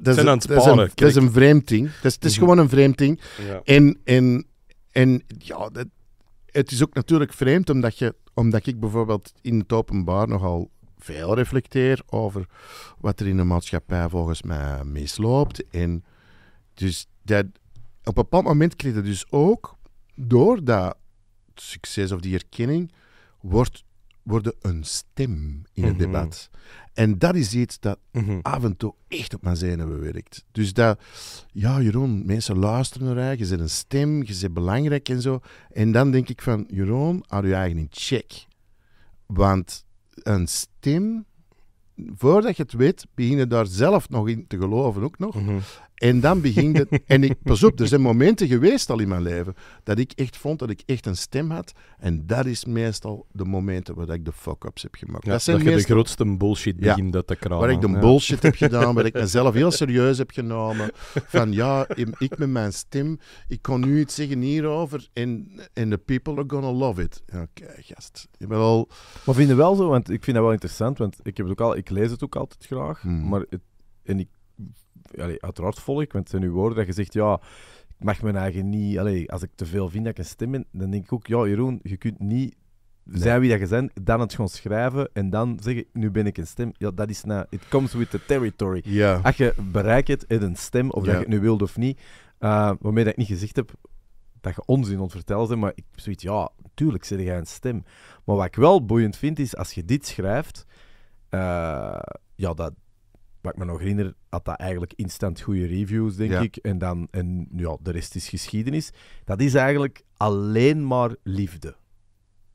is, een, vreemd ding. Dat is, het is hmm. gewoon een vreemd ding. En, en, en ja, dat, het is ook natuurlijk vreemd omdat, je, omdat ik bijvoorbeeld in het openbaar nogal veel reflecteer over wat er in de maatschappij volgens mij misloopt. En dus dat, op een bepaald moment kreeg je dus ook door dat succes of die erkenning wordt, worden een stem in het mhm. debat. En dat is iets dat mm af en toe echt op mijn zenuwen werkt. Dus dat, ja, Jeroen, mensen luisteren naar je, je een stem, je zet belangrijk en zo. En dan denk ik van, Jeroen, hou je eigen in check. Want een stem voordat je het weet, beginnen daar zelf nog in te geloven ook nog. Mhm. En dan begint het. En ik, pas op, er zijn momenten geweest al in mijn leven dat ik echt vond dat ik echt een stem had. En dat is meestal de momenten waar ik de fuck-ups heb gemaakt. dat zijn dat je de grootste bullshit begint dat te kraken. Waar ik de bullshit heb gedaan, waar ik mezelf heel serieus heb genomen. Van ja, ik met mijn stem, ik kon nu iets zeggen hierover en, en the people are gonna love it. Oké, gast. Ik ben al... Maar vind je wel zo, want ik vind dat wel interessant, want ik, heb het ook al, ik lees het ook altijd graag, hmm. maar het, en ik allee, uiteraard volg ik, want ze nu woorden dat je zegt, ja, ik mag mijn eigen niet, allee, als ik te veel vind dat ik een stem ben, dan denk ik ook, ja Jeroen, je kunt niet zijn wie dat je bent, dan het gewoon schrijven en dan zeggen, nu ben ik een stem. Ja, dat is nou, it comes with the territory. Ja. Als je bereikt het, een stem, of dat je het nu wilt of niet, uh, waarmee dat ik niet gezegd heb, dat je onzin ontvertelt, bent, maar ik zoiets, ja, tuurlijk zit jij een stem. Maar wat ik wel boeiend vind, is als je dit schrijft, eh, ja, dat, wat ik me nog herinner, had dat eigenlijk instant goede reviews, denk ik. En, dan, en ja, de rest is geschiedenis. Dat is eigenlijk alleen maar liefde.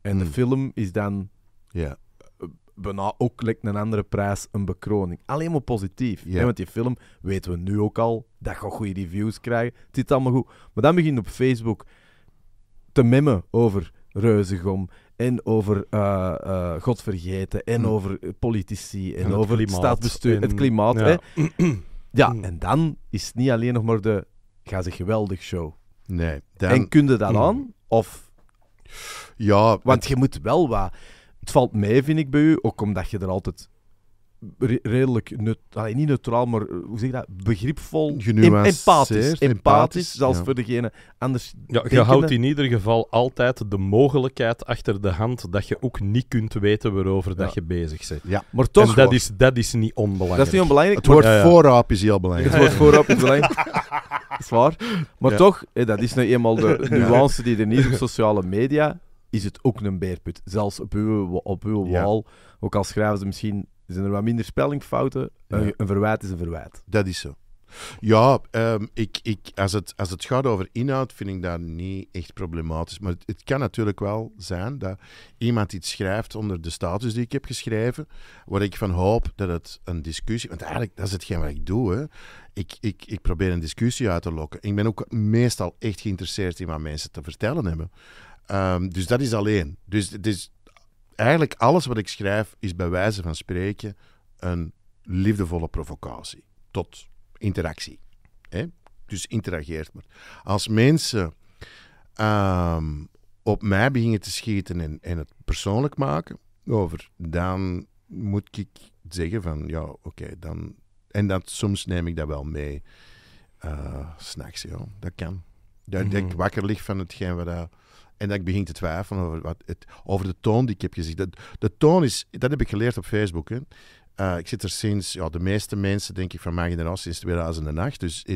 En de hmm. film is dan ja. Eh, bijna ook lekker een andere prijs een bekroning. Alleen maar positief. Ja. want die film weten we nu ook al, dat gaat goede reviews krijgen. Het zit allemaal goed. Maar dan begint op Facebook te memmen over Reuzegom en over eh, eh, God vergeten en hm. over eh, politici en, over het, het klimaat. Ja. Hè? ja, hm. en dan is het niet alleen nog maar de ga ze geweldig show. Nee. Dan... En kun je dat hm. aan? Of... Ja. Want je moet wel wat... Het valt mee, vind ik, bij u, ook omdat je er altijd redelijk, neut, niet neutraal, maar eh, hoe zeg je dat? Begripvol, empathisch, empathisch. Empathisch, zelfs voor degene anders. Ja, je houdt in ieder geval altijd de mogelijkheid achter de hand dat je ook niet kunt weten waarover dat je bezig bent. Ja, maar toch. En dat, is, dat is niet onbelangrijk. Dat is niet onbelangrijk. Het woord voorop is heel belangrijk. Het woord voorop is belangrijk. Dat is waar. Maar toch, eh, dat is nou eenmaal de nuance die er niet op sociale media is het ook een beerput. Zelfs op uw, op uw wal, ook al schrijven ze misschien zijn er wat minder spellingfouten. Een verwijt is een verwijt. Dat is zo. Ja, ehm, ik, ik, als, het, als het gaat over inhoud, vind ik dat niet echt problematisch. Maar het, het, kan natuurlijk wel zijn dat iemand iets schrijft onder de status die ik heb geschreven, waar ik van hoop dat het een discussie... Want eigenlijk, dat is hetgeen wat ik doe. Hè. Ik, ik, ik probeer een discussie uit te lokken. Ik ben ook meestal echt geïnteresseerd in wat mensen te vertellen hebben. Ehm, dus dat is alleen. Dus, het is eigenlijk alles wat ik schrijf is bij wijze van spreken een liefdevolle provocatie tot interactie. Hè? Dus interageert maar. Als mensen ehm, op mij beginnen te schieten en, het persoonlijk maken over, dan moet ik zeggen van ja, oké, dan. En dat, soms neem ik dat wel mee. Uh, S'nachts, ja, dat kan. Dat, mhm. ik wakker lig van hetgeen wat en dat ik begin te twijfelen over, wat het, over de toon die ik heb gezien. De, de toon is, dat heb ik geleerd op Facebook. Eh, ik zit er sinds, ja, de meeste mensen denk ik van mijn generatie sinds 2008. Dus,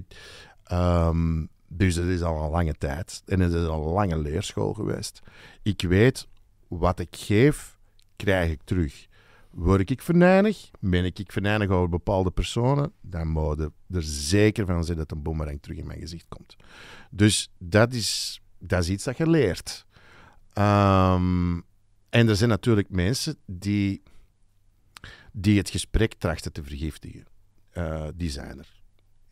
ehm, dus dat is al een lange tijd. En het is al een lange leerschool geweest. Ik weet, wat ik geef, krijg ik terug. Word ik verneinig? Ben ik verneinig over bepaalde personen? Dan moet je er zeker van zijn dat een boemerang terug in mijn gezicht komt. Dus dat is dat is iets dat je leert. Ehm, en er zijn natuurlijk mensen die, die het gesprek trachten te vergiftigen. Uh, die zijn er.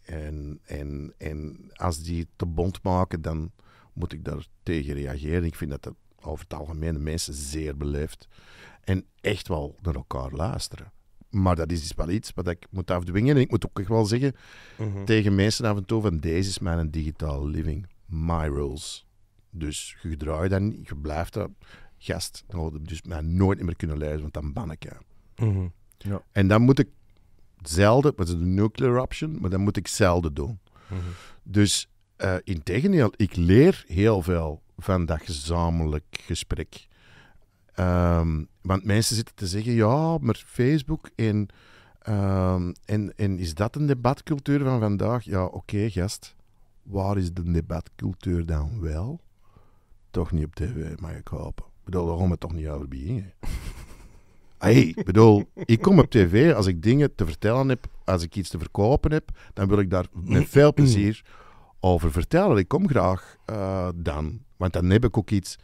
En, en, en als die te bond maken, dan moet ik daar tegen reageren. Ik vind dat dat over het algemeen de mensen zeer beleefd en echt wel naar elkaar luisteren. Maar dat is dus wel iets wat ik moet afdwingen. En ik moet ook echt wel zeggen mhm. tegen mensen af en toe van deze is mijn digitale living. My rules. Dus je gedraait dan niet, je blijft dat gast. Dan had ik dus mij nooit meer kunnen lezen, want dan ban ik je. Mhm. ja. En dan moet ik zelden, wat is de nuclear option, maar dan moet ik zelden doen. Mhm. Dus eh, in tegendeel, ik leer heel veel van dat gezamenlijk gesprek. Ehm, want mensen zitten te zeggen, ja, maar Facebook en, ehm, en, en is dat een debatcultuur van vandaag? Ja, oké, gast. Waar is de debatcultuur dan wel? toch niet op tv mag kopen. Ik bedoel, waarom het toch niet over beginnen. Hey, ik bedoel, ik kom op tv als ik dingen te vertellen heb, als ik iets te verkopen heb, dan wil ik daar met veel plezier over vertellen. Ik kom graag eh, dan, want dan heb ik ook iets.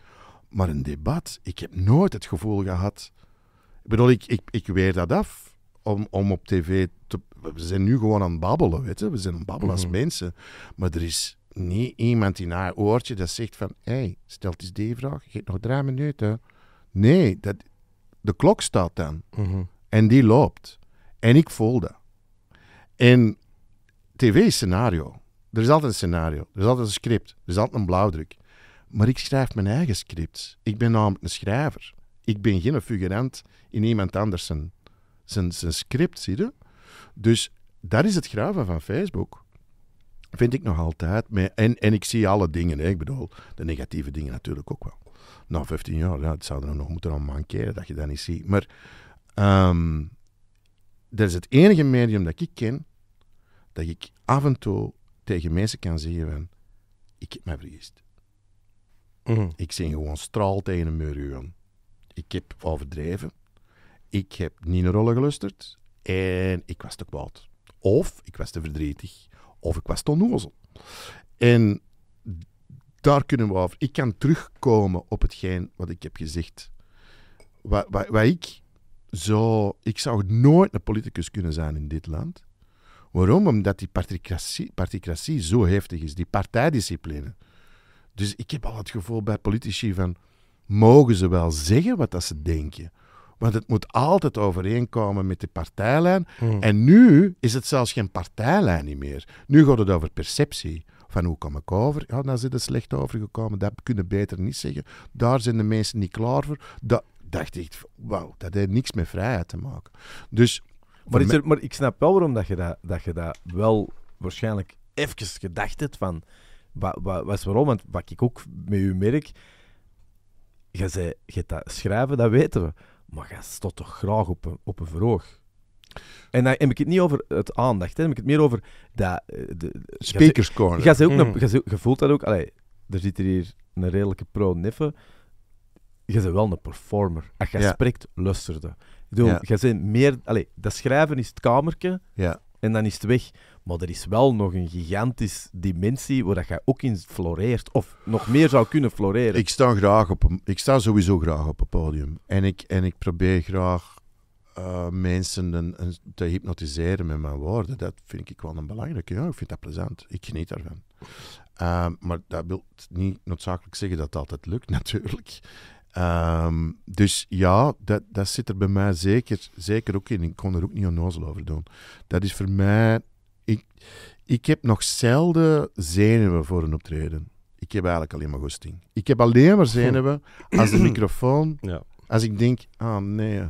Maar een debat, ik heb nooit het gevoel gehad. Ik bedoel, ik, ik, ik weer dat af om, om op tv te. We zijn nu gewoon aan het babbelen, weet We zijn aan het babbelen als mhm. mensen. Maar er is niet iemand in haar oortje dat zegt van... Hé, hey, stelt eens die vraag. Je hebt nog drie minuten. Nee, dat, de klok staat dan. Mhm. En die loopt. En ik volde. En tv is scenario. Er is altijd een scenario. Er is altijd een script. Er is altijd een blauwdruk. Maar ik schrijf mijn eigen script. Ik ben namelijk een schrijver. Ik ben geen figurant in iemand anders zijn, script, zie je? Dus dat is het graven van Facebook. Vind ik nog altijd. En, en ik zie alle dingen. Hè. Ik bedoel, de negatieve dingen natuurlijk ook wel. Na 15 jaar, ja, het zou nog moeten aan mankeren dat je dat niet ziet. Maar dat ehm, is het enige medium dat ik ken dat ik af en toe tegen mensen kan zeggen ik heb mij vergist. Mhm. Ik zie gewoon straal tegen een muur Ik heb overdreven. Ik heb niet naar rollen geluisterd. En ik was te kwaad. Of ik was te verdrietig. Of ik was tonnozel. En daar kunnen we over. Ik kan terugkomen op hetgeen wat ik heb gezegd. Wat, wat, wat ik zo... Ik zou nooit een politicus kunnen zijn in dit land. Waarom? Omdat die particratie, zo heftig is. Die partijdiscipline. Dus ik heb al het gevoel bij politici van... Mogen ze wel zeggen wat dat ze denken? Want het moet altijd overeenkomen met de partijlijn. Hmm. En nu is het zelfs geen partijlijn niet meer. Nu gaat het over perceptie. Van hoe kom ik over? Ja, dan zit het slecht overgekomen. Dat kunnen beter niet zeggen. Daar zijn de mensen niet klaar voor. Dat dacht ik, wauw, dat heeft niks met vrijheid te maken. Dus, maar, is er, maar ik snap wel waarom dat je dat, dat je dat wel waarschijnlijk even gedacht hebt van... Wat, wat, is waarom? Want wat ik ook met u merk... Je, zei, je dat schrijven, dat weten we. Maar je stot toch graag op een, op een verhoog? En dan heb ik het niet over het aandacht, hè. dan heb ik het meer over dat... Eh, de, Speakers corner. Hmm. Je voelt dat ook. Allee, er zit hier een redelijke pro neffe Je bent wel een performer. Als je spreekt, luisterde. Ik meer... dat schrijven is het kamertje ja. en dan is het weg. Maar er is wel nog een gigantisch dimensie waar dat jij ook in floreert. Of nog meer zou kunnen floreren. Ik sta, graag op ik sta sowieso graag op een podium. En ik, en ik probeer graag eh, mensen te hypnotiseren met mijn woorden. Dat vind ik wel een belangrijke. Ja, ik vind dat plezant. Ik geniet daarvan. Eh, maar dat wil niet noodzakelijk zeggen dat dat altijd lukt, natuurlijk. Ehm, dus ja, dat, dat zit er bij mij zeker, zeker ook in. Ik kon er ook niet onnozel over doen. Dat is voor mij ik, ik heb nog zelden zenuwen voor een optreden. Ik heb eigenlijk alleen maar goesting. Ik heb alleen maar zenuwen als de microfoon... Ja. Als ik denk, ah nee,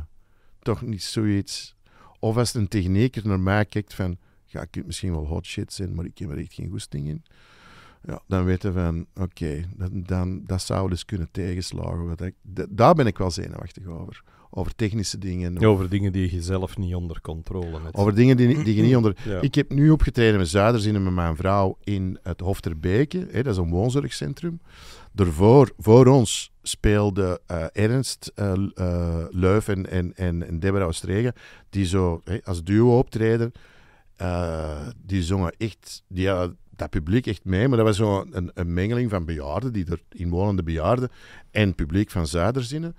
toch niet zoiets. Of als een technieker naar mij kijkt van, ja, ik kunt misschien wel hot shit zijn, maar ik heb er echt geen goesting in. Ja, dan weten we van, oké, dan, dan, dat zou dus kunnen tegenslagen. Wat ik, daar ben ik wel zenuwachtig over. Over technische dingen. over dingen die je zelf niet onder controle hebt. Over dingen die, die je niet onder... Ik heb nu opgetreden met Zuiderzinnen en met mijn vrouw in het Hof ter Beke. Hè, dat is een woonzorgcentrum. Daarvoor, voor ons, speelden eh, Ernst uh, Leuf en, en, Deborah Ostregen. Die zo hè, als duo optreden. die zongen echt... Die dat publiek echt mee. Maar dat was zo een, een mengeling van bejaarden, die er inwonende bejaarden, en publiek van Zuiderzinnen.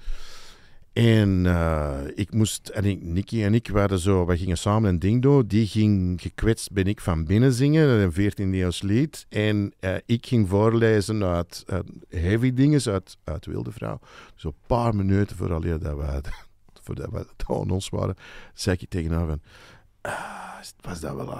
En eh, ik moest, en ik, Nicky en ik waren zo, we gingen samen een ding doen. Die ging gekwetst ben ik van binnen zingen, een 14 eeuws lied. En eh, ik ging voorlezen uit, uit heavy dingen, uit, uit Wilde Vrouw. Dus een paar minuten vooraleer dat we voordat we aan ons waren, zei ik tegen haar van, ah, was dat wel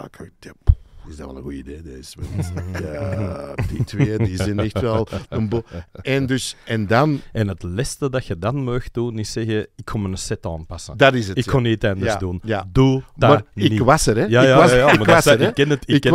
is dat wel een goed idee, deze. ja, die twee, die zijn echt wel een bo En dus, en dan... En het leste dat je dan mag doen, is zeggen, ik kom een set aanpassen. Dat is het. Ik kon niet anders doen. Doe dat Maar niet. ik was er, hè. Ja, ja, ik was, ja, ik, was er, ik ken het, gevoel. Ik, ik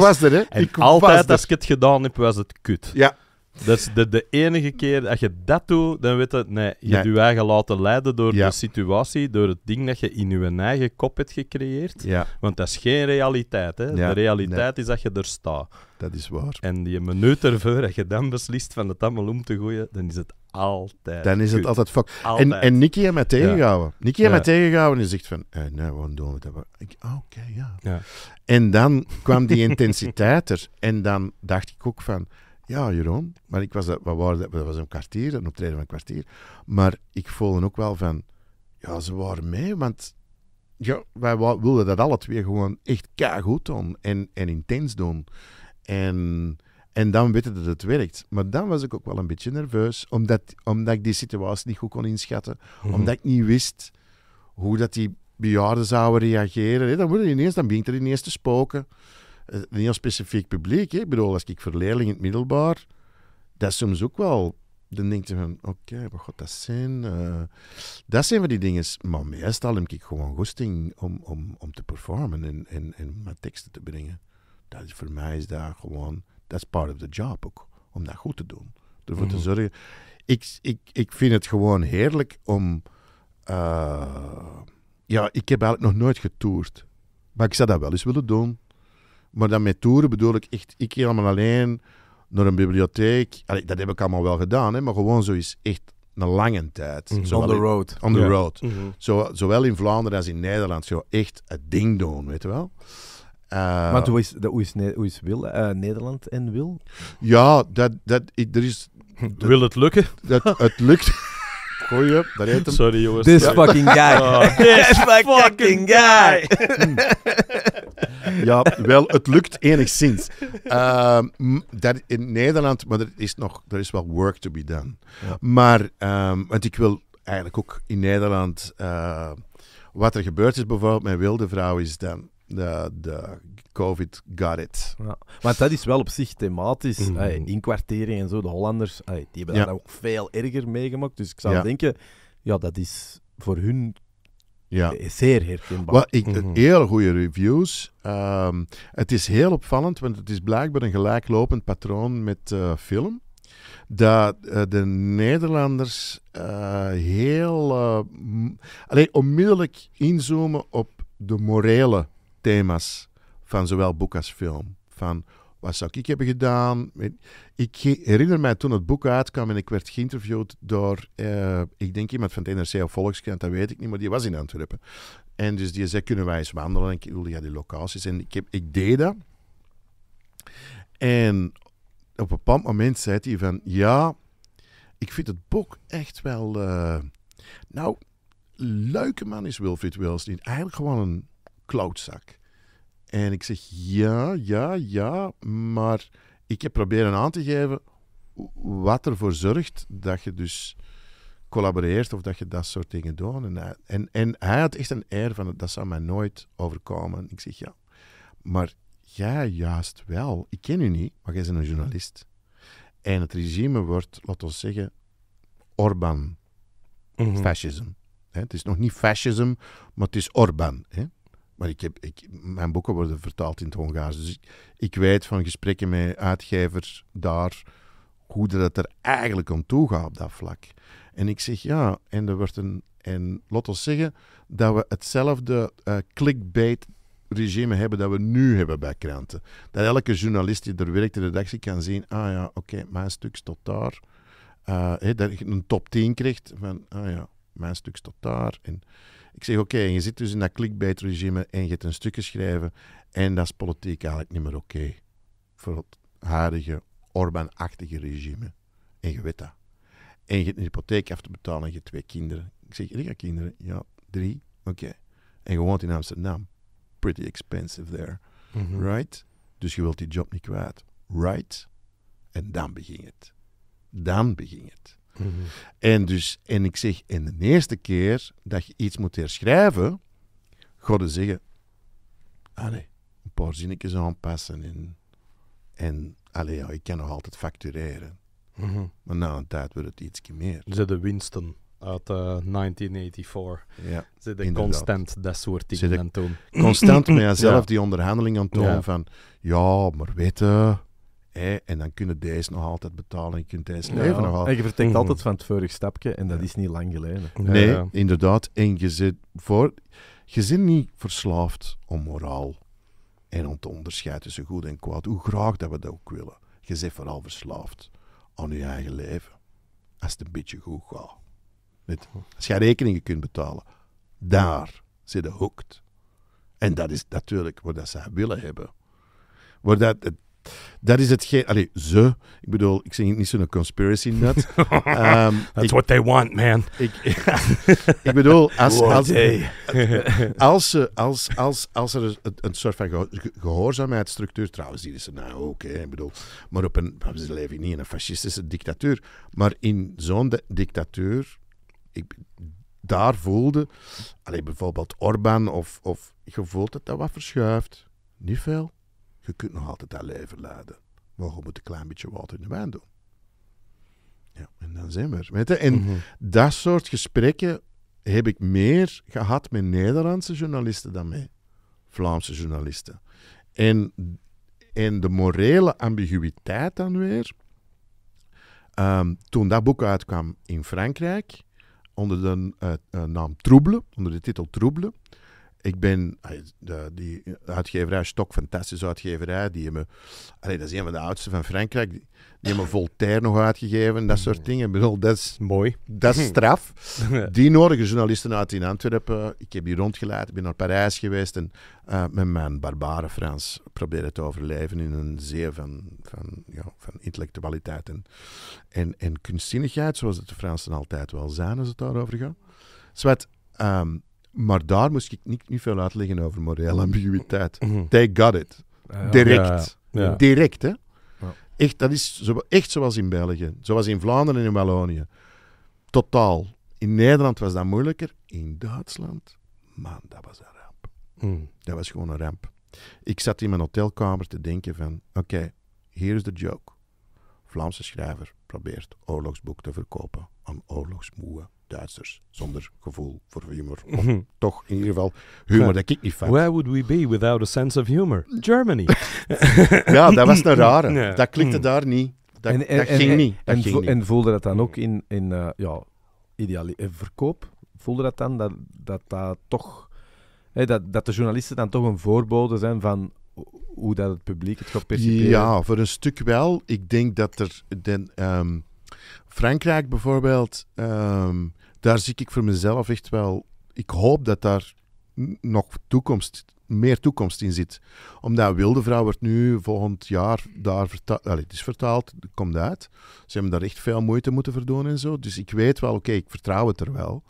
was er, hè. ik altijd als ik het gedaan heb, was het kut. Ja, dat is de, de enige keer dat je dat doet, dan weet je, nee, je hebt je eigen laten leiden door de situatie, door het ding dat je in je eigen kop hebt gecreëerd. Ja. Want dat is geen realiteit. Hè? Ja. De realiteit is dat je er staat. Dat is waar. En die minuut ervoor, dat je dan beslist van het allemaal om te gooien, dan is het altijd. Dan is het altijd fuck. En, en Nicky heeft mij tegengehouden. Nikki Nicky heeft mij tegengehouden en zegt van, eh, nee, waarom doen we dat? Ah, oké, okay, ja. En dan kwam die intensiteit er. En dan dacht ik ook van, ja, Jeroen. Maar ik was, dat, waren dat, was een kwartier, een optreden van een kwartier. Maar ik voelde ook wel van... Ja, ze waren mee, want... Ja, wij wilden dat alle twee gewoon echt goed doen. En, en intens doen. En... En dan weten dat het werkt. Maar dan was ik ook wel een beetje nerveus, omdat, omdat ik die situatie niet goed kon inschatten. Mhm. Omdat ik niet wist hoe dat die bejaarden zouden reageren. dan, wordt ineens, dan begint er ineens te spoken een eh, heel specifiek publiek. Hè? Ik bedoel, als ik voor leerlingen in het middelbaar, dat is soms ook wel. Dan denk je van, oké, okay, wat gaat dat zijn? Eh, dat zijn van die dingen. Maar meestal heb ik gewoon goesting om, om, om te performen en, en, en mijn teksten te brengen. Dat is, voor mij is dat gewoon, dat is part of the job ook. Om dat goed te doen. Ervoor te mhm. zorgen. Ik, ik, ik vind het gewoon heerlijk om... Eh, ja, ik heb eigenlijk nog nooit getoerd. Maar ik zou dat wel eens willen doen. Maar dan met toeren bedoel ik echt, ik helemaal alleen naar een bibliotheek. dat heb ik allemaal wel gedaan, hè, maar gewoon zo is echt een lange tijd. Mm on the road. On the road. Mhm. Zo, zowel in Vlaanderen als in Nederland. Zo echt het ding doen, weet je wel. Eh, maar hoe is, hoe is, hoe is eh, Nederland en Wil? Ja, dat, dat, er is... Wil het lukken? Dat, het lukt... Goeie, daar heet hem. Sorry jongens. This fucking guy. Oh. this fucking guy. ja, wel, het lukt enigszins. Ehm, dat in Nederland, maar er is nog, er is wel work to be done. Maar, ehm, want ik wil eigenlijk ook in Nederland, eh, wat er gebeurd is bijvoorbeeld met wilde vrouw is dan de, de COVID got it. Maar dat is wel op zich thematisch. Mm en zo, de Hollanders, die hebben daar ook veel erger meegemaakt. Dus ik zou denken, ja, dat is voor hun ja. Eh, zeer herkenbaar. Mhm. Heel goede reviews. Ehm, het is heel opvallend, want het is blijkbaar een gelijklopend patroon met eh, film. Dat eh, de Nederlanders heel alleen onmiddellijk inzoomen op de morele thema's van zowel boek als film. Van wat zou ik hebben gedaan? Ik herinner mij toen het boek uitkwam en ik werd geïnterviewd door, eh, ik denk iemand van het NRC of Volkskrant, dat weet ik niet, maar die was in Antwerpen. En dus die zei, kunnen wij eens wandelen? En ik wilde ja, die locaties. En ik, ik deed dat. En op een bepaald moment zei hij van, ja, ik vind het boek echt wel... Uh, nou, leuke man is Wilfried Wils Eigenlijk gewoon een klootzak. En ik zeg ja, ja, ja, maar ik heb proberen aan te geven wat ervoor zorgt dat je dus collaboreert of dat je dat soort dingen doet. En hij, eh, en, hij had echt een air van, dat zou mij nooit overkomen. Ik zeg ja, maar jij juist wel. Ik ken u niet, maar jij bent een journalist. En het regime wordt, laten we zeggen, Orban. fascisme mhm. het is nog niet fascisme, maar het is Orban. Hè? Maar ik heb, mijn boeken worden vertaald in het Hongaars. Dus ik, weet van gesprekken met uitgevers daar hoe dat er eigenlijk om toe gaat op dat vlak. En ik zeg ja, en er wordt een. En laat ons zeggen dat we hetzelfde eh, clickbait regime hebben dat we nu hebben bij kranten. Dat elke journalist die er werkt in de redactie kan zien, ah ja, oké, mijn stuk tot daar. Uh, dat je een top 10 krijgt van, ah ja, mijn stuk tot daar. En, ik zeg, oké, je zit dus in dat clickbait-regime en je gaat een stukje schrijven. En dat is politiek eigenlijk niet meer oké. voor het huidige orbán achtige regime. En je weet dat. En je hebt een hypotheek af te betalen en je hebt twee kinderen. Ik zeg, heb kinderen? Ja, drie. Oké. En je woont in Amsterdam. Pretty expensive there. Mhm. Right? Dus je wilt die job niet kwijt. Right? En dan begint het. Dan begint het. Mm En, dus, en ik zeg, in de eerste keer dat je iets moet herschrijven, Godde zeggen, ah nee, een paar zinnetjes aanpassen. En, en ja, ik kan nog altijd factureren. Mm Maar na een tijd wordt het iets meer. Ze de winsten uit uh, eh, 1984. Ja, Ze de constant dat soort dingen aan doen. Constant met jezelf die onderhandeling aan doen van, ja, maar weten en dan kunnen deze nog altijd betalen en kunt deze leven nog altijd. En je vertrekt mhm. altijd van het vorige stapje en dat is niet lang geleden. Nee, inderdaad. En je zit, voor, je niet verslaafd om moraal en om te onderscheiden tussen goed en kwaad. Hoe graag dat we dat ook willen. Je zit vooral verslaafd aan je eigen leven. Als het een beetje goed gaat. Met, als je rekeningen kunt betalen, daar zit de hoekt. En dat is natuurlijk wat dat willen hebben. Waar dat het dat is hetgeen... Allee, ze. Ik bedoel, ik zeg niet zo'n conspiracy nut. Ehm, That's what they want, man. Ik, ik bedoel, als, als, als, als, als, er een, soort van gehoorzaamheidsstructuur... Trouwens, die is er nou oké. Ik bedoel, maar op een... Ze leven niet in een fascistische dictatuur. Maar in zo'n dictatuur... Ik, daar voelde, allee, bijvoorbeeld Orbán of, of je voelt dat dat wat verschuift. Niet veel. Je kunt nog altijd dat leven leiden. je moet een klein beetje water in de wijn doen? Ja, en dan zijn we er. Weet je? En mhm. dat soort gesprekken heb ik meer gehad met Nederlandse journalisten dan met Vlaamse journalisten. En, en de morele ambiguïteit dan weer. Ehm, toen dat boek uitkwam in Frankrijk, onder de eh, eh, naam Trouble, onder de titel Trouble ik ben, die uitgeverij Stok, fantastische uitgeverij, die me dat is een van de oudste van Frankrijk, die, me hebben Voltaire nog uitgegeven, dat soort mm. dingen. Ik bedoel, dat is mooi. Dat is straf. Die nodigen journalisten uit in Antwerpen. Ik heb die rondgeleid, ik ben naar Parijs geweest en eh, met mijn barbare Frans probeerde te overleven in een zee van, van, ja, van intellectualiteit en, en, en kunstzinnigheid, zoals het de Fransen altijd wel zijn als het daarover gaat. Zwart, ehm, maar daar moest ik niet, niet veel uitleggen over morele ambiguïteit. Mhm. Mhm. They got it. Ah, Direct. Direct, hè. Echt, dat is zo, echt zoals in België. Zoals in Vlaanderen en in Wallonië. Totaal. In Nederland was dat moeilijker. In Duitsland, man, dat was een ramp. Mhm. Dat was gewoon een ramp. Ik zat in mijn hotelkamer te denken van... Oké, okay, hier is de joke. Vlaamse schrijver probeert oorlogsboek te verkopen aan oorlogsmoeën. Zonder gevoel voor humor. Of mhm. toch in ieder geval humor dat ik niet fijn. Where would we be without a sense of humor? Germany. ja, dat was een rare. Dat klikte mhm. daar niet. Dat, dat ging, niet. Dat en, voelde dat dan ook in, in eh, ja, eh, verkoop? Voelde dat dan dat dat, toch... Hè, dat, dat de journalisten dan toch een voorbode zijn van hoe dat het publiek het gaat perciperen? Ja, voor een stuk wel. Ik denk dat er... Den, ehm, Frankrijk bijvoorbeeld ehm, daar zie ik voor mezelf echt wel. Ik hoop dat daar nog toekomst, meer toekomst in zit. Omdat Wilde Vrouw wordt nu volgend jaar daar vertaald. het is vertaald, het komt uit. Ze hebben daar echt veel moeite moeten verdoen en zo. Dus ik weet wel, oké, ik vertrouw het er wel.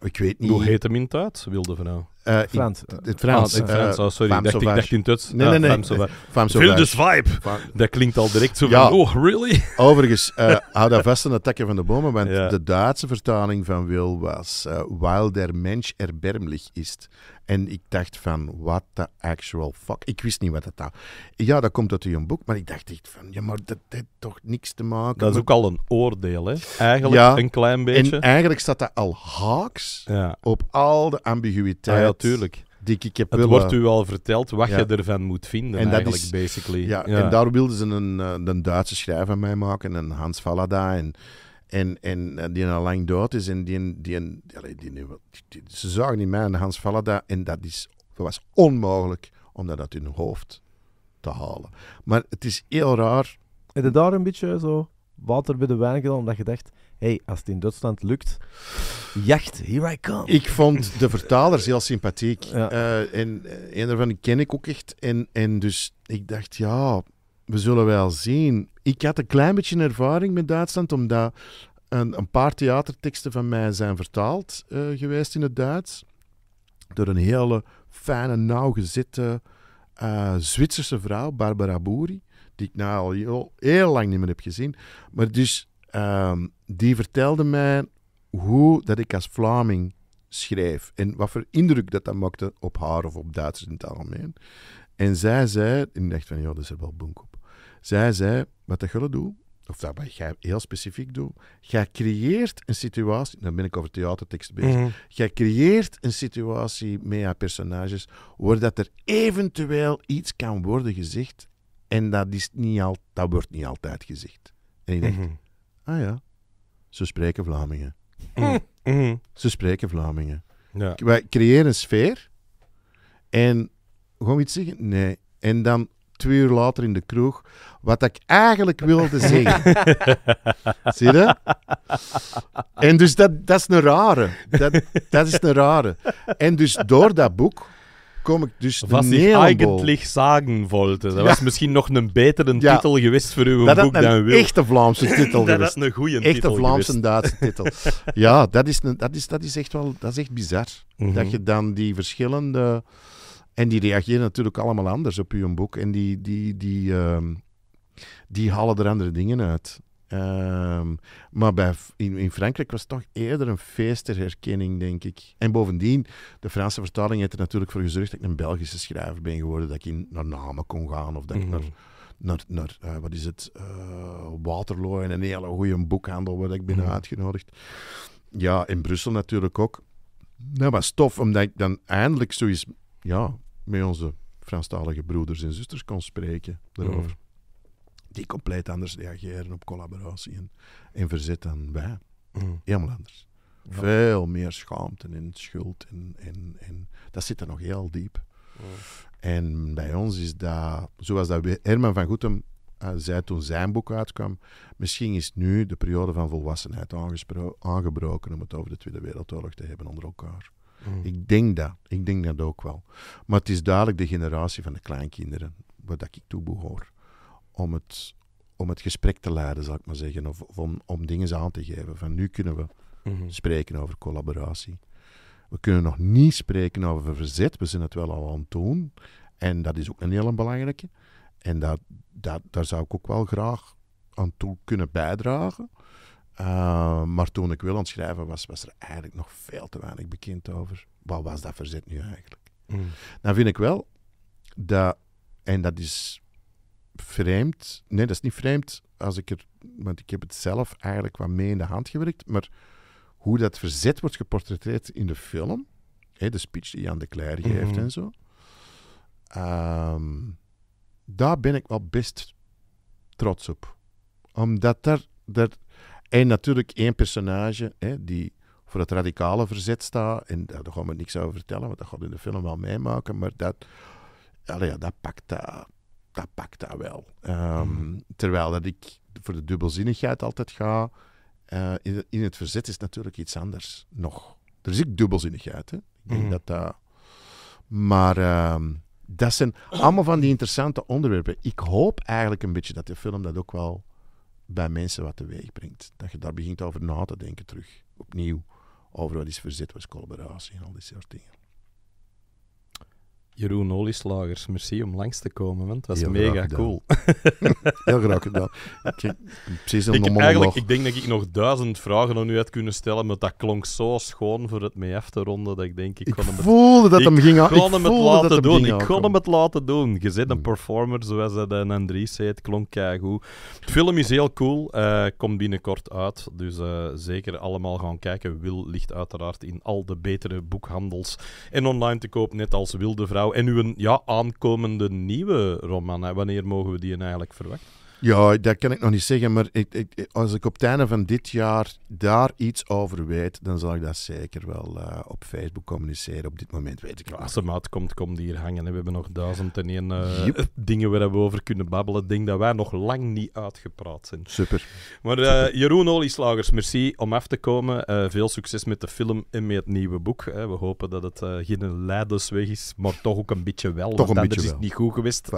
Ik weet niet... Hoe heet hem in het Wilde Vrouw? Eh, Frans. Het Frans. Ah, Frans. Eh, oh, sorry, dacht, ik dacht in Tuts. Nee, nee, ah, nee. vibe. Dat klinkt al direct zo ja. oh, really? Overigens, uh, hou daar vast aan het takken van de bomen, want de Duitse vertaling van Wil was uh, der Mensch erbärmlich ist. En ik dacht van, what the actual fuck? Ik wist niet wat dat nou... Ja, dat komt uit een boek, maar ik dacht echt van, ja, maar dat heeft toch niks te maken Dat is ook al een oordeel, hè? Eigenlijk een klein beetje. En eigenlijk staat dat al haaks ja. op al de ambiguïteit ah, tuurlijk. Die ik heb het wordt u al verteld wat je ervan moet vinden, en eigenlijk, is, basically. Ja, En daar wilden ze een, eh, een Duitse schrijver mee mij maken, een Hans Vallada. En, en, en eh, die al lang dood is. En die, die, die, die ze zagen in mij en Hans Vallada. En dat, is, was onmogelijk om dat uit hun hoofd te halen. Maar het is heel raar. Heb je daar een beetje zo water bij de wijn Omdat je dacht, hey, als het in Duitsland lukt, jacht, here I come. Ik vond de vertalers heel sympathiek. Eh, en eh, een daarvan ken ik ook echt. En, en dus ik dacht, ja, we zullen wel zien. Ik had een klein beetje ervaring met Duitsland, omdat een, een paar theaterteksten van mij zijn vertaald eh, geweest in het Duits. Door een hele fijne, nauwgezette uh, Zwitserse vrouw, Barbara Boeri, die ik nou al heel lang niet meer heb gezien. Maar dus Ehm, die vertelde mij hoe dat ik als Vlaming schreef en wat voor indruk dat dat maakte op haar of op Duitsers in het algemeen. En zij zei, en ik dacht van, ja, dat is er wel bonk op. Zij zei, wat dat gulle doen, of dat wat jij heel specifiek doet, jij creëert een situatie, dan ben ik over theatertekst bezig, mm jij creëert een situatie met aan personages waar dat er eventueel iets kan worden gezegd en dat, is niet al, dat wordt niet altijd gezegd. En ik dacht, mhm. Ah ja, ze spreken Vlamingen. Mhm. Mhm. Ze spreken Vlamingen. Ja. Wij creëren een sfeer en gewoon iets zeggen? Nee. En dan twee uur later in de kroeg wat ik eigenlijk wilde zeggen. Zie je? En dus dat, dat is een rare. Dat, dat is een rare. En dus door dat boek kom ik dus Was ich eigenlijk zagen Dat was misschien nog een betere titel geweest voor uw dat boek dan een Echte Vlaamse titel dat is een goede titel Echte Vlaamse Duitse titel. ja, dat is, een, dat, is, dat is echt wel dat is echt bizar. Mhm. Dat je dan die verschillende... En die reageren natuurlijk allemaal anders op uw boek. En die, die, die, ehm, die halen er andere dingen uit. Ehm, maar bij, in, Frankrijk was het toch eerder een feesterherkenning, denk ik. En bovendien, de Franse vertaling heeft er natuurlijk voor gezorgd dat ik een Belgische schrijver ben geworden, dat ik in, naar namen kon gaan of dat ik mhm. naar, naar, eh, wat is het, eh, Waterloo en een hele goede boekhandel waar ik ben mhm. uitgenodigd. Ja, in Brussel natuurlijk ook. Dat was tof, omdat ik dan eindelijk zoiets ja, met onze Franstalige broeders en zusters kon spreken daarover. Mhm die compleet anders reageren op collaboratie en, en verzet dan wij. Mm. Helemaal anders. Veel meer schaamte en schuld. En, en, en dat zit er nog heel diep. Mm. En bij ons is dat, zoals dat Herman van Goetem eh, zei toen zijn boek uitkwam, misschien is nu de periode van volwassenheid aangebroken om het over de Tweede Wereldoorlog te hebben onder elkaar. Mm. Ik denk dat. Ik denk dat ook wel. Maar het is duidelijk de generatie van de kleinkinderen, waar ik toe behoor om het, om het gesprek te leiden, zal ik maar zeggen. Of, of om, om dingen aan te geven. Van nu kunnen we mhm. spreken over collaboratie. We kunnen nog niet spreken over verzet. We zijn het wel al aan het doen. En dat is ook een heel belangrijke. En dat, dat, daar zou ik ook wel graag aan toe kunnen bijdragen. Eh, maar toen ik wil aan het schrijven was, was er eigenlijk nog veel te weinig bekend over. Wat was dat verzet nu eigenlijk? Mhm. Dan vind ik wel dat, en dat is vreemd. Nee, dat is niet vreemd. Als ik er, want ik heb het zelf eigenlijk wat mee in de hand gewerkt. Maar hoe dat verzet wordt geportretteerd in de film. Hè, de speech die Jan de Cler geeft mhm. en zo. Ehm, daar ben ik wel best trots op. Omdat er daar en natuurlijk één personage hè, die voor het radicale verzet staat. En daar gaan we niks over vertellen, want dat gaat in de film wel meemaken. Maar dat, ja, dat pakt dat dat pakt dat wel. Ehm, terwijl dat ik voor de dubbelzinnigheid altijd ga. Eh, in, het verzet is natuurlijk iets anders nog. Er is ook dubbelzinnigheid. Hè? Ik denk mhm. dat dat. Maar ehm, dat zijn allemaal van die interessante onderwerpen. Ik hoop eigenlijk een beetje dat de film dat ook wel bij mensen wat teweeg brengt. Dat je daar begint over na te denken terug. Opnieuw. Over wat is verzet, wat is collaboratie en al die soort dingen. Jeroen Olieslagers, merci om langs te komen, want het was mega cool. Heel graag gedaan. Ik, precies ik, eigenlijk, ik denk dat ik nog duizend vragen aan u had kunnen stellen, maar dat klonk zo schoon voor het mee af te ronden, dat ik denk, ik, kon hem het, voelde dat hem ging Ik kon hem het laten doen, ik kon hem het laten doen. Je een hmm. performer, zoals dat een Andries zei, het klonk keigoed. Het film is heel cool, uh, komt binnenkort uit, dus eh, zeker allemaal gaan kijken. Wil ligt uiteraard in al de betere boekhandels en online te koop, net als Wilde Vrouw en uw ja, aankomende nieuwe roman, wanneer mogen we die eigenlijk verwachten? Ja, dat kan ik nog niet zeggen, maar ik, ik, als ik op het einde van dit jaar daar iets over weet, dan zal ik dat zeker wel eh, op Facebook communiceren. Op dit moment weet ik wel. Als er maat komt, komt die hier hangen. Hè. We hebben nog duizend en één eh, dingen waar we over kunnen babbelen. Ik dat wij nog lang niet uitgepraat zijn. Super. Maar uh, Super. Jeroen Olieslagers, merci om af te komen. veel succes met de film en met het nieuwe boek. Hè. We hopen dat het geen leidersweg is, maar toch ook een beetje wel. Toch een beetje is niet goed geweest.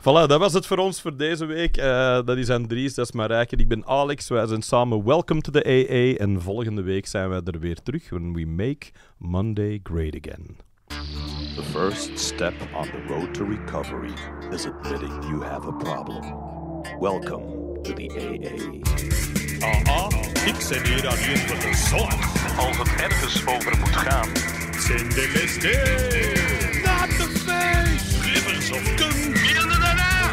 voilà, dat was het voor ons voor deze week. Eh, dat is Andries, dat is Marijke, ik ben Alex. Wij zijn samen Welcome to the AA. En volgende week zijn wij er weer terug. When we make Monday great again. The first step on the road to recovery is admitting you have a problem. Welcome to the AA. Aha, ik zit hier aan hier voor de zorg. Als het ergens over moet gaan. Zijn de LSD. Not the face. Rivers of Convenience.